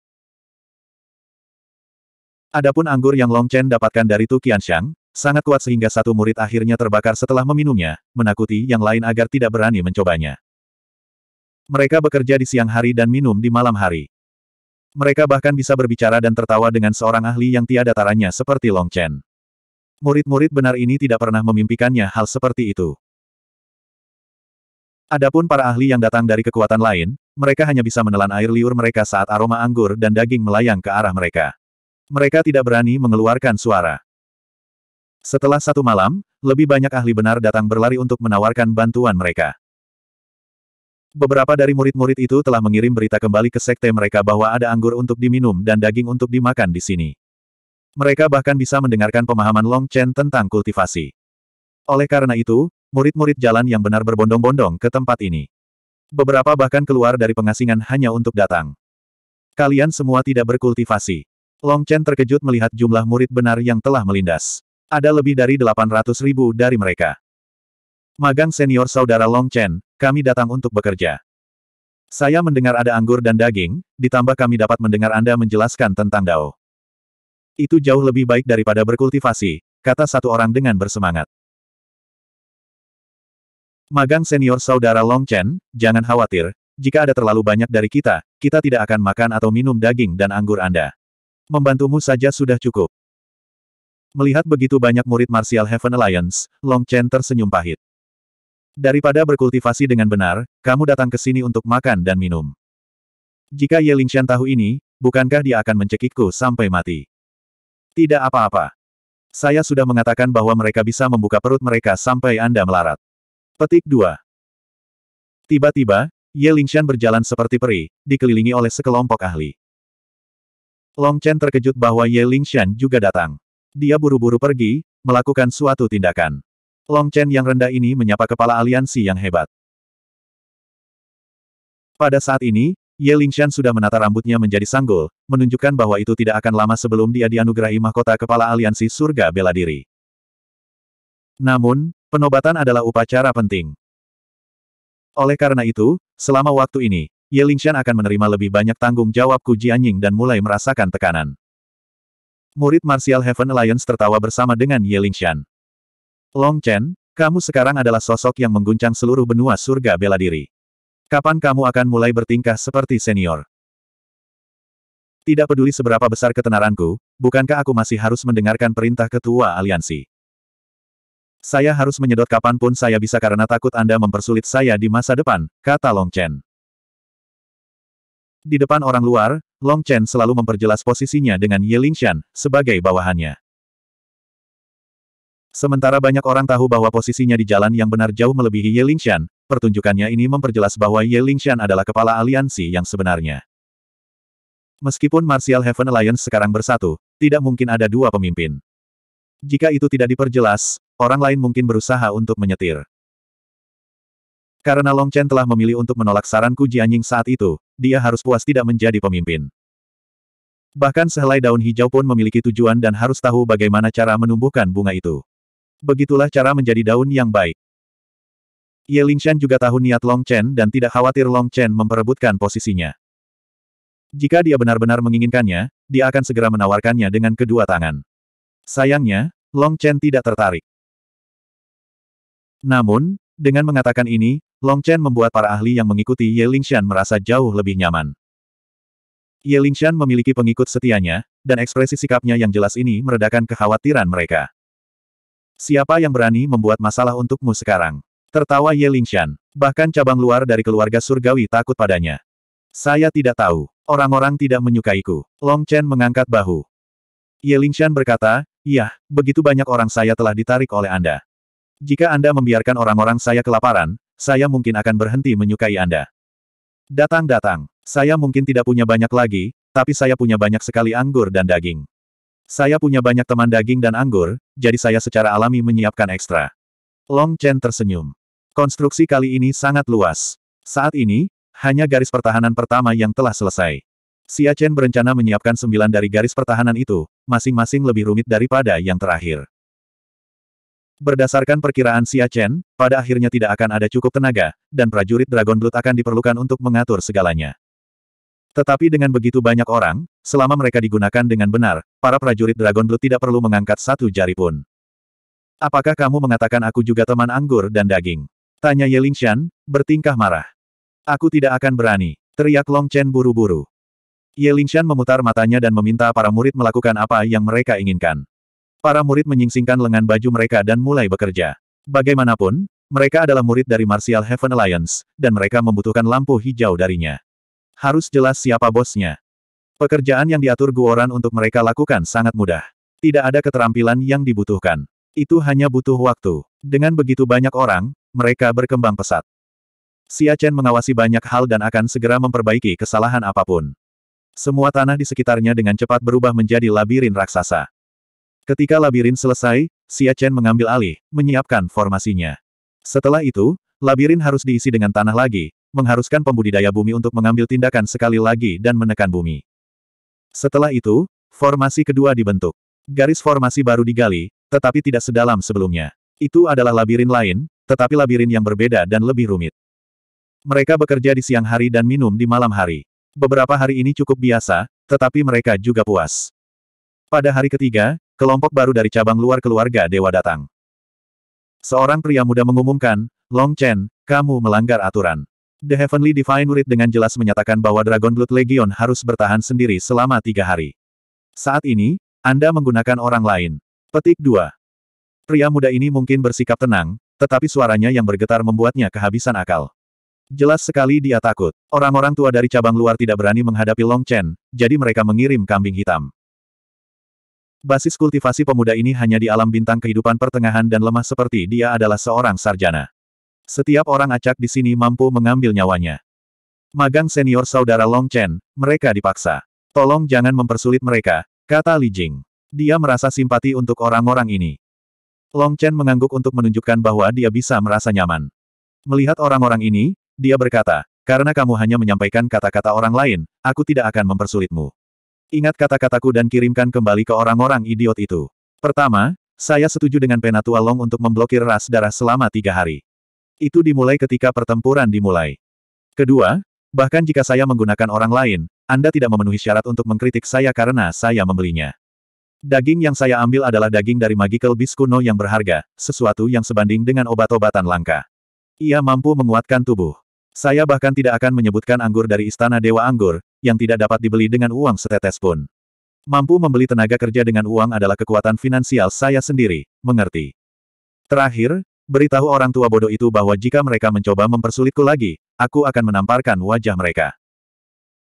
Speaker 1: Adapun anggur yang Long Chen dapatkan dari Tu Qianxiang, sangat kuat sehingga satu murid akhirnya terbakar setelah meminumnya, menakuti yang lain agar tidak berani mencobanya. Mereka bekerja di siang hari dan minum di malam hari. Mereka bahkan bisa berbicara dan tertawa dengan seorang ahli yang tiada taranya seperti Long Chen. Murid-murid benar ini tidak pernah memimpikannya hal seperti itu. Adapun para ahli yang datang dari kekuatan lain, mereka hanya bisa menelan air liur mereka saat aroma anggur dan daging melayang ke arah mereka. Mereka tidak berani mengeluarkan suara. Setelah satu malam, lebih banyak ahli benar datang berlari untuk menawarkan bantuan mereka. Beberapa dari murid-murid itu telah mengirim berita kembali ke sekte mereka bahwa ada anggur untuk diminum dan daging untuk dimakan di sini. Mereka bahkan bisa mendengarkan pemahaman Long Chen tentang kultivasi. Oleh karena itu, murid-murid jalan yang benar berbondong-bondong ke tempat ini. Beberapa bahkan keluar dari pengasingan hanya untuk datang. Kalian semua tidak berkultivasi. Long Chen terkejut melihat jumlah murid benar yang telah melindas. Ada lebih dari 800 ribu dari mereka. Magang senior saudara Long Chen, kami datang untuk bekerja. Saya mendengar ada anggur dan daging, ditambah kami dapat mendengar Anda menjelaskan tentang Dao. Itu jauh lebih baik daripada berkultivasi, kata satu orang dengan bersemangat. Magang senior saudara Long Chen, jangan khawatir, jika ada terlalu banyak dari kita, kita tidak akan makan atau minum daging dan anggur Anda. Membantumu saja sudah cukup. Melihat begitu banyak murid Martial Heaven Alliance, Long Chen tersenyum pahit. Daripada berkultivasi dengan benar, kamu datang ke sini untuk makan dan minum. Jika Ye Lingshan tahu ini, bukankah dia akan mencekikku sampai mati? Tidak apa-apa. Saya sudah mengatakan bahwa mereka bisa membuka perut mereka sampai Anda melarat. Petik 2. Tiba-tiba, Ye Lingshan berjalan seperti peri, dikelilingi oleh sekelompok ahli. Long Chen terkejut bahwa Ye Lingshan juga datang. Dia buru-buru pergi, melakukan suatu tindakan. Long Chen yang rendah ini menyapa kepala aliansi yang hebat. Pada saat ini, Ye Lingshan sudah menata rambutnya menjadi sanggul, menunjukkan bahwa itu tidak akan lama sebelum dia dianugerahi mahkota kepala aliansi surga bela diri. Namun, Penobatan adalah upacara penting. Oleh karena itu, selama waktu ini, Ye Lingshan akan menerima lebih banyak tanggung jawab Ku Jianying dan mulai merasakan tekanan. Murid Martial Heaven Alliance tertawa bersama dengan Ye Lingshan. Long Chen, kamu sekarang adalah sosok yang mengguncang seluruh benua surga bela diri. Kapan kamu akan mulai bertingkah seperti senior? Tidak peduli seberapa besar ketenaranku, bukankah aku masih harus mendengarkan perintah ketua aliansi? Saya harus menyedot kapanpun saya bisa karena takut Anda mempersulit saya di masa depan, kata Long Chen. Di depan orang luar, Long Chen selalu memperjelas posisinya dengan Ye Lingshan, sebagai bawahannya. Sementara banyak orang tahu bahwa posisinya di jalan yang benar jauh melebihi Ye Lingshan, pertunjukannya ini memperjelas bahwa Ye Lingshan adalah kepala aliansi yang sebenarnya. Meskipun Martial Heaven Alliance sekarang bersatu, tidak mungkin ada dua pemimpin. Jika itu tidak diperjelas, Orang lain mungkin berusaha untuk menyetir. Karena Long Chen telah memilih untuk menolak saranku Jianying saat itu, dia harus puas tidak menjadi pemimpin. Bahkan sehelai daun hijau pun memiliki tujuan dan harus tahu bagaimana cara menumbuhkan bunga itu. Begitulah cara menjadi daun yang baik. Ye Lingshan juga tahu niat Long Chen dan tidak khawatir Long Chen memperebutkan posisinya. Jika dia benar-benar menginginkannya, dia akan segera menawarkannya dengan kedua tangan. Sayangnya, Long Chen tidak tertarik. Namun, dengan mengatakan ini, Long Chen membuat para ahli yang mengikuti Ye Lingshan merasa jauh lebih nyaman. Ye Lingshan memiliki pengikut setianya, dan ekspresi sikapnya yang jelas ini meredakan kekhawatiran mereka. Siapa yang berani membuat masalah untukmu sekarang? Tertawa Ye Lingshan. Bahkan cabang luar dari keluarga surgawi takut padanya. Saya tidak tahu. Orang-orang tidak menyukaiku. Long Chen mengangkat bahu. Ye Lingshan berkata, Yah, begitu banyak orang saya telah ditarik oleh Anda. Jika Anda membiarkan orang-orang saya kelaparan, saya mungkin akan berhenti menyukai Anda. Datang-datang, saya mungkin tidak punya banyak lagi, tapi saya punya banyak sekali anggur dan daging. Saya punya banyak teman daging dan anggur, jadi saya secara alami menyiapkan ekstra. Long Chen tersenyum. Konstruksi kali ini sangat luas. Saat ini, hanya garis pertahanan pertama yang telah selesai. Xia Chen berencana menyiapkan sembilan dari garis pertahanan itu, masing-masing lebih rumit daripada yang terakhir. Berdasarkan perkiraan Xia Chen, pada akhirnya tidak akan ada cukup tenaga, dan prajurit Dragon Blood akan diperlukan untuk mengatur segalanya. Tetapi dengan begitu banyak orang, selama mereka digunakan dengan benar, para prajurit Dragon Blood tidak perlu mengangkat satu jari pun. Apakah kamu mengatakan aku juga teman anggur dan daging? Tanya Yelingshan, bertingkah marah. Aku tidak akan berani, teriak Long Chen buru-buru. Yelingshan memutar matanya dan meminta para murid melakukan apa yang mereka inginkan. Para murid menyingsingkan lengan baju mereka dan mulai bekerja. Bagaimanapun, mereka adalah murid dari Martial Heaven Alliance, dan mereka membutuhkan lampu hijau darinya. Harus jelas siapa bosnya. Pekerjaan yang diatur Guoran untuk mereka lakukan sangat mudah. Tidak ada keterampilan yang dibutuhkan. Itu hanya butuh waktu. Dengan begitu banyak orang, mereka berkembang pesat. Xia Chen mengawasi banyak hal dan akan segera memperbaiki kesalahan apapun. Semua tanah di sekitarnya dengan cepat berubah menjadi labirin raksasa. Ketika labirin selesai, Xia Chen mengambil alih, menyiapkan formasinya. Setelah itu, labirin harus diisi dengan tanah lagi, mengharuskan pembudidaya bumi untuk mengambil tindakan sekali lagi dan menekan bumi. Setelah itu, formasi kedua dibentuk. Garis formasi baru digali, tetapi tidak sedalam sebelumnya. Itu adalah labirin lain, tetapi labirin yang berbeda dan lebih rumit. Mereka bekerja di siang hari dan minum di malam hari. Beberapa hari ini cukup biasa, tetapi mereka juga puas. Pada hari ketiga, Kelompok baru dari cabang luar keluarga dewa datang. Seorang pria muda mengumumkan, Long Chen, kamu melanggar aturan. The Heavenly Divine Writ dengan jelas menyatakan bahwa Dragon Blood Legion harus bertahan sendiri selama tiga hari. Saat ini, Anda menggunakan orang lain. Petik 2. Pria muda ini mungkin bersikap tenang, tetapi suaranya yang bergetar membuatnya kehabisan akal. Jelas sekali dia takut. Orang-orang tua dari cabang luar tidak berani menghadapi Long Chen, jadi mereka mengirim kambing hitam. Basis kultivasi pemuda ini hanya di alam bintang kehidupan pertengahan dan lemah seperti dia adalah seorang sarjana. Setiap orang acak di sini mampu mengambil nyawanya. Magang senior saudara Long Chen, mereka dipaksa. Tolong jangan mempersulit mereka, kata Li Jing. Dia merasa simpati untuk orang-orang ini. Long Chen mengangguk untuk menunjukkan bahwa dia bisa merasa nyaman. Melihat orang-orang ini, dia berkata, karena kamu hanya menyampaikan kata-kata orang lain, aku tidak akan mempersulitmu. Ingat kata-kataku dan kirimkan kembali ke orang-orang idiot itu. Pertama, saya setuju dengan Penatua Long untuk memblokir ras darah selama tiga hari. Itu dimulai ketika pertempuran dimulai. Kedua, bahkan jika saya menggunakan orang lain, Anda tidak memenuhi syarat untuk mengkritik saya karena saya membelinya. Daging yang saya ambil adalah daging dari magical beast kuno yang berharga, sesuatu yang sebanding dengan obat-obatan langka. Ia mampu menguatkan tubuh. Saya bahkan tidak akan menyebutkan anggur dari Istana Dewa Anggur, yang tidak dapat dibeli dengan uang setetes pun. Mampu membeli tenaga kerja dengan uang adalah kekuatan finansial saya sendiri, mengerti. Terakhir, beritahu orang tua bodoh itu bahwa jika mereka mencoba mempersulitku lagi, aku akan menamparkan wajah mereka.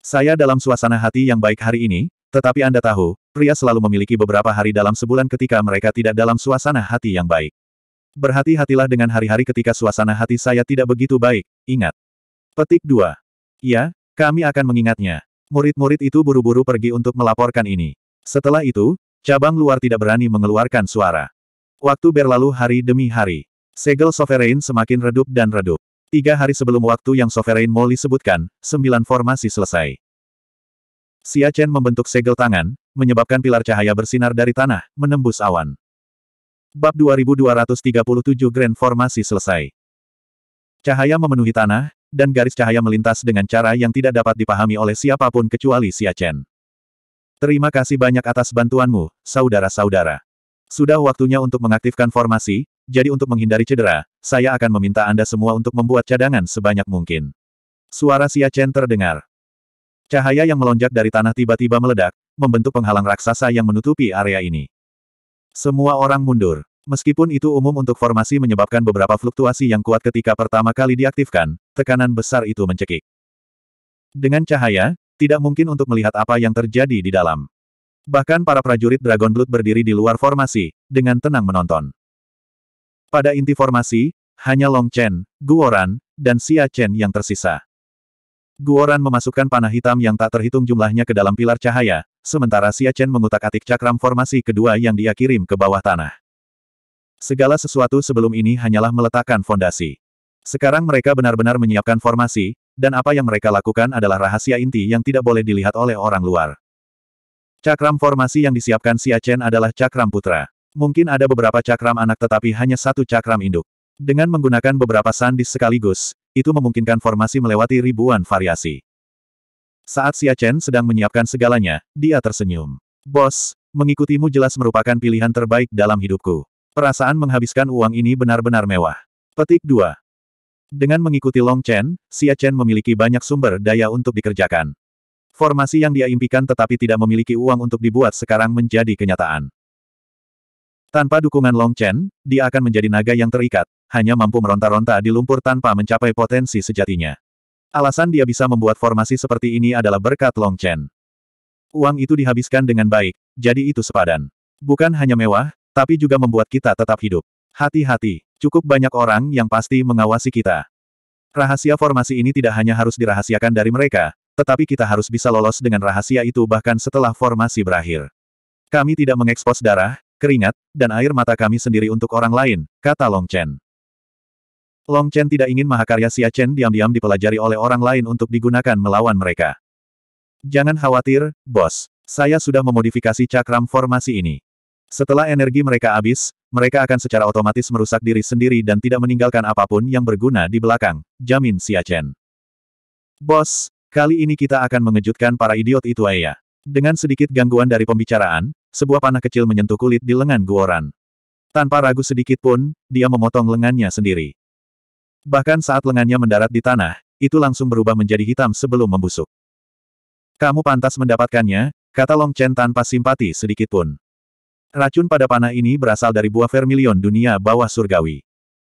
Speaker 1: Saya dalam suasana hati yang baik hari ini, tetapi Anda tahu, pria selalu memiliki beberapa hari dalam sebulan ketika mereka tidak dalam suasana hati yang baik. Berhati-hatilah dengan hari-hari ketika suasana hati saya tidak begitu baik, ingat. Petik 2. Ya, kami akan mengingatnya. Murid-murid itu buru-buru pergi untuk melaporkan ini. Setelah itu, cabang luar tidak berani mengeluarkan suara. Waktu berlalu hari demi hari. Segel Sovereign semakin redup dan redup. Tiga hari sebelum waktu yang Sovereign Molly sebutkan, sembilan formasi selesai. Xia Chen membentuk segel tangan, menyebabkan pilar cahaya bersinar dari tanah, menembus awan. Bab 2237 Grand Formasi selesai. Cahaya memenuhi tanah, dan garis cahaya melintas dengan cara yang tidak dapat dipahami oleh siapapun kecuali Xia Chen. Terima kasih banyak atas bantuanmu, saudara-saudara. Sudah waktunya untuk mengaktifkan formasi, jadi untuk menghindari cedera, saya akan meminta Anda semua untuk membuat cadangan sebanyak mungkin. Suara Xia Chen terdengar. Cahaya yang melonjak dari tanah tiba-tiba meledak, membentuk penghalang raksasa yang menutupi area ini. Semua orang mundur. Meskipun itu umum untuk formasi menyebabkan beberapa fluktuasi yang kuat ketika pertama kali diaktifkan, tekanan besar itu mencekik. Dengan cahaya, tidak mungkin untuk melihat apa yang terjadi di dalam. Bahkan para prajurit Dragon Blood berdiri di luar formasi, dengan tenang menonton. Pada inti formasi, hanya Long Chen, Guoran, dan Xia Chen yang tersisa. Guoran memasukkan panah hitam yang tak terhitung jumlahnya ke dalam pilar cahaya, sementara Xia Chen mengutak-atik cakram formasi kedua yang dia kirim ke bawah tanah. Segala sesuatu sebelum ini hanyalah meletakkan fondasi. Sekarang mereka benar-benar menyiapkan formasi, dan apa yang mereka lakukan adalah rahasia inti yang tidak boleh dilihat oleh orang luar. Cakram formasi yang disiapkan Siachen adalah cakram putra. Mungkin ada beberapa cakram anak tetapi hanya satu cakram induk. Dengan menggunakan beberapa sandis sekaligus, itu memungkinkan formasi melewati ribuan variasi. Saat Siachen sedang menyiapkan segalanya, dia tersenyum. Bos, mengikutimu jelas merupakan pilihan terbaik dalam hidupku. Perasaan menghabiskan uang ini benar-benar mewah. Petik 2. Dengan mengikuti Long Chen, Xia Chen memiliki banyak sumber daya untuk dikerjakan. Formasi yang dia impikan tetapi tidak memiliki uang untuk dibuat sekarang menjadi kenyataan. Tanpa dukungan Long Chen, dia akan menjadi naga yang terikat, hanya mampu meronta-ronta di lumpur tanpa mencapai potensi sejatinya. Alasan dia bisa membuat formasi seperti ini adalah berkat Long Chen. Uang itu dihabiskan dengan baik, jadi itu sepadan. Bukan hanya mewah, tapi juga membuat kita tetap hidup. Hati-hati, cukup banyak orang yang pasti mengawasi kita. Rahasia formasi ini tidak hanya harus dirahasiakan dari mereka, tetapi kita harus bisa lolos dengan rahasia itu bahkan setelah formasi berakhir. Kami tidak mengekspos darah, keringat, dan air mata kami sendiri untuk orang lain, kata Long Chen. Long Chen tidak ingin mahakarya Xia Chen diam-diam dipelajari oleh orang lain untuk digunakan melawan mereka. Jangan khawatir, bos. Saya sudah memodifikasi cakram formasi ini. Setelah energi mereka habis, mereka akan secara otomatis merusak diri sendiri dan tidak meninggalkan apapun yang berguna di belakang, jamin Xia Chen. Bos, kali ini kita akan mengejutkan para idiot itu ya. Dengan sedikit gangguan dari pembicaraan, sebuah panah kecil menyentuh kulit di lengan Guoran. Tanpa ragu sedikit pun, dia memotong lengannya sendiri. Bahkan saat lengannya mendarat di tanah, itu langsung berubah menjadi hitam sebelum membusuk. Kamu pantas mendapatkannya, kata Long Chen tanpa simpati sedikit pun. Racun pada panah ini berasal dari buah vermilion dunia bawah surgawi.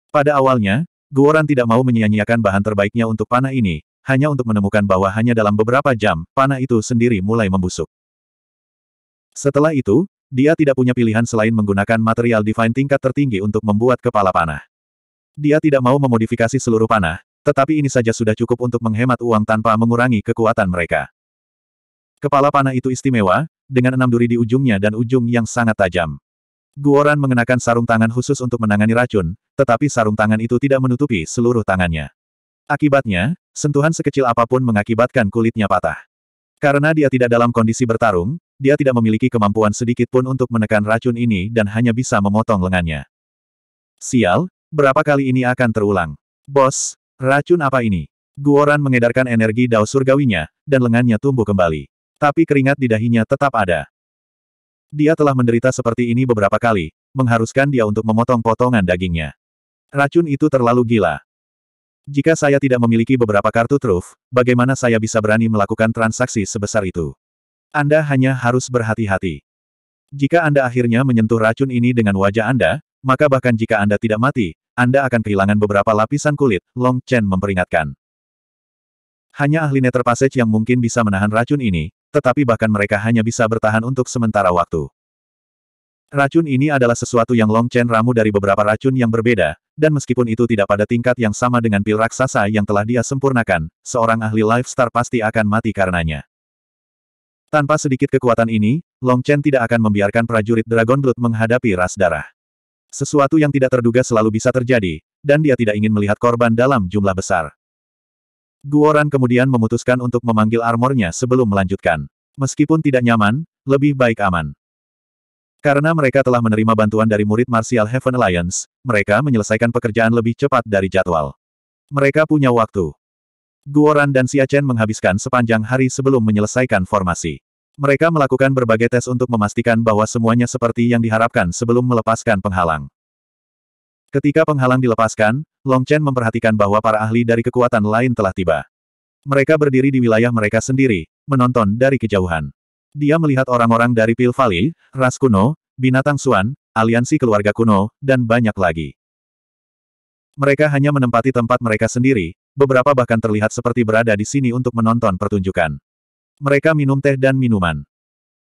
Speaker 1: Pada awalnya, Guoran tidak mau menyia-nyiakan bahan terbaiknya untuk panah ini, hanya untuk menemukan bahwa hanya dalam beberapa jam, panah itu sendiri mulai membusuk. Setelah itu, dia tidak punya pilihan selain menggunakan material divine tingkat tertinggi untuk membuat kepala panah. Dia tidak mau memodifikasi seluruh panah, tetapi ini saja sudah cukup untuk menghemat uang tanpa mengurangi kekuatan mereka. Kepala panah itu istimewa, dengan enam duri di ujungnya dan ujung yang sangat tajam. Guoran mengenakan sarung tangan khusus untuk menangani racun, tetapi sarung tangan itu tidak menutupi seluruh tangannya. Akibatnya, sentuhan sekecil apapun mengakibatkan kulitnya patah. Karena dia tidak dalam kondisi bertarung, dia tidak memiliki kemampuan sedikit pun untuk menekan racun ini dan hanya bisa memotong lengannya. Sial, berapa kali ini akan terulang? Bos, racun apa ini? Guoran mengedarkan energi dao surgawinya, dan lengannya tumbuh kembali tapi keringat di dahinya tetap ada. Dia telah menderita seperti ini beberapa kali, mengharuskan dia untuk memotong potongan dagingnya. Racun itu terlalu gila. Jika saya tidak memiliki beberapa kartu truf, bagaimana saya bisa berani melakukan transaksi sebesar itu? Anda hanya harus berhati-hati. Jika Anda akhirnya menyentuh racun ini dengan wajah Anda, maka bahkan jika Anda tidak mati, Anda akan kehilangan beberapa lapisan kulit, Long Chen memperingatkan. Hanya ahli neter passage yang mungkin bisa menahan racun ini, tetapi bahkan mereka hanya bisa bertahan untuk sementara waktu. Racun ini adalah sesuatu yang Long Chen ramu dari beberapa racun yang berbeda, dan meskipun itu tidak pada tingkat yang sama dengan pil raksasa yang telah dia sempurnakan, seorang ahli Life Star pasti akan mati karenanya. Tanpa sedikit kekuatan ini, Long Chen tidak akan membiarkan prajurit Dragon Blood menghadapi ras darah. Sesuatu yang tidak terduga selalu bisa terjadi, dan dia tidak ingin melihat korban dalam jumlah besar. Guoran kemudian memutuskan untuk memanggil armornya sebelum melanjutkan. Meskipun tidak nyaman, lebih baik aman. Karena mereka telah menerima bantuan dari murid Martial Heaven Alliance, mereka menyelesaikan pekerjaan lebih cepat dari jadwal. Mereka punya waktu. Guoran dan Xia Chen menghabiskan sepanjang hari sebelum menyelesaikan formasi. Mereka melakukan berbagai tes untuk memastikan bahwa semuanya seperti yang diharapkan sebelum melepaskan penghalang. Ketika penghalang dilepaskan, Long Chen memperhatikan bahwa para ahli dari kekuatan lain telah tiba. Mereka berdiri di wilayah mereka sendiri, menonton dari kejauhan. Dia melihat orang-orang dari Pil Valley, ras kuno, binatang suan, aliansi keluarga kuno, dan banyak lagi. Mereka hanya menempati tempat mereka sendiri, beberapa bahkan terlihat seperti berada di sini untuk menonton pertunjukan. Mereka minum teh dan minuman.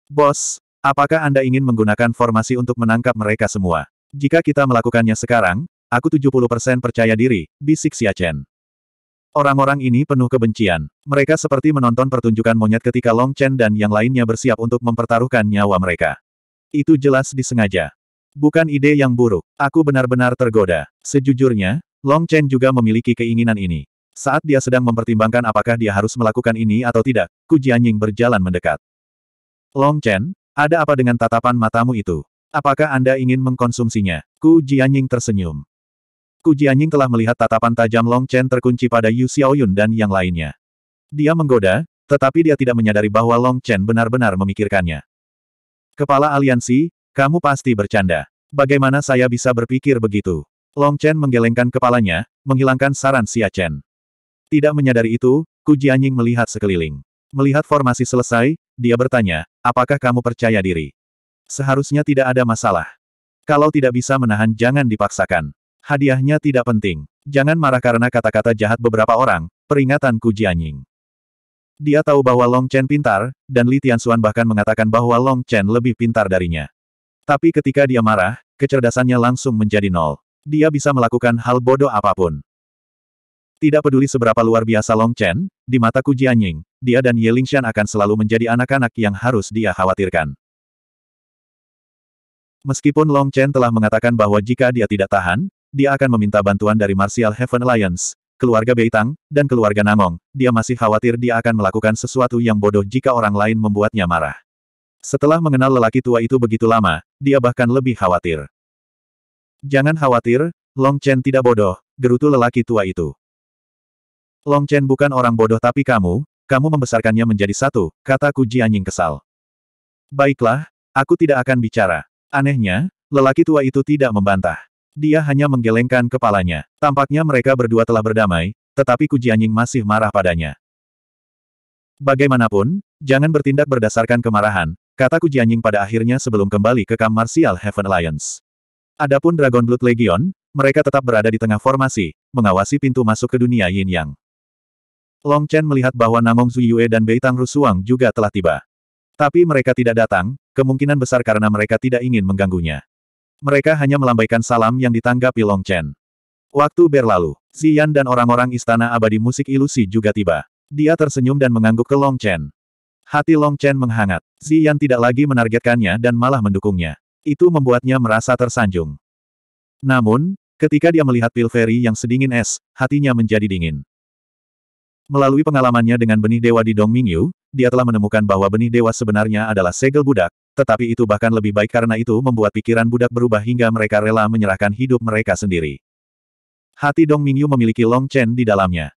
Speaker 1: Bos, apakah Anda ingin menggunakan formasi untuk menangkap mereka semua? Jika kita melakukannya sekarang, aku 70% percaya diri, bisik Xia Chen. Orang-orang ini penuh kebencian. Mereka seperti menonton pertunjukan monyet ketika Long Chen dan yang lainnya bersiap untuk mempertaruhkan nyawa mereka. Itu jelas disengaja. Bukan ide yang buruk. Aku benar-benar tergoda. Sejujurnya, Long Chen juga memiliki keinginan ini. Saat dia sedang mempertimbangkan apakah dia harus melakukan ini atau tidak, Ku Jianying berjalan mendekat. Long Chen, ada apa dengan tatapan matamu itu? Apakah Anda ingin mengkonsumsinya? Ku Jianying tersenyum. Ku Jianying telah melihat tatapan tajam Long Chen terkunci pada Yu Xiaoyun dan yang lainnya. Dia menggoda, tetapi dia tidak menyadari bahwa Long Chen benar-benar memikirkannya. Kepala aliansi, kamu pasti bercanda. Bagaimana saya bisa berpikir begitu? Long Chen menggelengkan kepalanya, menghilangkan saran Xia Chen. Tidak menyadari itu, Ku Jianying melihat sekeliling. Melihat formasi selesai, dia bertanya, apakah kamu percaya diri? Seharusnya tidak ada masalah. Kalau tidak bisa menahan jangan dipaksakan. Hadiahnya tidak penting. Jangan marah karena kata-kata jahat beberapa orang, Peringatan Ku Jianying. Dia tahu bahwa Long Chen pintar, dan Li Tianxuan bahkan mengatakan bahwa Long Chen lebih pintar darinya. Tapi ketika dia marah, kecerdasannya langsung menjadi nol. Dia bisa melakukan hal bodoh apapun. Tidak peduli seberapa luar biasa Long Chen, di mata Ku Jianying, dia dan Ye Lingxian akan selalu menjadi anak-anak yang harus dia khawatirkan. Meskipun Long Chen telah mengatakan bahwa jika dia tidak tahan, dia akan meminta bantuan dari Martial Heaven Alliance, keluarga Beitang, dan keluarga Namong, dia masih khawatir dia akan melakukan sesuatu yang bodoh jika orang lain membuatnya marah. Setelah mengenal lelaki tua itu begitu lama, dia bahkan lebih khawatir. Jangan khawatir, Long Chen tidak bodoh, gerutu lelaki tua itu. Long Chen bukan orang bodoh tapi kamu, kamu membesarkannya menjadi satu, kata Ku Jianying kesal. Baiklah, aku tidak akan bicara. Anehnya, lelaki tua itu tidak membantah. Dia hanya menggelengkan kepalanya. Tampaknya mereka berdua telah berdamai, tetapi Kujianying masih marah padanya. Bagaimanapun, jangan bertindak berdasarkan kemarahan, kata Kujianying pada akhirnya sebelum kembali ke Kam Martial Heaven Alliance. Adapun Dragon Blood Legion, mereka tetap berada di tengah formasi, mengawasi pintu masuk ke dunia Yin Yang. Long Chen melihat bahwa Namong Zuyue dan Beitang Rusuang juga telah tiba. Tapi mereka tidak datang, kemungkinan besar karena mereka tidak ingin mengganggunya. Mereka hanya melambaikan salam yang ditanggapi Long Chen. Waktu berlalu, Xian dan orang-orang istana abadi musik ilusi juga tiba. Dia tersenyum dan mengangguk ke Long Chen. Hati Long Chen menghangat. Xian tidak lagi menargetkannya dan malah mendukungnya. Itu membuatnya merasa tersanjung. Namun, ketika dia melihat Pil Ferry yang sedingin es, hatinya menjadi dingin. Melalui pengalamannya dengan benih dewa di Dong Mingyu, dia telah menemukan bahwa benih dewa sebenarnya adalah segel budak, tetapi itu bahkan lebih baik karena itu membuat pikiran budak berubah hingga mereka rela menyerahkan hidup mereka sendiri. Hati Dong Mingyu memiliki Long Chen di dalamnya.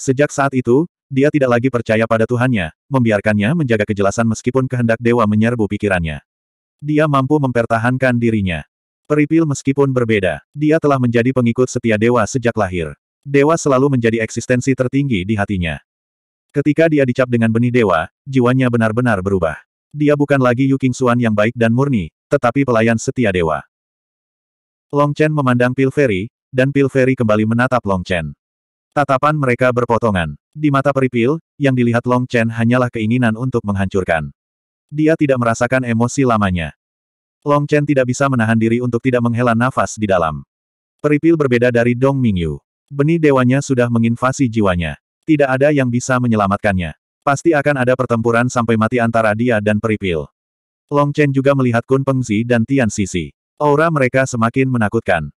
Speaker 1: Sejak saat itu, dia tidak lagi percaya pada Tuhannya, membiarkannya menjaga kejelasan meskipun kehendak dewa menyerbu pikirannya. Dia mampu mempertahankan dirinya. Peripil meskipun berbeda, dia telah menjadi pengikut setia dewa sejak lahir. Dewa selalu menjadi eksistensi tertinggi di hatinya. Ketika dia dicap dengan benih dewa, jiwanya benar-benar berubah. Dia bukan lagi Yu King Xuan yang baik dan murni, tetapi pelayan setia dewa. Long Chen memandang Pil Ferry, dan Pil Ferry kembali menatap Long Chen. Tatapan mereka berpotongan. Di mata Peripil, yang dilihat Long Chen hanyalah keinginan untuk menghancurkan. Dia tidak merasakan emosi lamanya. Long Chen tidak bisa menahan diri untuk tidak menghela nafas di dalam. Peripil berbeda dari Dong Mingyu. Benih dewanya sudah menginvasi jiwanya. Tidak ada yang bisa menyelamatkannya. Pasti akan ada pertempuran sampai mati antara dia dan Peripil. Long Chen juga melihat Kun Pengzi dan Tian Sisi. Aura mereka semakin menakutkan.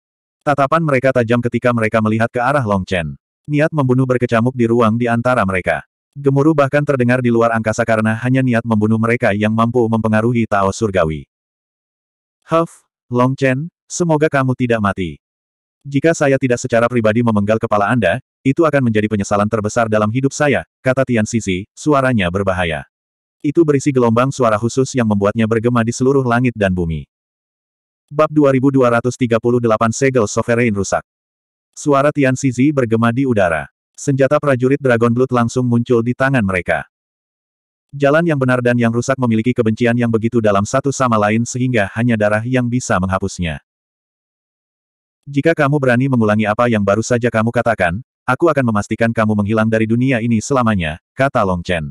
Speaker 1: Tatapan mereka tajam ketika mereka melihat ke arah Long Chen. Niat membunuh berkecamuk di ruang di antara mereka. Gemuruh bahkan terdengar di luar angkasa karena hanya niat membunuh mereka yang mampu mempengaruhi Tao Surgawi. Huff, Long Chen, semoga kamu tidak mati. Jika saya tidak secara pribadi memenggal kepala Anda, itu akan menjadi penyesalan terbesar dalam hidup saya, kata Tian Sisi, suaranya berbahaya. Itu berisi gelombang suara khusus yang membuatnya bergema di seluruh langit dan bumi. Bab 2238 Segel Sovereign rusak. Suara Tian Sisi bergema di udara. Senjata prajurit Dragon Blood langsung muncul di tangan mereka. Jalan yang benar dan yang rusak memiliki kebencian yang begitu dalam satu sama lain sehingga hanya darah yang bisa menghapusnya. Jika kamu berani mengulangi apa yang baru saja kamu katakan, Aku akan memastikan kamu menghilang dari dunia ini selamanya, kata Long Chen.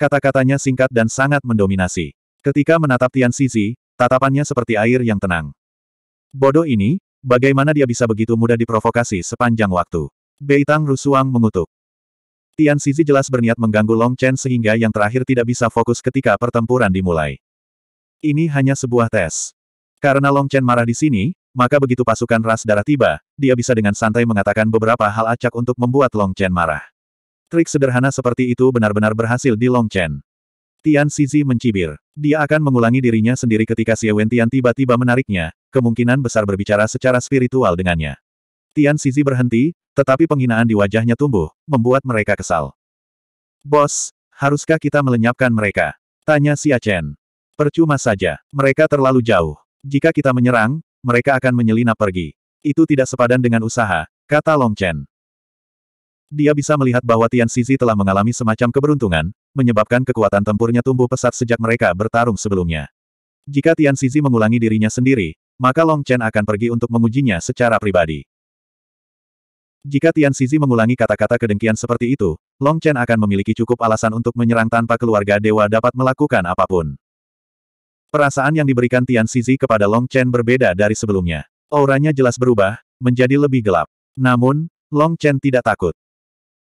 Speaker 1: Kata-katanya singkat dan sangat mendominasi. Ketika menatap Tian Sizi, tatapannya seperti air yang tenang. Bodoh ini, bagaimana dia bisa begitu mudah diprovokasi sepanjang waktu? Beitang Rusuang mengutuk. Tian Sizi jelas berniat mengganggu Long Chen sehingga yang terakhir tidak bisa fokus ketika pertempuran dimulai. Ini hanya sebuah tes. Karena Long Chen marah di sini, maka begitu pasukan ras darah tiba, dia bisa dengan santai mengatakan beberapa hal acak untuk membuat Long Chen marah. Trik sederhana seperti itu benar-benar berhasil di Long Chen. Tian Sizi mencibir. Dia akan mengulangi dirinya sendiri ketika Xie Tian tiba-tiba menariknya, kemungkinan besar berbicara secara spiritual dengannya. Tian Sizi berhenti, tetapi penghinaan di wajahnya tumbuh, membuat mereka kesal. Bos, haruskah kita melenyapkan mereka? Tanya Xia Chen. Percuma saja, mereka terlalu jauh. Jika kita menyerang, mereka akan menyelinap pergi. Itu tidak sepadan dengan usaha, kata Long Chen. Dia bisa melihat bahwa Tian Sisi telah mengalami semacam keberuntungan, menyebabkan kekuatan tempurnya tumbuh pesat sejak mereka bertarung sebelumnya. Jika Tian Sisi mengulangi dirinya sendiri, maka Long Chen akan pergi untuk mengujinya secara pribadi. Jika Tian Sisi mengulangi kata-kata kedengkian seperti itu, Long Chen akan memiliki cukup alasan untuk menyerang tanpa keluarga dewa dapat melakukan apapun. Perasaan yang diberikan Tian Sizi kepada Long Chen berbeda dari sebelumnya. Auranya jelas berubah, menjadi lebih gelap. Namun, Long Chen tidak takut.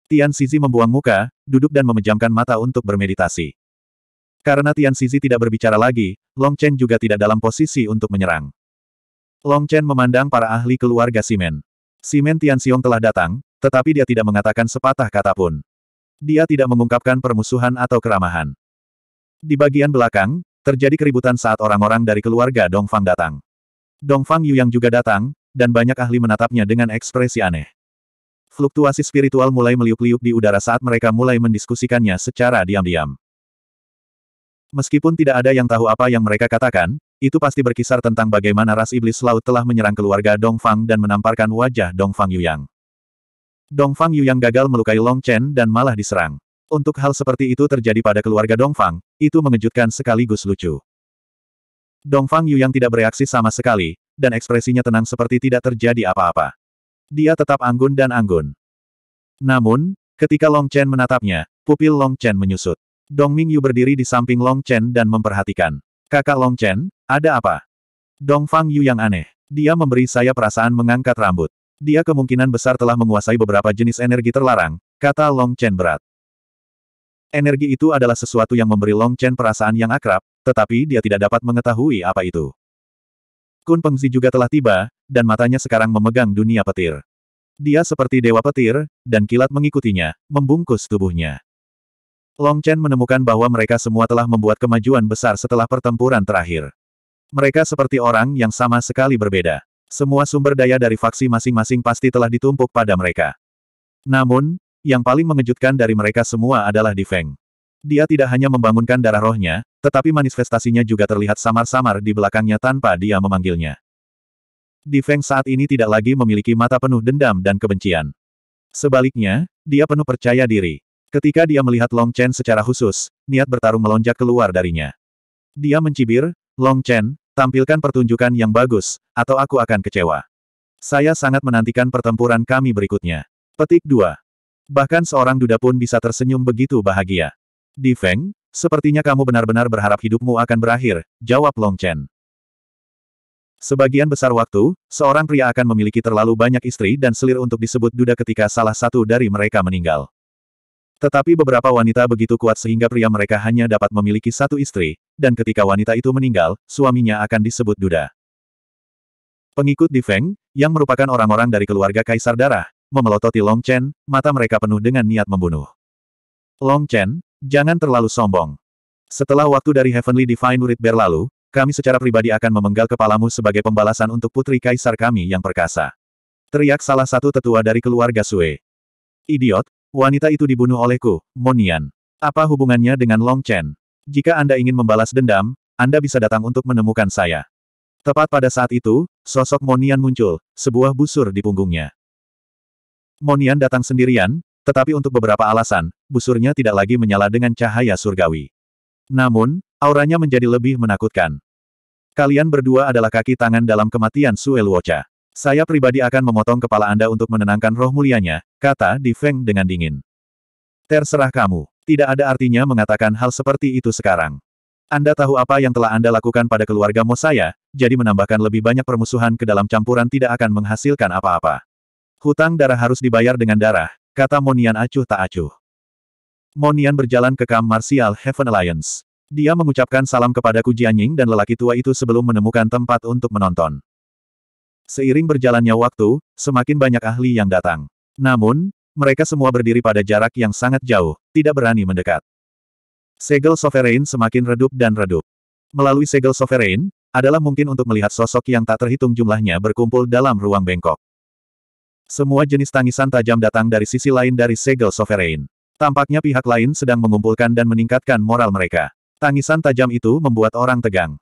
Speaker 1: Tian Sizi membuang muka, duduk dan memejamkan mata untuk bermeditasi. Karena Tian Sizi tidak berbicara lagi, Long Chen juga tidak dalam posisi untuk menyerang. Long Chen memandang para ahli keluarga Simen. Simen Tian Xiong telah datang, tetapi dia tidak mengatakan sepatah kata pun. Dia tidak mengungkapkan permusuhan atau keramahan. Di bagian belakang, Terjadi keributan saat orang-orang dari keluarga Dongfang datang. Dongfang Yu yang juga datang, dan banyak ahli menatapnya dengan ekspresi aneh. Fluktuasi spiritual mulai meliuk-liuk di udara saat mereka mulai mendiskusikannya secara diam-diam. Meskipun tidak ada yang tahu apa yang mereka katakan, itu pasti berkisar tentang bagaimana ras iblis laut telah menyerang keluarga Dongfang dan menamparkan wajah Dongfang Yuyang. Dongfang Yuyang gagal melukai Long Chen dan malah diserang. Untuk hal seperti itu terjadi pada keluarga Dongfang, itu mengejutkan sekaligus lucu. Dongfang Yu yang tidak bereaksi sama sekali, dan ekspresinya tenang seperti tidak terjadi apa-apa. Dia tetap anggun dan anggun. Namun, ketika Long Chen menatapnya, pupil Long Chen menyusut. Dong Mingyu berdiri di samping Long Chen dan memperhatikan. Kakak Long Chen, ada apa? Dongfang Fang Yu yang aneh. Dia memberi saya perasaan mengangkat rambut. Dia kemungkinan besar telah menguasai beberapa jenis energi terlarang, kata Long Chen berat. Energi itu adalah sesuatu yang memberi Long Chen perasaan yang akrab, tetapi dia tidak dapat mengetahui apa itu. Kun Pengzi juga telah tiba, dan matanya sekarang memegang dunia petir. Dia seperti dewa petir, dan kilat mengikutinya, membungkus tubuhnya. Long Chen menemukan bahwa mereka semua telah membuat kemajuan besar setelah pertempuran terakhir. Mereka seperti orang yang sama sekali berbeda. Semua sumber daya dari faksi masing-masing pasti telah ditumpuk pada mereka. Namun, yang paling mengejutkan dari mereka semua adalah Di Feng. Dia tidak hanya membangunkan darah rohnya, tetapi manifestasinya juga terlihat samar-samar di belakangnya tanpa dia memanggilnya. Di Feng saat ini tidak lagi memiliki mata penuh dendam dan kebencian. Sebaliknya, dia penuh percaya diri. Ketika dia melihat Long Chen secara khusus, niat bertarung melonjak keluar darinya. Dia mencibir, Long Chen, tampilkan pertunjukan yang bagus, atau aku akan kecewa. Saya sangat menantikan pertempuran kami berikutnya. Petik 2. Bahkan seorang duda pun bisa tersenyum begitu bahagia. Di Feng, sepertinya kamu benar-benar berharap hidupmu akan berakhir, jawab Long Chen. Sebagian besar waktu, seorang pria akan memiliki terlalu banyak istri dan selir untuk disebut duda ketika salah satu dari mereka meninggal. Tetapi beberapa wanita begitu kuat sehingga pria mereka hanya dapat memiliki satu istri, dan ketika wanita itu meninggal, suaminya akan disebut duda. Pengikut di Feng, yang merupakan orang-orang dari keluarga Kaisar Darah, memelototi Long Chen, mata mereka penuh dengan niat membunuh. Long Chen, jangan terlalu sombong. Setelah waktu dari Heavenly Divine Urit berlalu, kami secara pribadi akan memenggal kepalamu sebagai pembalasan untuk putri kaisar kami yang perkasa. Teriak salah satu tetua dari keluarga Sue. Idiot, wanita itu dibunuh olehku, Monian. Apa hubungannya dengan Long Chen? Jika Anda ingin membalas dendam, Anda bisa datang untuk menemukan saya. Tepat pada saat itu, sosok Monian muncul, sebuah busur di punggungnya. Monian datang sendirian, tetapi untuk beberapa alasan, busurnya tidak lagi menyala dengan cahaya surgawi. Namun, auranya menjadi lebih menakutkan. Kalian berdua adalah kaki tangan dalam kematian Sue Luocha. Saya pribadi akan memotong kepala Anda untuk menenangkan roh mulianya, kata Di Feng dengan dingin. Terserah kamu, tidak ada artinya mengatakan hal seperti itu sekarang. Anda tahu apa yang telah Anda lakukan pada keluarga Mo saya, jadi menambahkan lebih banyak permusuhan ke dalam campuran tidak akan menghasilkan apa-apa. Hutang darah harus dibayar dengan darah, kata Monian acuh tak acuh. Monian berjalan ke kamar Martial Heaven Alliance. Dia mengucapkan salam kepada Ku Jianying dan lelaki tua itu sebelum menemukan tempat untuk menonton. Seiring berjalannya waktu, semakin banyak ahli yang datang. Namun, mereka semua berdiri pada jarak yang sangat jauh, tidak berani mendekat. Segel Sovereign semakin redup dan redup. Melalui segel Sovereign, adalah mungkin untuk melihat sosok yang tak terhitung jumlahnya berkumpul dalam ruang bengkok. Semua jenis tangisan tajam datang dari sisi lain dari segel sovereign. Tampaknya pihak lain sedang mengumpulkan dan meningkatkan moral mereka. Tangisan tajam itu membuat orang tegang.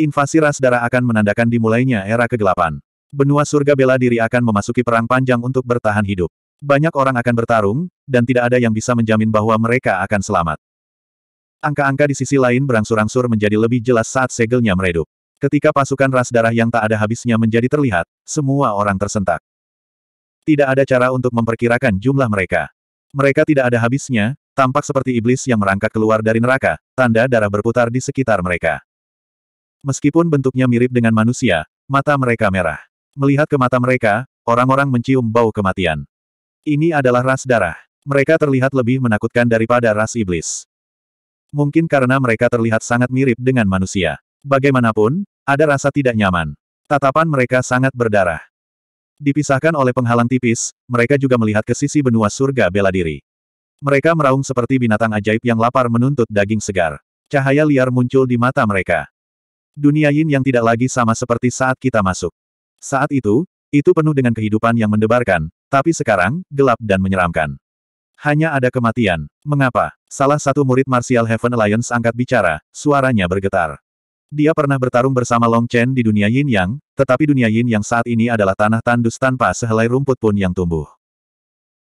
Speaker 1: Invasi ras darah akan menandakan dimulainya era kegelapan. Benua surga bela diri akan memasuki perang panjang untuk bertahan hidup. Banyak orang akan bertarung, dan tidak ada yang bisa menjamin bahwa mereka akan selamat. Angka-angka di sisi lain berangsur-angsur menjadi lebih jelas saat segelnya meredup. Ketika pasukan ras darah yang tak ada habisnya menjadi terlihat, semua orang tersentak. Tidak ada cara untuk memperkirakan jumlah mereka. Mereka tidak ada habisnya, tampak seperti iblis yang merangkak keluar dari neraka, tanda darah berputar di sekitar mereka. Meskipun bentuknya mirip dengan manusia, mata mereka merah. Melihat ke mata mereka, orang-orang mencium bau kematian. Ini adalah ras darah. Mereka terlihat lebih menakutkan daripada ras iblis. Mungkin karena mereka terlihat sangat mirip dengan manusia. Bagaimanapun, ada rasa tidak nyaman. Tatapan mereka sangat berdarah. Dipisahkan oleh penghalang tipis, mereka juga melihat ke sisi benua surga bela diri. Mereka meraung seperti binatang ajaib yang lapar menuntut daging segar. Cahaya liar muncul di mata mereka. Dunia yin yang tidak lagi sama seperti saat kita masuk. Saat itu, itu penuh dengan kehidupan yang mendebarkan, tapi sekarang, gelap dan menyeramkan. Hanya ada kematian. Mengapa? Salah satu murid Martial Heaven Alliance angkat bicara, suaranya bergetar. Dia pernah bertarung bersama Long Chen di dunia yin yang, tetapi dunia yin yang saat ini adalah tanah tandus tanpa sehelai rumput pun yang tumbuh.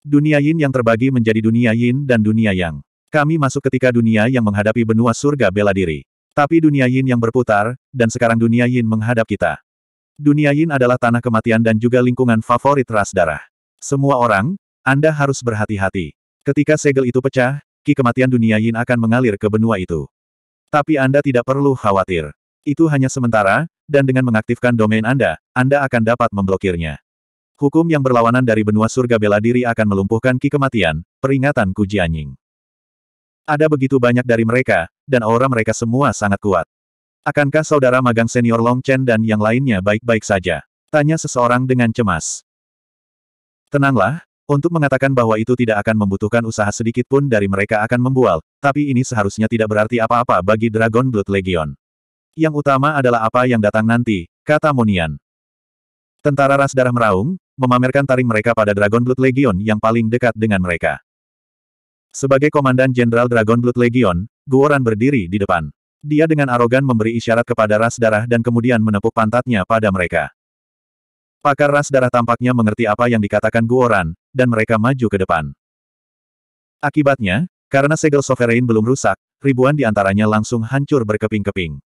Speaker 1: Dunia yin yang terbagi menjadi dunia yin dan dunia yang. Kami masuk ketika dunia yang menghadapi benua surga bela diri. Tapi dunia yin yang berputar, dan sekarang dunia yin menghadap kita. Dunia yin adalah tanah kematian dan juga lingkungan favorit ras darah. Semua orang, Anda harus berhati-hati. Ketika segel itu pecah, ki kematian dunia yin akan mengalir ke benua itu. Tapi Anda tidak perlu khawatir. Itu hanya sementara, dan dengan mengaktifkan domain Anda, Anda akan dapat memblokirnya. Hukum yang berlawanan dari benua surga bela diri akan melumpuhkan ki kematian, peringatan kuji anjing. Ada begitu banyak dari mereka, dan aura mereka semua sangat kuat. Akankah saudara magang senior Long Chen dan yang lainnya baik-baik saja? Tanya seseorang dengan cemas. Tenanglah, untuk mengatakan bahwa itu tidak akan membutuhkan usaha sedikit pun dari mereka akan membual, tapi ini seharusnya tidak berarti apa-apa bagi Dragon Blood Legion. Yang utama adalah apa yang datang nanti, kata Monian. Tentara ras darah meraung, memamerkan taring mereka pada Dragon Blood Legion yang paling dekat dengan mereka. Sebagai Komandan Jenderal Dragon Blood Legion, Guoran berdiri di depan. Dia dengan arogan memberi isyarat kepada ras darah dan kemudian menepuk pantatnya pada mereka. Pakar ras darah tampaknya mengerti apa yang dikatakan Guoran, dan mereka maju ke depan. Akibatnya, karena segel sovereign belum rusak, ribuan di antaranya langsung hancur berkeping-keping.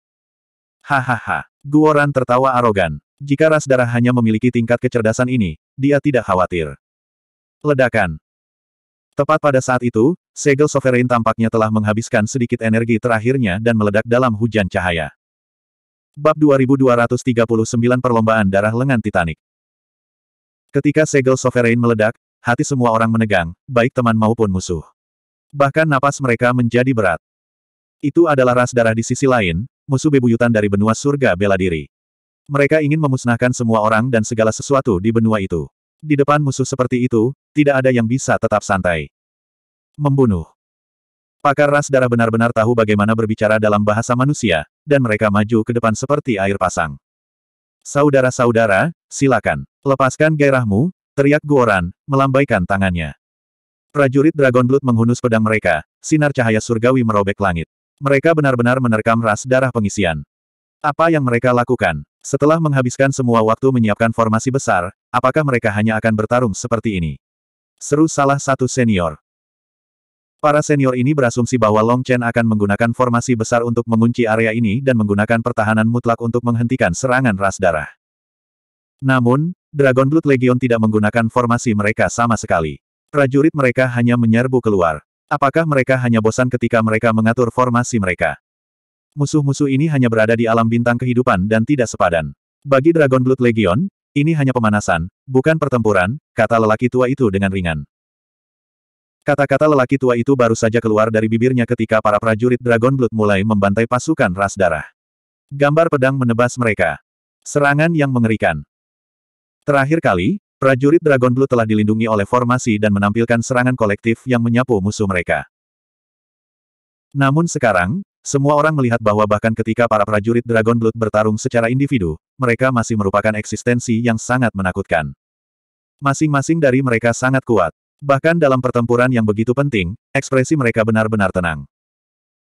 Speaker 1: Hahaha. Guoran tertawa arogan. Jika ras darah hanya memiliki tingkat kecerdasan ini, dia tidak khawatir. Ledakan. Tepat pada saat itu, segel sovereign tampaknya telah menghabiskan sedikit energi terakhirnya dan meledak dalam hujan cahaya. Bab 2239 Perlombaan Darah Lengan Titanic Ketika segel sovereign meledak, hati semua orang menegang, baik teman maupun musuh. Bahkan napas mereka menjadi berat. Itu adalah ras darah di sisi lain, musuh bebuyutan dari benua surga bela diri. Mereka ingin memusnahkan semua orang dan segala sesuatu di benua itu. Di depan musuh seperti itu, tidak ada yang bisa tetap santai. Membunuh. Pakar ras darah benar-benar tahu bagaimana berbicara dalam bahasa manusia, dan mereka maju ke depan seperti air pasang. Saudara-saudara, silakan. Lepaskan gairahmu, teriak Guoran, melambaikan tangannya. Prajurit Dragon Blood menghunus pedang mereka, sinar cahaya surgawi merobek langit. Mereka benar-benar menerkam ras darah pengisian. Apa yang mereka lakukan? Setelah menghabiskan semua waktu menyiapkan formasi besar, apakah mereka hanya akan bertarung seperti ini? Seru salah satu senior. Para senior ini berasumsi bahwa Long Chen akan menggunakan formasi besar untuk mengunci area ini dan menggunakan pertahanan mutlak untuk menghentikan serangan ras darah. Namun, Dragon Blood Legion tidak menggunakan formasi mereka sama sekali. Prajurit mereka hanya menyerbu keluar. Apakah mereka hanya bosan ketika mereka mengatur formasi mereka? Musuh-musuh ini hanya berada di alam bintang kehidupan dan tidak sepadan. Bagi Dragon Blood Legion, ini hanya pemanasan, bukan pertempuran, kata lelaki tua itu dengan ringan. Kata-kata lelaki tua itu baru saja keluar dari bibirnya ketika para prajurit Dragon Blood mulai membantai pasukan ras darah. Gambar pedang menebas mereka. Serangan yang mengerikan. Terakhir kali, Prajurit Dragon Blue telah dilindungi oleh formasi dan menampilkan serangan kolektif yang menyapu musuh mereka. Namun sekarang, semua orang melihat bahwa bahkan ketika para prajurit Dragon Blood bertarung secara individu, mereka masih merupakan eksistensi yang sangat menakutkan. Masing-masing dari mereka sangat kuat. Bahkan dalam pertempuran yang begitu penting, ekspresi mereka benar-benar tenang.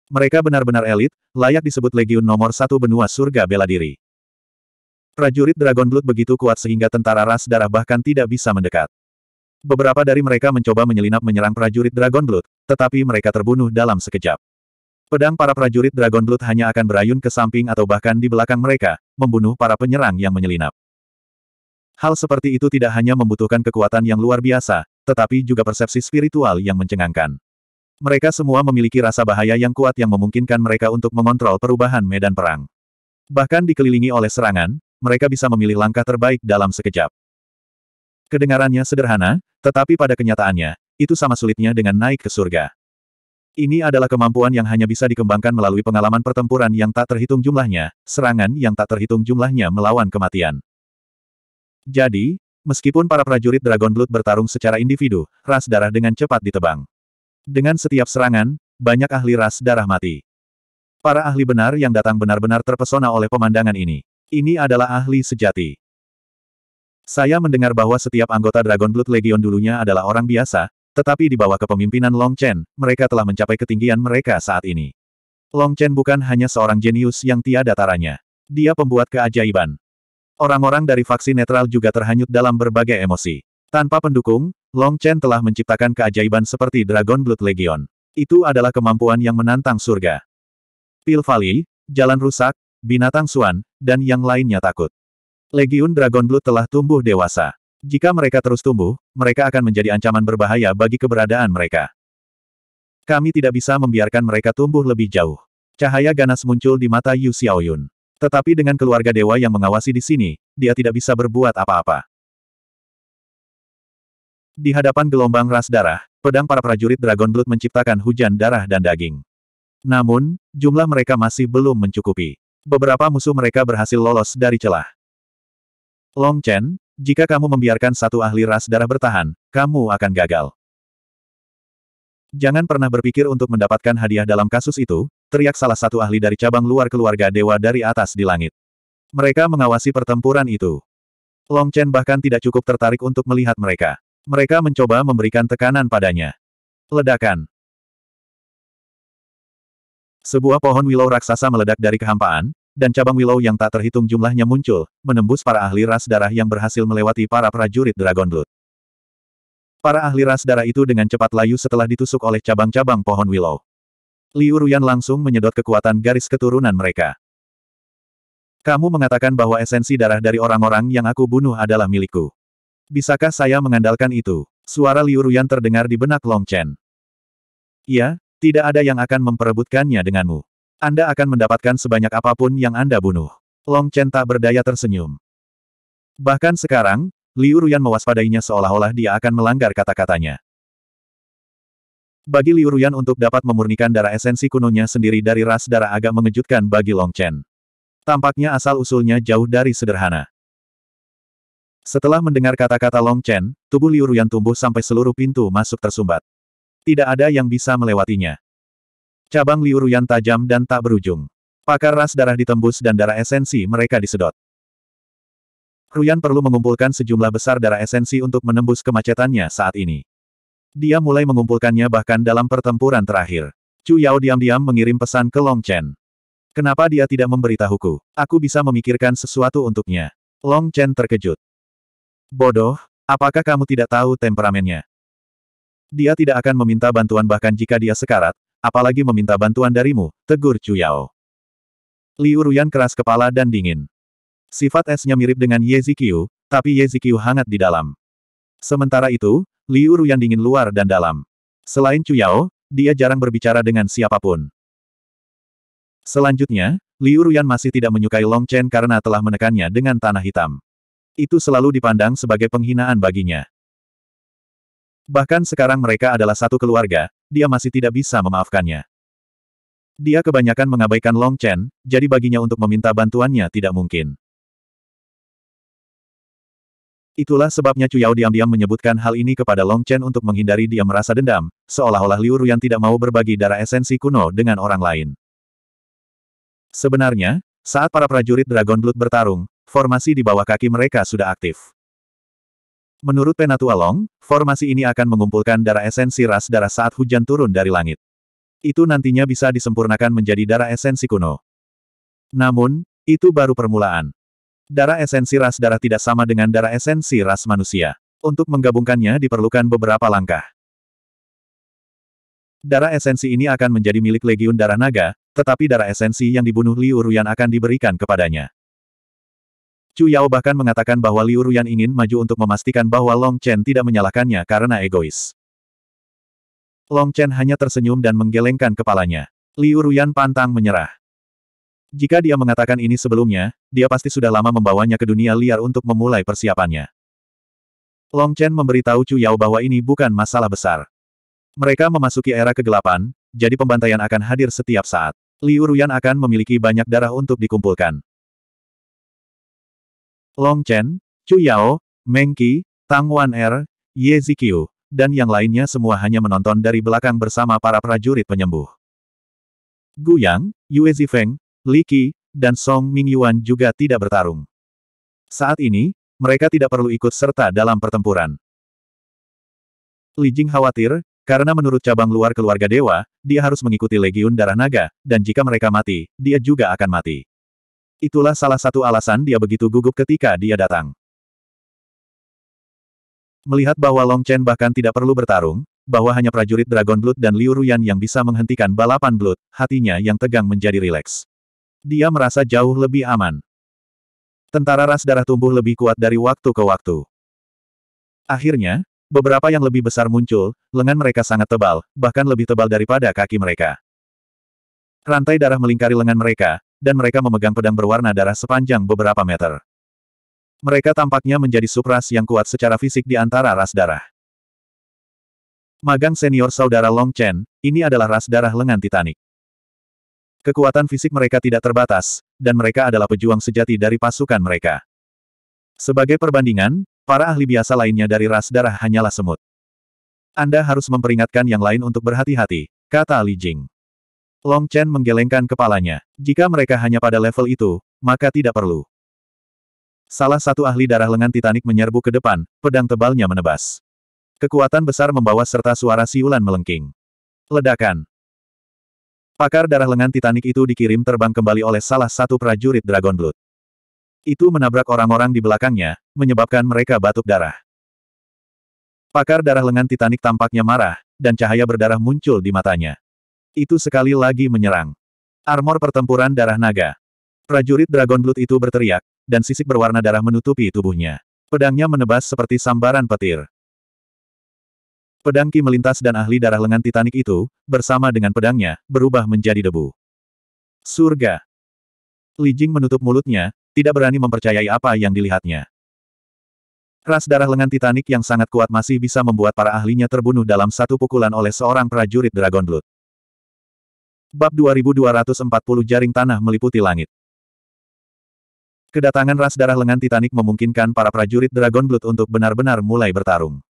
Speaker 1: Mereka benar-benar elit, layak disebut legiun nomor satu benua surga bela diri. Prajurit Dragon Blood begitu kuat sehingga tentara ras darah bahkan tidak bisa mendekat. Beberapa dari mereka mencoba menyelinap menyerang prajurit Dragon Blood, tetapi mereka terbunuh dalam sekejap. Pedang para prajurit Dragon Blood hanya akan berayun ke samping atau bahkan di belakang mereka, membunuh para penyerang yang menyelinap. Hal seperti itu tidak hanya membutuhkan kekuatan yang luar biasa, tetapi juga persepsi spiritual yang mencengangkan. Mereka semua memiliki rasa bahaya yang kuat yang memungkinkan mereka untuk mengontrol perubahan medan perang. Bahkan dikelilingi oleh serangan, mereka bisa memilih langkah terbaik dalam sekejap. Kedengarannya sederhana, tetapi pada kenyataannya, itu sama sulitnya dengan naik ke surga. Ini adalah kemampuan yang hanya bisa dikembangkan melalui pengalaman pertempuran yang tak terhitung jumlahnya, serangan yang tak terhitung jumlahnya melawan kematian. Jadi, meskipun para prajurit Dragon Blood bertarung secara individu, ras darah dengan cepat ditebang. Dengan setiap serangan, banyak ahli ras darah mati. Para ahli benar yang datang benar-benar terpesona oleh pemandangan ini. Ini adalah ahli sejati. Saya mendengar bahwa setiap anggota Dragon Blood Legion dulunya adalah orang biasa, tetapi di bawah kepemimpinan Long Chen, mereka telah mencapai ketinggian mereka saat ini. Long Chen bukan hanya seorang jenius yang tiada taranya. Dia pembuat keajaiban. Orang-orang dari faksi netral juga terhanyut dalam berbagai emosi. Tanpa pendukung, Long Chen telah menciptakan keajaiban seperti Dragon Blood Legion. Itu adalah kemampuan yang menantang surga. Pil Valley, jalan rusak, binatang suan, dan yang lainnya takut. Legiun Dragon Blood telah tumbuh dewasa. Jika mereka terus tumbuh, mereka akan menjadi ancaman berbahaya bagi keberadaan mereka. Kami tidak bisa membiarkan mereka tumbuh lebih jauh. Cahaya ganas muncul di mata Yu Xiaoyun. Tetapi dengan keluarga dewa yang mengawasi di sini, dia tidak bisa berbuat apa-apa. Di hadapan gelombang ras darah, pedang para prajurit Dragon Blood menciptakan hujan darah dan daging. Namun, jumlah mereka masih belum mencukupi. Beberapa musuh mereka berhasil lolos dari celah. Long Chen, jika kamu membiarkan satu ahli ras darah bertahan, kamu akan gagal. Jangan pernah berpikir untuk mendapatkan hadiah dalam kasus itu, teriak salah satu ahli dari cabang luar keluarga dewa dari atas di langit. Mereka mengawasi pertempuran itu. Long Chen bahkan tidak cukup tertarik untuk melihat mereka. Mereka mencoba memberikan tekanan padanya. Ledakan. Sebuah pohon willow raksasa meledak dari kehampaan, dan cabang willow yang tak terhitung jumlahnya muncul, menembus para ahli ras darah yang berhasil melewati para prajurit Dragon Blood. Para ahli ras darah itu dengan cepat layu setelah ditusuk oleh cabang-cabang pohon willow. Liu Ruyan langsung menyedot kekuatan garis keturunan mereka. Kamu mengatakan bahwa esensi darah dari orang-orang yang aku bunuh adalah milikku. Bisakah saya mengandalkan itu? Suara Liu Ruyan terdengar di benak Long Chen. Iya, tidak ada yang akan memperebutkannya denganmu. Anda akan mendapatkan sebanyak apapun yang Anda bunuh. Long Chen tak berdaya tersenyum. Bahkan sekarang, Liu Ruyan mewaspadainya seolah-olah dia akan melanggar kata-katanya. Bagi Liu Ruyan untuk dapat memurnikan darah esensi kunonya sendiri dari ras darah agak mengejutkan bagi Long Chen. Tampaknya asal-usulnya jauh dari sederhana. Setelah mendengar kata-kata Long Chen, tubuh Liu Ruyan tumbuh sampai seluruh pintu masuk tersumbat. Tidak ada yang bisa melewatinya. Cabang Liu Ruyan tajam dan tak berujung. Pakar ras darah ditembus dan darah esensi mereka disedot. Ruyan perlu mengumpulkan sejumlah besar darah esensi untuk menembus kemacetannya saat ini. Dia mulai mengumpulkannya bahkan dalam pertempuran terakhir. Chu Yao diam-diam mengirim pesan ke Long Chen. Kenapa dia tidak memberitahuku? Aku bisa memikirkan sesuatu untuknya. Long Chen terkejut. Bodoh, apakah kamu tidak tahu temperamennya? Dia tidak akan meminta bantuan bahkan jika dia sekarat, apalagi meminta bantuan darimu, tegur Chu Yao. Liu Ruyan keras kepala dan dingin. Sifat esnya mirip dengan Ye Zikiu, tapi Ye Zikiu hangat di dalam. Sementara itu, Liu Ruyan dingin luar dan dalam. Selain Chu Yao, dia jarang berbicara dengan siapapun. Selanjutnya, Liu Ruyan masih tidak menyukai Long Chen karena telah menekannya dengan tanah hitam. Itu selalu dipandang sebagai penghinaan baginya. Bahkan sekarang mereka adalah satu keluarga, dia masih tidak bisa memaafkannya. Dia kebanyakan mengabaikan Long Chen, jadi baginya untuk meminta bantuannya tidak mungkin. Itulah sebabnya Cuyao diam-diam menyebutkan hal ini kepada Long Chen untuk menghindari dia merasa dendam, seolah-olah Liu Ruyan tidak mau berbagi darah esensi kuno dengan orang lain. Sebenarnya, saat para prajurit Dragon Blood bertarung, formasi di bawah kaki mereka sudah aktif. Menurut Penatua Long, formasi ini akan mengumpulkan darah esensi ras darah saat hujan turun dari langit. Itu nantinya bisa disempurnakan menjadi darah esensi kuno. Namun, itu baru permulaan. Darah esensi ras darah tidak sama dengan darah esensi ras manusia. Untuk menggabungkannya diperlukan beberapa langkah. Darah esensi ini akan menjadi milik Legiun Darah Naga, tetapi darah esensi yang dibunuh Liu Ruyan akan diberikan kepadanya. Chu Yao bahkan mengatakan bahwa Liu Ruyan ingin maju untuk memastikan bahwa Long Chen tidak menyalahkannya karena egois. Long Chen hanya tersenyum dan menggelengkan kepalanya. Liu Ruyan pantang menyerah. Jika dia mengatakan ini sebelumnya, dia pasti sudah lama membawanya ke dunia liar untuk memulai persiapannya. Long Chen memberitahu Chu Yao bahwa ini bukan masalah besar. Mereka memasuki era kegelapan, jadi pembantaian akan hadir setiap saat. Liu Ruyan akan memiliki banyak darah untuk dikumpulkan. Long Chen, Chu Yao, Meng Qi, Tang Wan Er, Ye Ziqiu, dan yang lainnya semua hanya menonton dari belakang bersama para prajurit penyembuh. Gu Yang, Yue Zifeng, Li Qi, dan Song Mingyuan juga tidak bertarung. Saat ini, mereka tidak perlu ikut serta dalam pertempuran. Li Jing khawatir, karena menurut cabang luar keluarga dewa, dia harus mengikuti Legiun Darah Naga, dan jika mereka mati, dia juga akan mati. Itulah salah satu alasan dia begitu gugup ketika dia datang. Melihat bahwa Long Chen bahkan tidak perlu bertarung, bahwa hanya prajurit Dragon Blood dan Liu Ruyan yang bisa menghentikan balapan Blood, hatinya yang tegang menjadi rileks. Dia merasa jauh lebih aman. Tentara ras darah tumbuh lebih kuat dari waktu ke waktu. Akhirnya, beberapa yang lebih besar muncul, lengan mereka sangat tebal, bahkan lebih tebal daripada kaki mereka. Rantai darah melingkari lengan mereka, dan mereka memegang pedang berwarna darah sepanjang beberapa meter. Mereka tampaknya menjadi supras yang kuat secara fisik di antara ras darah. Magang senior saudara Long Chen, ini adalah ras darah lengan Titanic. Kekuatan fisik mereka tidak terbatas, dan mereka adalah pejuang sejati dari pasukan mereka. Sebagai perbandingan, para ahli biasa lainnya dari ras darah hanyalah semut. Anda harus memperingatkan yang lain untuk berhati-hati, kata Li Jing. Long Chen menggelengkan kepalanya. Jika mereka hanya pada level itu, maka tidak perlu. Salah satu ahli darah lengan Titanic menyerbu ke depan, pedang tebalnya menebas. Kekuatan besar membawa serta suara siulan melengking. Ledakan. Pakar darah lengan Titanic itu dikirim terbang kembali oleh salah satu prajurit Dragon Blood. Itu menabrak orang-orang di belakangnya, menyebabkan mereka batuk darah. Pakar darah lengan Titanic tampaknya marah, dan cahaya berdarah muncul di matanya. Itu sekali lagi menyerang. Armor pertempuran darah naga. Prajurit Dragon Blood itu berteriak, dan sisik berwarna darah menutupi tubuhnya. Pedangnya menebas seperti sambaran petir. Pedang Ki melintas dan ahli darah lengan Titanic itu, bersama dengan pedangnya, berubah menjadi debu. Surga. Li Jing menutup mulutnya, tidak berani mempercayai apa yang dilihatnya. Ras darah lengan Titanic yang sangat kuat masih bisa membuat para ahlinya terbunuh dalam satu pukulan oleh seorang prajurit Dragon Blood. Bab 2240 Jaring Tanah Meliputi Langit Kedatangan ras darah lengan Titanic memungkinkan para prajurit Dragon Blood untuk benar-benar mulai bertarung.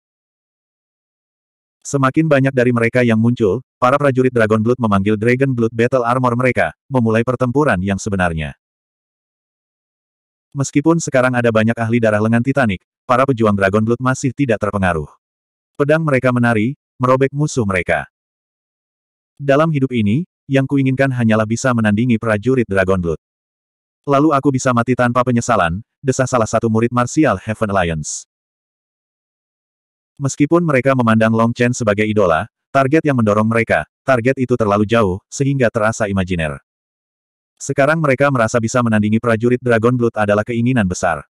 Speaker 1: Semakin banyak dari mereka yang muncul, para prajurit Dragon Blood memanggil Dragon Blood Battle Armor mereka, memulai pertempuran yang sebenarnya. Meskipun sekarang ada banyak ahli darah lengan Titanic, para pejuang Dragon Blood masih tidak terpengaruh. Pedang mereka menari, merobek musuh mereka. Dalam hidup ini, yang kuinginkan hanyalah bisa menandingi prajurit Dragon Blood. Lalu aku bisa mati tanpa penyesalan, desah salah satu murid martial Heaven Alliance. Meskipun mereka memandang Long Chen sebagai idola, target yang mendorong mereka, target itu terlalu jauh, sehingga terasa imajiner. Sekarang mereka merasa bisa menandingi prajurit Dragon Blood adalah keinginan besar.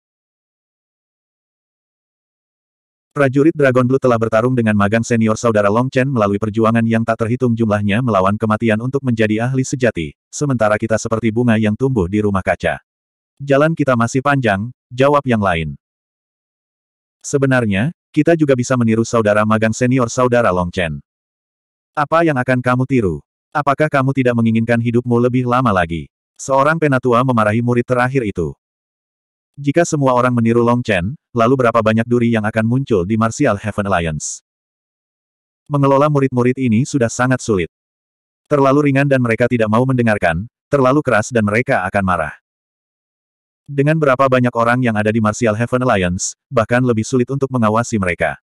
Speaker 1: Prajurit Dragon Blue telah bertarung dengan magang senior saudara Long Chen melalui perjuangan yang tak terhitung jumlahnya melawan kematian untuk menjadi ahli sejati, sementara kita seperti bunga yang tumbuh di rumah kaca. Jalan kita masih panjang, jawab yang lain. Sebenarnya, kita juga bisa meniru saudara magang senior saudara Long Chen. Apa yang akan kamu tiru? Apakah kamu tidak menginginkan hidupmu lebih lama lagi? Seorang penatua memarahi murid terakhir itu. Jika semua orang meniru Long Chen, lalu berapa banyak duri yang akan muncul di Martial Heaven Alliance? Mengelola murid-murid ini sudah sangat sulit. Terlalu ringan dan mereka tidak mau mendengarkan, terlalu keras dan mereka akan marah. Dengan berapa banyak orang yang ada di Martial Heaven Alliance, bahkan lebih sulit untuk mengawasi mereka.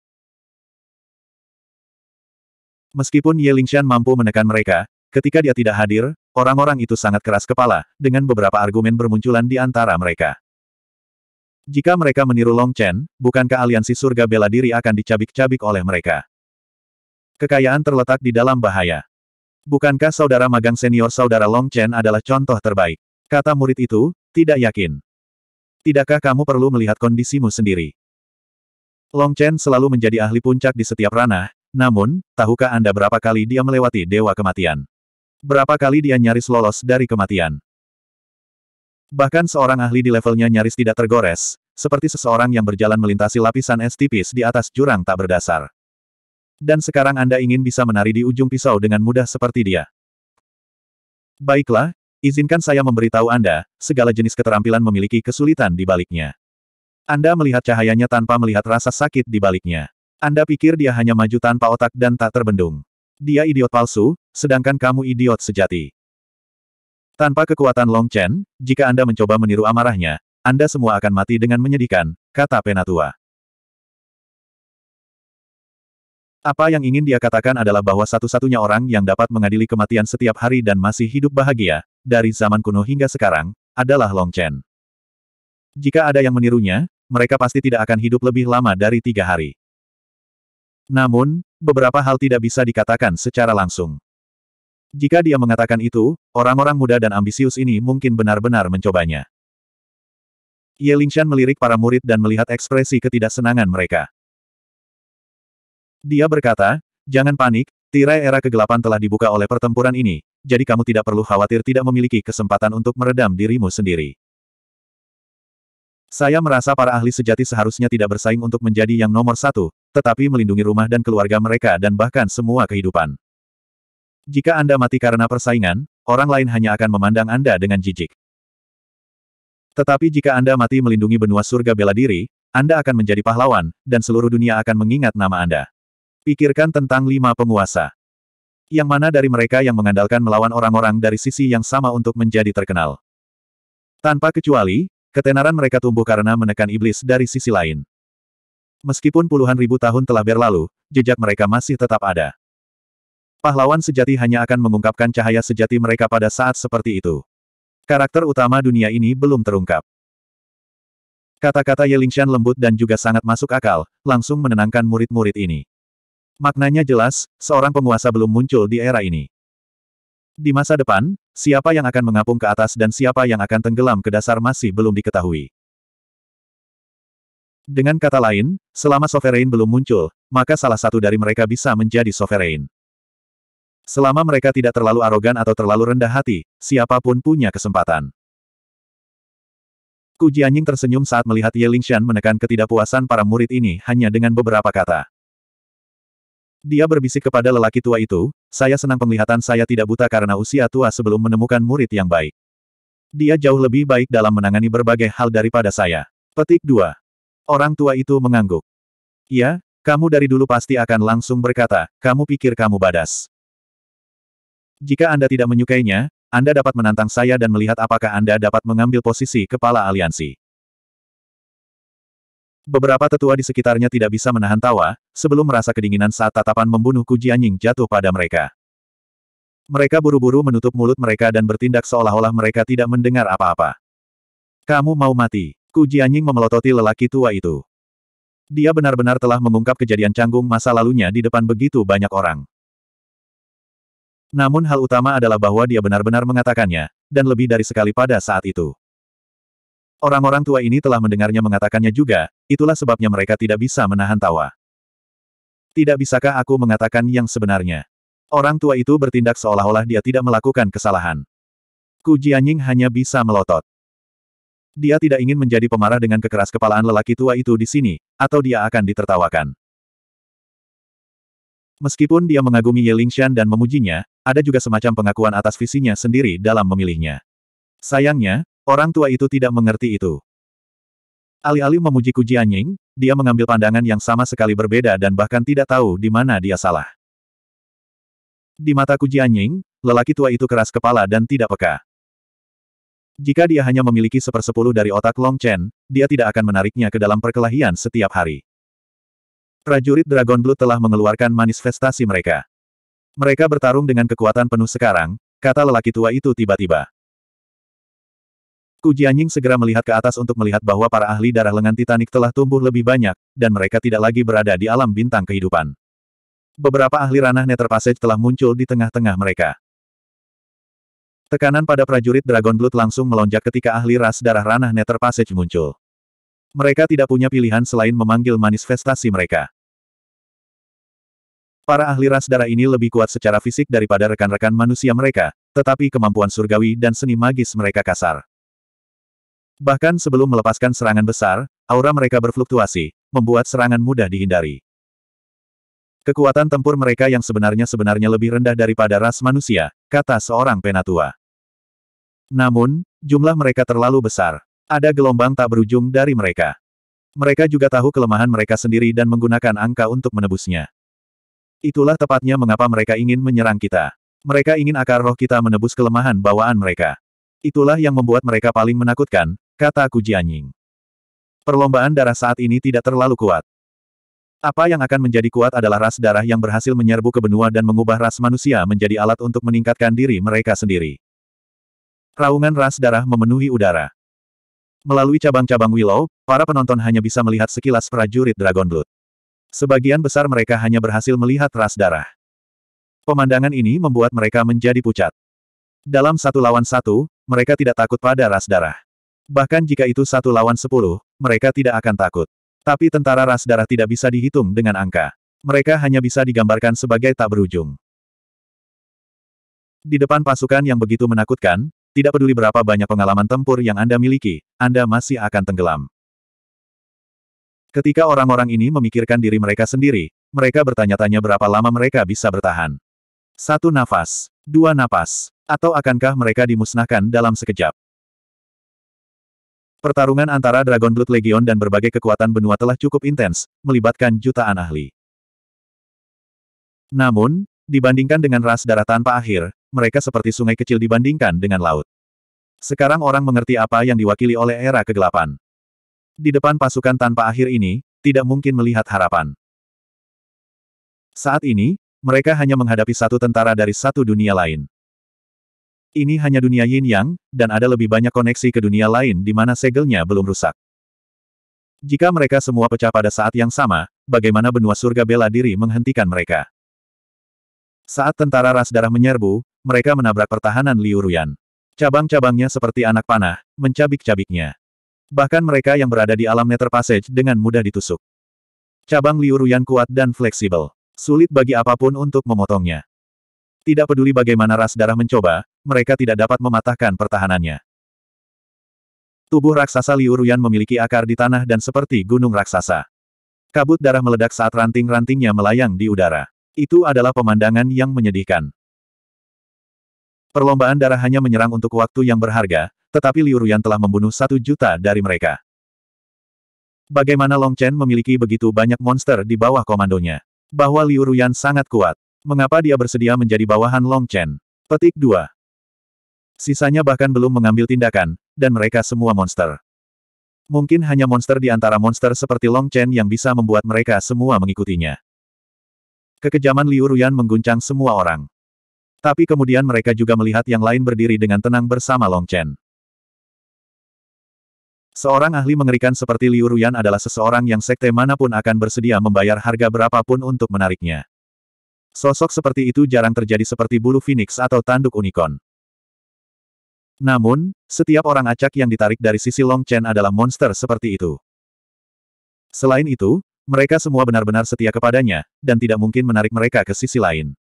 Speaker 1: Meskipun Ye Lingshan mampu menekan mereka, ketika dia tidak hadir, orang-orang itu sangat keras kepala, dengan beberapa argumen bermunculan di antara mereka. Jika mereka meniru Long Chen, bukankah aliansi surga bela diri akan dicabik-cabik oleh mereka? Kekayaan terletak di dalam bahaya. Bukankah saudara magang senior saudara Long Chen adalah contoh terbaik? Kata murid itu, tidak yakin. Tidakkah kamu perlu melihat kondisimu sendiri? Long Chen selalu menjadi ahli puncak di setiap ranah, namun, tahukah Anda berapa kali dia melewati dewa kematian? Berapa kali dia nyaris lolos dari kematian? Bahkan seorang ahli di levelnya nyaris tidak tergores, seperti seseorang yang berjalan melintasi lapisan es tipis di atas jurang tak berdasar. Dan sekarang Anda ingin bisa menari di ujung pisau dengan mudah seperti dia. Baiklah, izinkan saya memberitahu Anda, segala jenis keterampilan memiliki kesulitan di baliknya. Anda melihat cahayanya tanpa melihat rasa sakit di baliknya. Anda pikir dia hanya maju tanpa otak dan tak terbendung. Dia idiot palsu, sedangkan kamu idiot sejati. Tanpa kekuatan Long Chen, jika Anda mencoba meniru amarahnya, Anda semua akan mati dengan menyedihkan, kata Penatua. Apa yang ingin dia katakan adalah bahwa satu-satunya orang yang dapat mengadili kematian setiap hari dan masih hidup bahagia, dari zaman kuno hingga sekarang, adalah Long Chen. Jika ada yang menirunya, mereka pasti tidak akan hidup lebih lama dari tiga hari. Namun, beberapa hal tidak bisa dikatakan secara langsung. Jika dia mengatakan itu, orang-orang muda dan ambisius ini mungkin benar-benar mencobanya. Ye Lingshan melirik para murid dan melihat ekspresi ketidaksenangan mereka. Dia berkata, jangan panik, tirai era kegelapan telah dibuka oleh pertempuran ini, jadi kamu tidak perlu khawatir tidak memiliki kesempatan untuk meredam dirimu sendiri. Saya merasa para ahli sejati seharusnya tidak bersaing untuk menjadi yang nomor satu, tetapi melindungi rumah dan keluarga mereka dan bahkan semua kehidupan. Jika Anda mati karena persaingan, orang lain hanya akan memandang Anda dengan jijik. Tetapi jika Anda mati melindungi benua surga bela diri, Anda akan menjadi pahlawan, dan seluruh dunia akan mengingat nama Anda. Pikirkan tentang lima penguasa. Yang mana dari mereka yang mengandalkan melawan orang-orang dari sisi yang sama untuk menjadi terkenal. Tanpa kecuali, ketenaran mereka tumbuh karena menekan iblis dari sisi lain. Meskipun puluhan ribu tahun telah berlalu, jejak mereka masih tetap ada. Pahlawan sejati hanya akan mengungkapkan cahaya sejati mereka pada saat seperti itu. Karakter utama dunia ini belum terungkap. Kata-kata Yelingshan lembut dan juga sangat masuk akal, langsung menenangkan murid-murid ini. Maknanya jelas, seorang penguasa belum muncul di era ini. Di masa depan, siapa yang akan mengapung ke atas dan siapa yang akan tenggelam ke dasar masih belum diketahui. Dengan kata lain, selama sovereign belum muncul, maka salah satu dari mereka bisa menjadi sovereign. Selama mereka tidak terlalu arogan atau terlalu rendah hati, siapapun punya kesempatan. Ku Jianying tersenyum saat melihat Ye Lingshan menekan ketidakpuasan para murid ini hanya dengan beberapa kata. Dia berbisik kepada lelaki tua itu, saya senang penglihatan saya tidak buta karena usia tua sebelum menemukan murid yang baik. Dia jauh lebih baik dalam menangani berbagai hal daripada saya. Petik 2. Orang tua itu mengangguk. Ya, kamu dari dulu pasti akan langsung berkata, kamu pikir kamu badas. Jika Anda tidak menyukainya, Anda dapat menantang saya dan melihat apakah Anda dapat mengambil posisi kepala aliansi. Beberapa tetua di sekitarnya tidak bisa menahan tawa, sebelum merasa kedinginan saat tatapan membunuh Ku Jianying jatuh pada mereka. Mereka buru-buru menutup mulut mereka dan bertindak seolah-olah mereka tidak mendengar apa-apa. Kamu mau mati. Ku Jianying memelototi lelaki tua itu. Dia benar-benar telah mengungkap kejadian canggung masa lalunya di depan begitu banyak orang. Namun hal utama adalah bahwa dia benar-benar mengatakannya, dan lebih dari sekali pada saat itu. Orang-orang tua ini telah mendengarnya mengatakannya juga, itulah sebabnya mereka tidak bisa menahan tawa. Tidak bisakah aku mengatakan yang sebenarnya? Orang tua itu bertindak seolah-olah dia tidak melakukan kesalahan. Ku Jianying hanya bisa melotot. Dia tidak ingin menjadi pemarah dengan kekeras kepalaan lelaki tua itu di sini, atau dia akan ditertawakan. Meskipun dia mengagumi Ye Lingshan dan memujinya, ada juga semacam pengakuan atas visinya sendiri dalam memilihnya. Sayangnya, orang tua itu tidak mengerti itu. Alih-alih memuji Ku Jianying, dia mengambil pandangan yang sama sekali berbeda dan bahkan tidak tahu di mana dia salah. Di mata Ku Jianying, lelaki tua itu keras kepala dan tidak peka. Jika dia hanya memiliki sepersepuluh dari otak Long Chen, dia tidak akan menariknya ke dalam perkelahian setiap hari. Prajurit Dragon Blood telah mengeluarkan manifestasi mereka. Mereka bertarung dengan kekuatan penuh sekarang, kata lelaki tua itu tiba-tiba. Ku Jianying segera melihat ke atas untuk melihat bahwa para ahli darah lengan Titanic telah tumbuh lebih banyak, dan mereka tidak lagi berada di alam bintang kehidupan. Beberapa ahli ranah Nether Passage telah muncul di tengah-tengah mereka. Tekanan pada prajurit Dragon Blood langsung melonjak ketika ahli ras darah ranah Nether Passage muncul. Mereka tidak punya pilihan selain memanggil manifestasi mereka. Para ahli ras darah ini lebih kuat secara fisik daripada rekan-rekan manusia mereka, tetapi kemampuan surgawi dan seni magis mereka kasar. Bahkan sebelum melepaskan serangan besar, aura mereka berfluktuasi, membuat serangan mudah dihindari. Kekuatan tempur mereka yang sebenarnya sebenarnya lebih rendah daripada ras manusia, kata seorang penatua. Namun, jumlah mereka terlalu besar. Ada gelombang tak berujung dari mereka. Mereka juga tahu kelemahan mereka sendiri dan menggunakan angka untuk menebusnya. Itulah tepatnya mengapa mereka ingin menyerang kita. Mereka ingin akar roh kita menebus kelemahan bawaan mereka. Itulah yang membuat mereka paling menakutkan, kata Kuji Anjing. Perlombaan darah saat ini tidak terlalu kuat. Apa yang akan menjadi kuat adalah ras darah yang berhasil menyerbu ke benua dan mengubah ras manusia menjadi alat untuk meningkatkan diri mereka sendiri. Raungan ras darah memenuhi udara. Melalui cabang-cabang Willow, para penonton hanya bisa melihat sekilas prajurit Dragon Blood. Sebagian besar mereka hanya berhasil melihat ras darah. Pemandangan ini membuat mereka menjadi pucat. Dalam satu lawan satu, mereka tidak takut pada ras darah. Bahkan jika itu satu lawan sepuluh, mereka tidak akan takut. Tapi tentara ras darah tidak bisa dihitung dengan angka. Mereka hanya bisa digambarkan sebagai tak berujung. Di depan pasukan yang begitu menakutkan, tidak peduli berapa banyak pengalaman tempur yang Anda miliki, Anda masih akan tenggelam. Ketika orang-orang ini memikirkan diri mereka sendiri, mereka bertanya-tanya berapa lama mereka bisa bertahan. Satu nafas, dua nafas, atau akankah mereka dimusnahkan dalam sekejap? Pertarungan antara Dragon Blood Legion dan berbagai kekuatan benua telah cukup intens, melibatkan jutaan ahli. Namun, dibandingkan dengan ras darah tanpa akhir, mereka seperti sungai kecil dibandingkan dengan laut. Sekarang orang mengerti apa yang diwakili oleh era kegelapan. Di depan pasukan tanpa akhir ini, tidak mungkin melihat harapan. Saat ini, mereka hanya menghadapi satu tentara dari satu dunia lain. Ini hanya dunia yin yang, dan ada lebih banyak koneksi ke dunia lain di mana segelnya belum rusak. Jika mereka semua pecah pada saat yang sama, bagaimana benua surga bela diri menghentikan mereka? Saat tentara ras darah menyerbu, mereka menabrak pertahanan Liu Ruyan. Cabang-cabangnya seperti anak panah, mencabik-cabiknya. Bahkan mereka yang berada di alam Nether Passage dengan mudah ditusuk. Cabang Liu Ruyan kuat dan fleksibel. Sulit bagi apapun untuk memotongnya. Tidak peduli bagaimana ras darah mencoba, mereka tidak dapat mematahkan pertahanannya. Tubuh raksasa Liu Ruyan memiliki akar di tanah dan seperti gunung raksasa. Kabut darah meledak saat ranting-rantingnya melayang di udara. Itu adalah pemandangan yang menyedihkan. Perlombaan darah hanya menyerang untuk waktu yang berharga, tetapi Liu Ruyan telah membunuh satu juta dari mereka. Bagaimana Long Chen memiliki begitu banyak monster di bawah komandonya? Bahwa Liu Ruyan sangat kuat. Mengapa dia bersedia menjadi bawahan Long Chen? Petik 2. Sisanya bahkan belum mengambil tindakan, dan mereka semua monster. Mungkin hanya monster di antara monster seperti Long Chen yang bisa membuat mereka semua mengikutinya. Kekejaman Liu Ruyan mengguncang semua orang. Tapi kemudian mereka juga melihat yang lain berdiri dengan tenang bersama Long Chen. Seorang ahli mengerikan seperti Liu Ruyan adalah seseorang yang sekte manapun akan bersedia membayar harga berapapun untuk menariknya. Sosok seperti itu jarang terjadi seperti bulu phoenix atau tanduk unicorn. Namun, setiap orang acak yang ditarik dari sisi Long Chen adalah monster seperti itu. Selain itu, mereka semua benar-benar setia kepadanya, dan tidak mungkin menarik mereka ke sisi lain.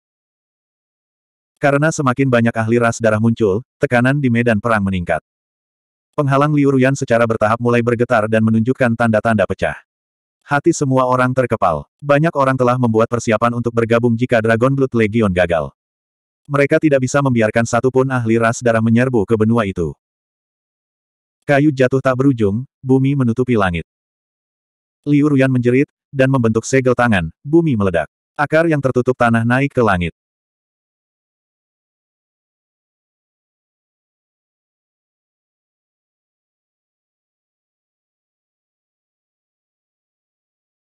Speaker 1: Karena semakin banyak ahli ras darah muncul, tekanan di medan perang meningkat. Penghalang Liu Ruyan secara bertahap mulai bergetar dan menunjukkan tanda-tanda pecah. Hati semua orang terkepal. Banyak orang telah membuat persiapan untuk bergabung jika Dragon Blood Legion gagal. Mereka tidak bisa membiarkan satupun ahli ras darah menyerbu ke benua itu. Kayu jatuh tak berujung, bumi menutupi langit. Liu Ruyan menjerit, dan membentuk segel tangan, bumi meledak. Akar yang tertutup tanah naik ke langit.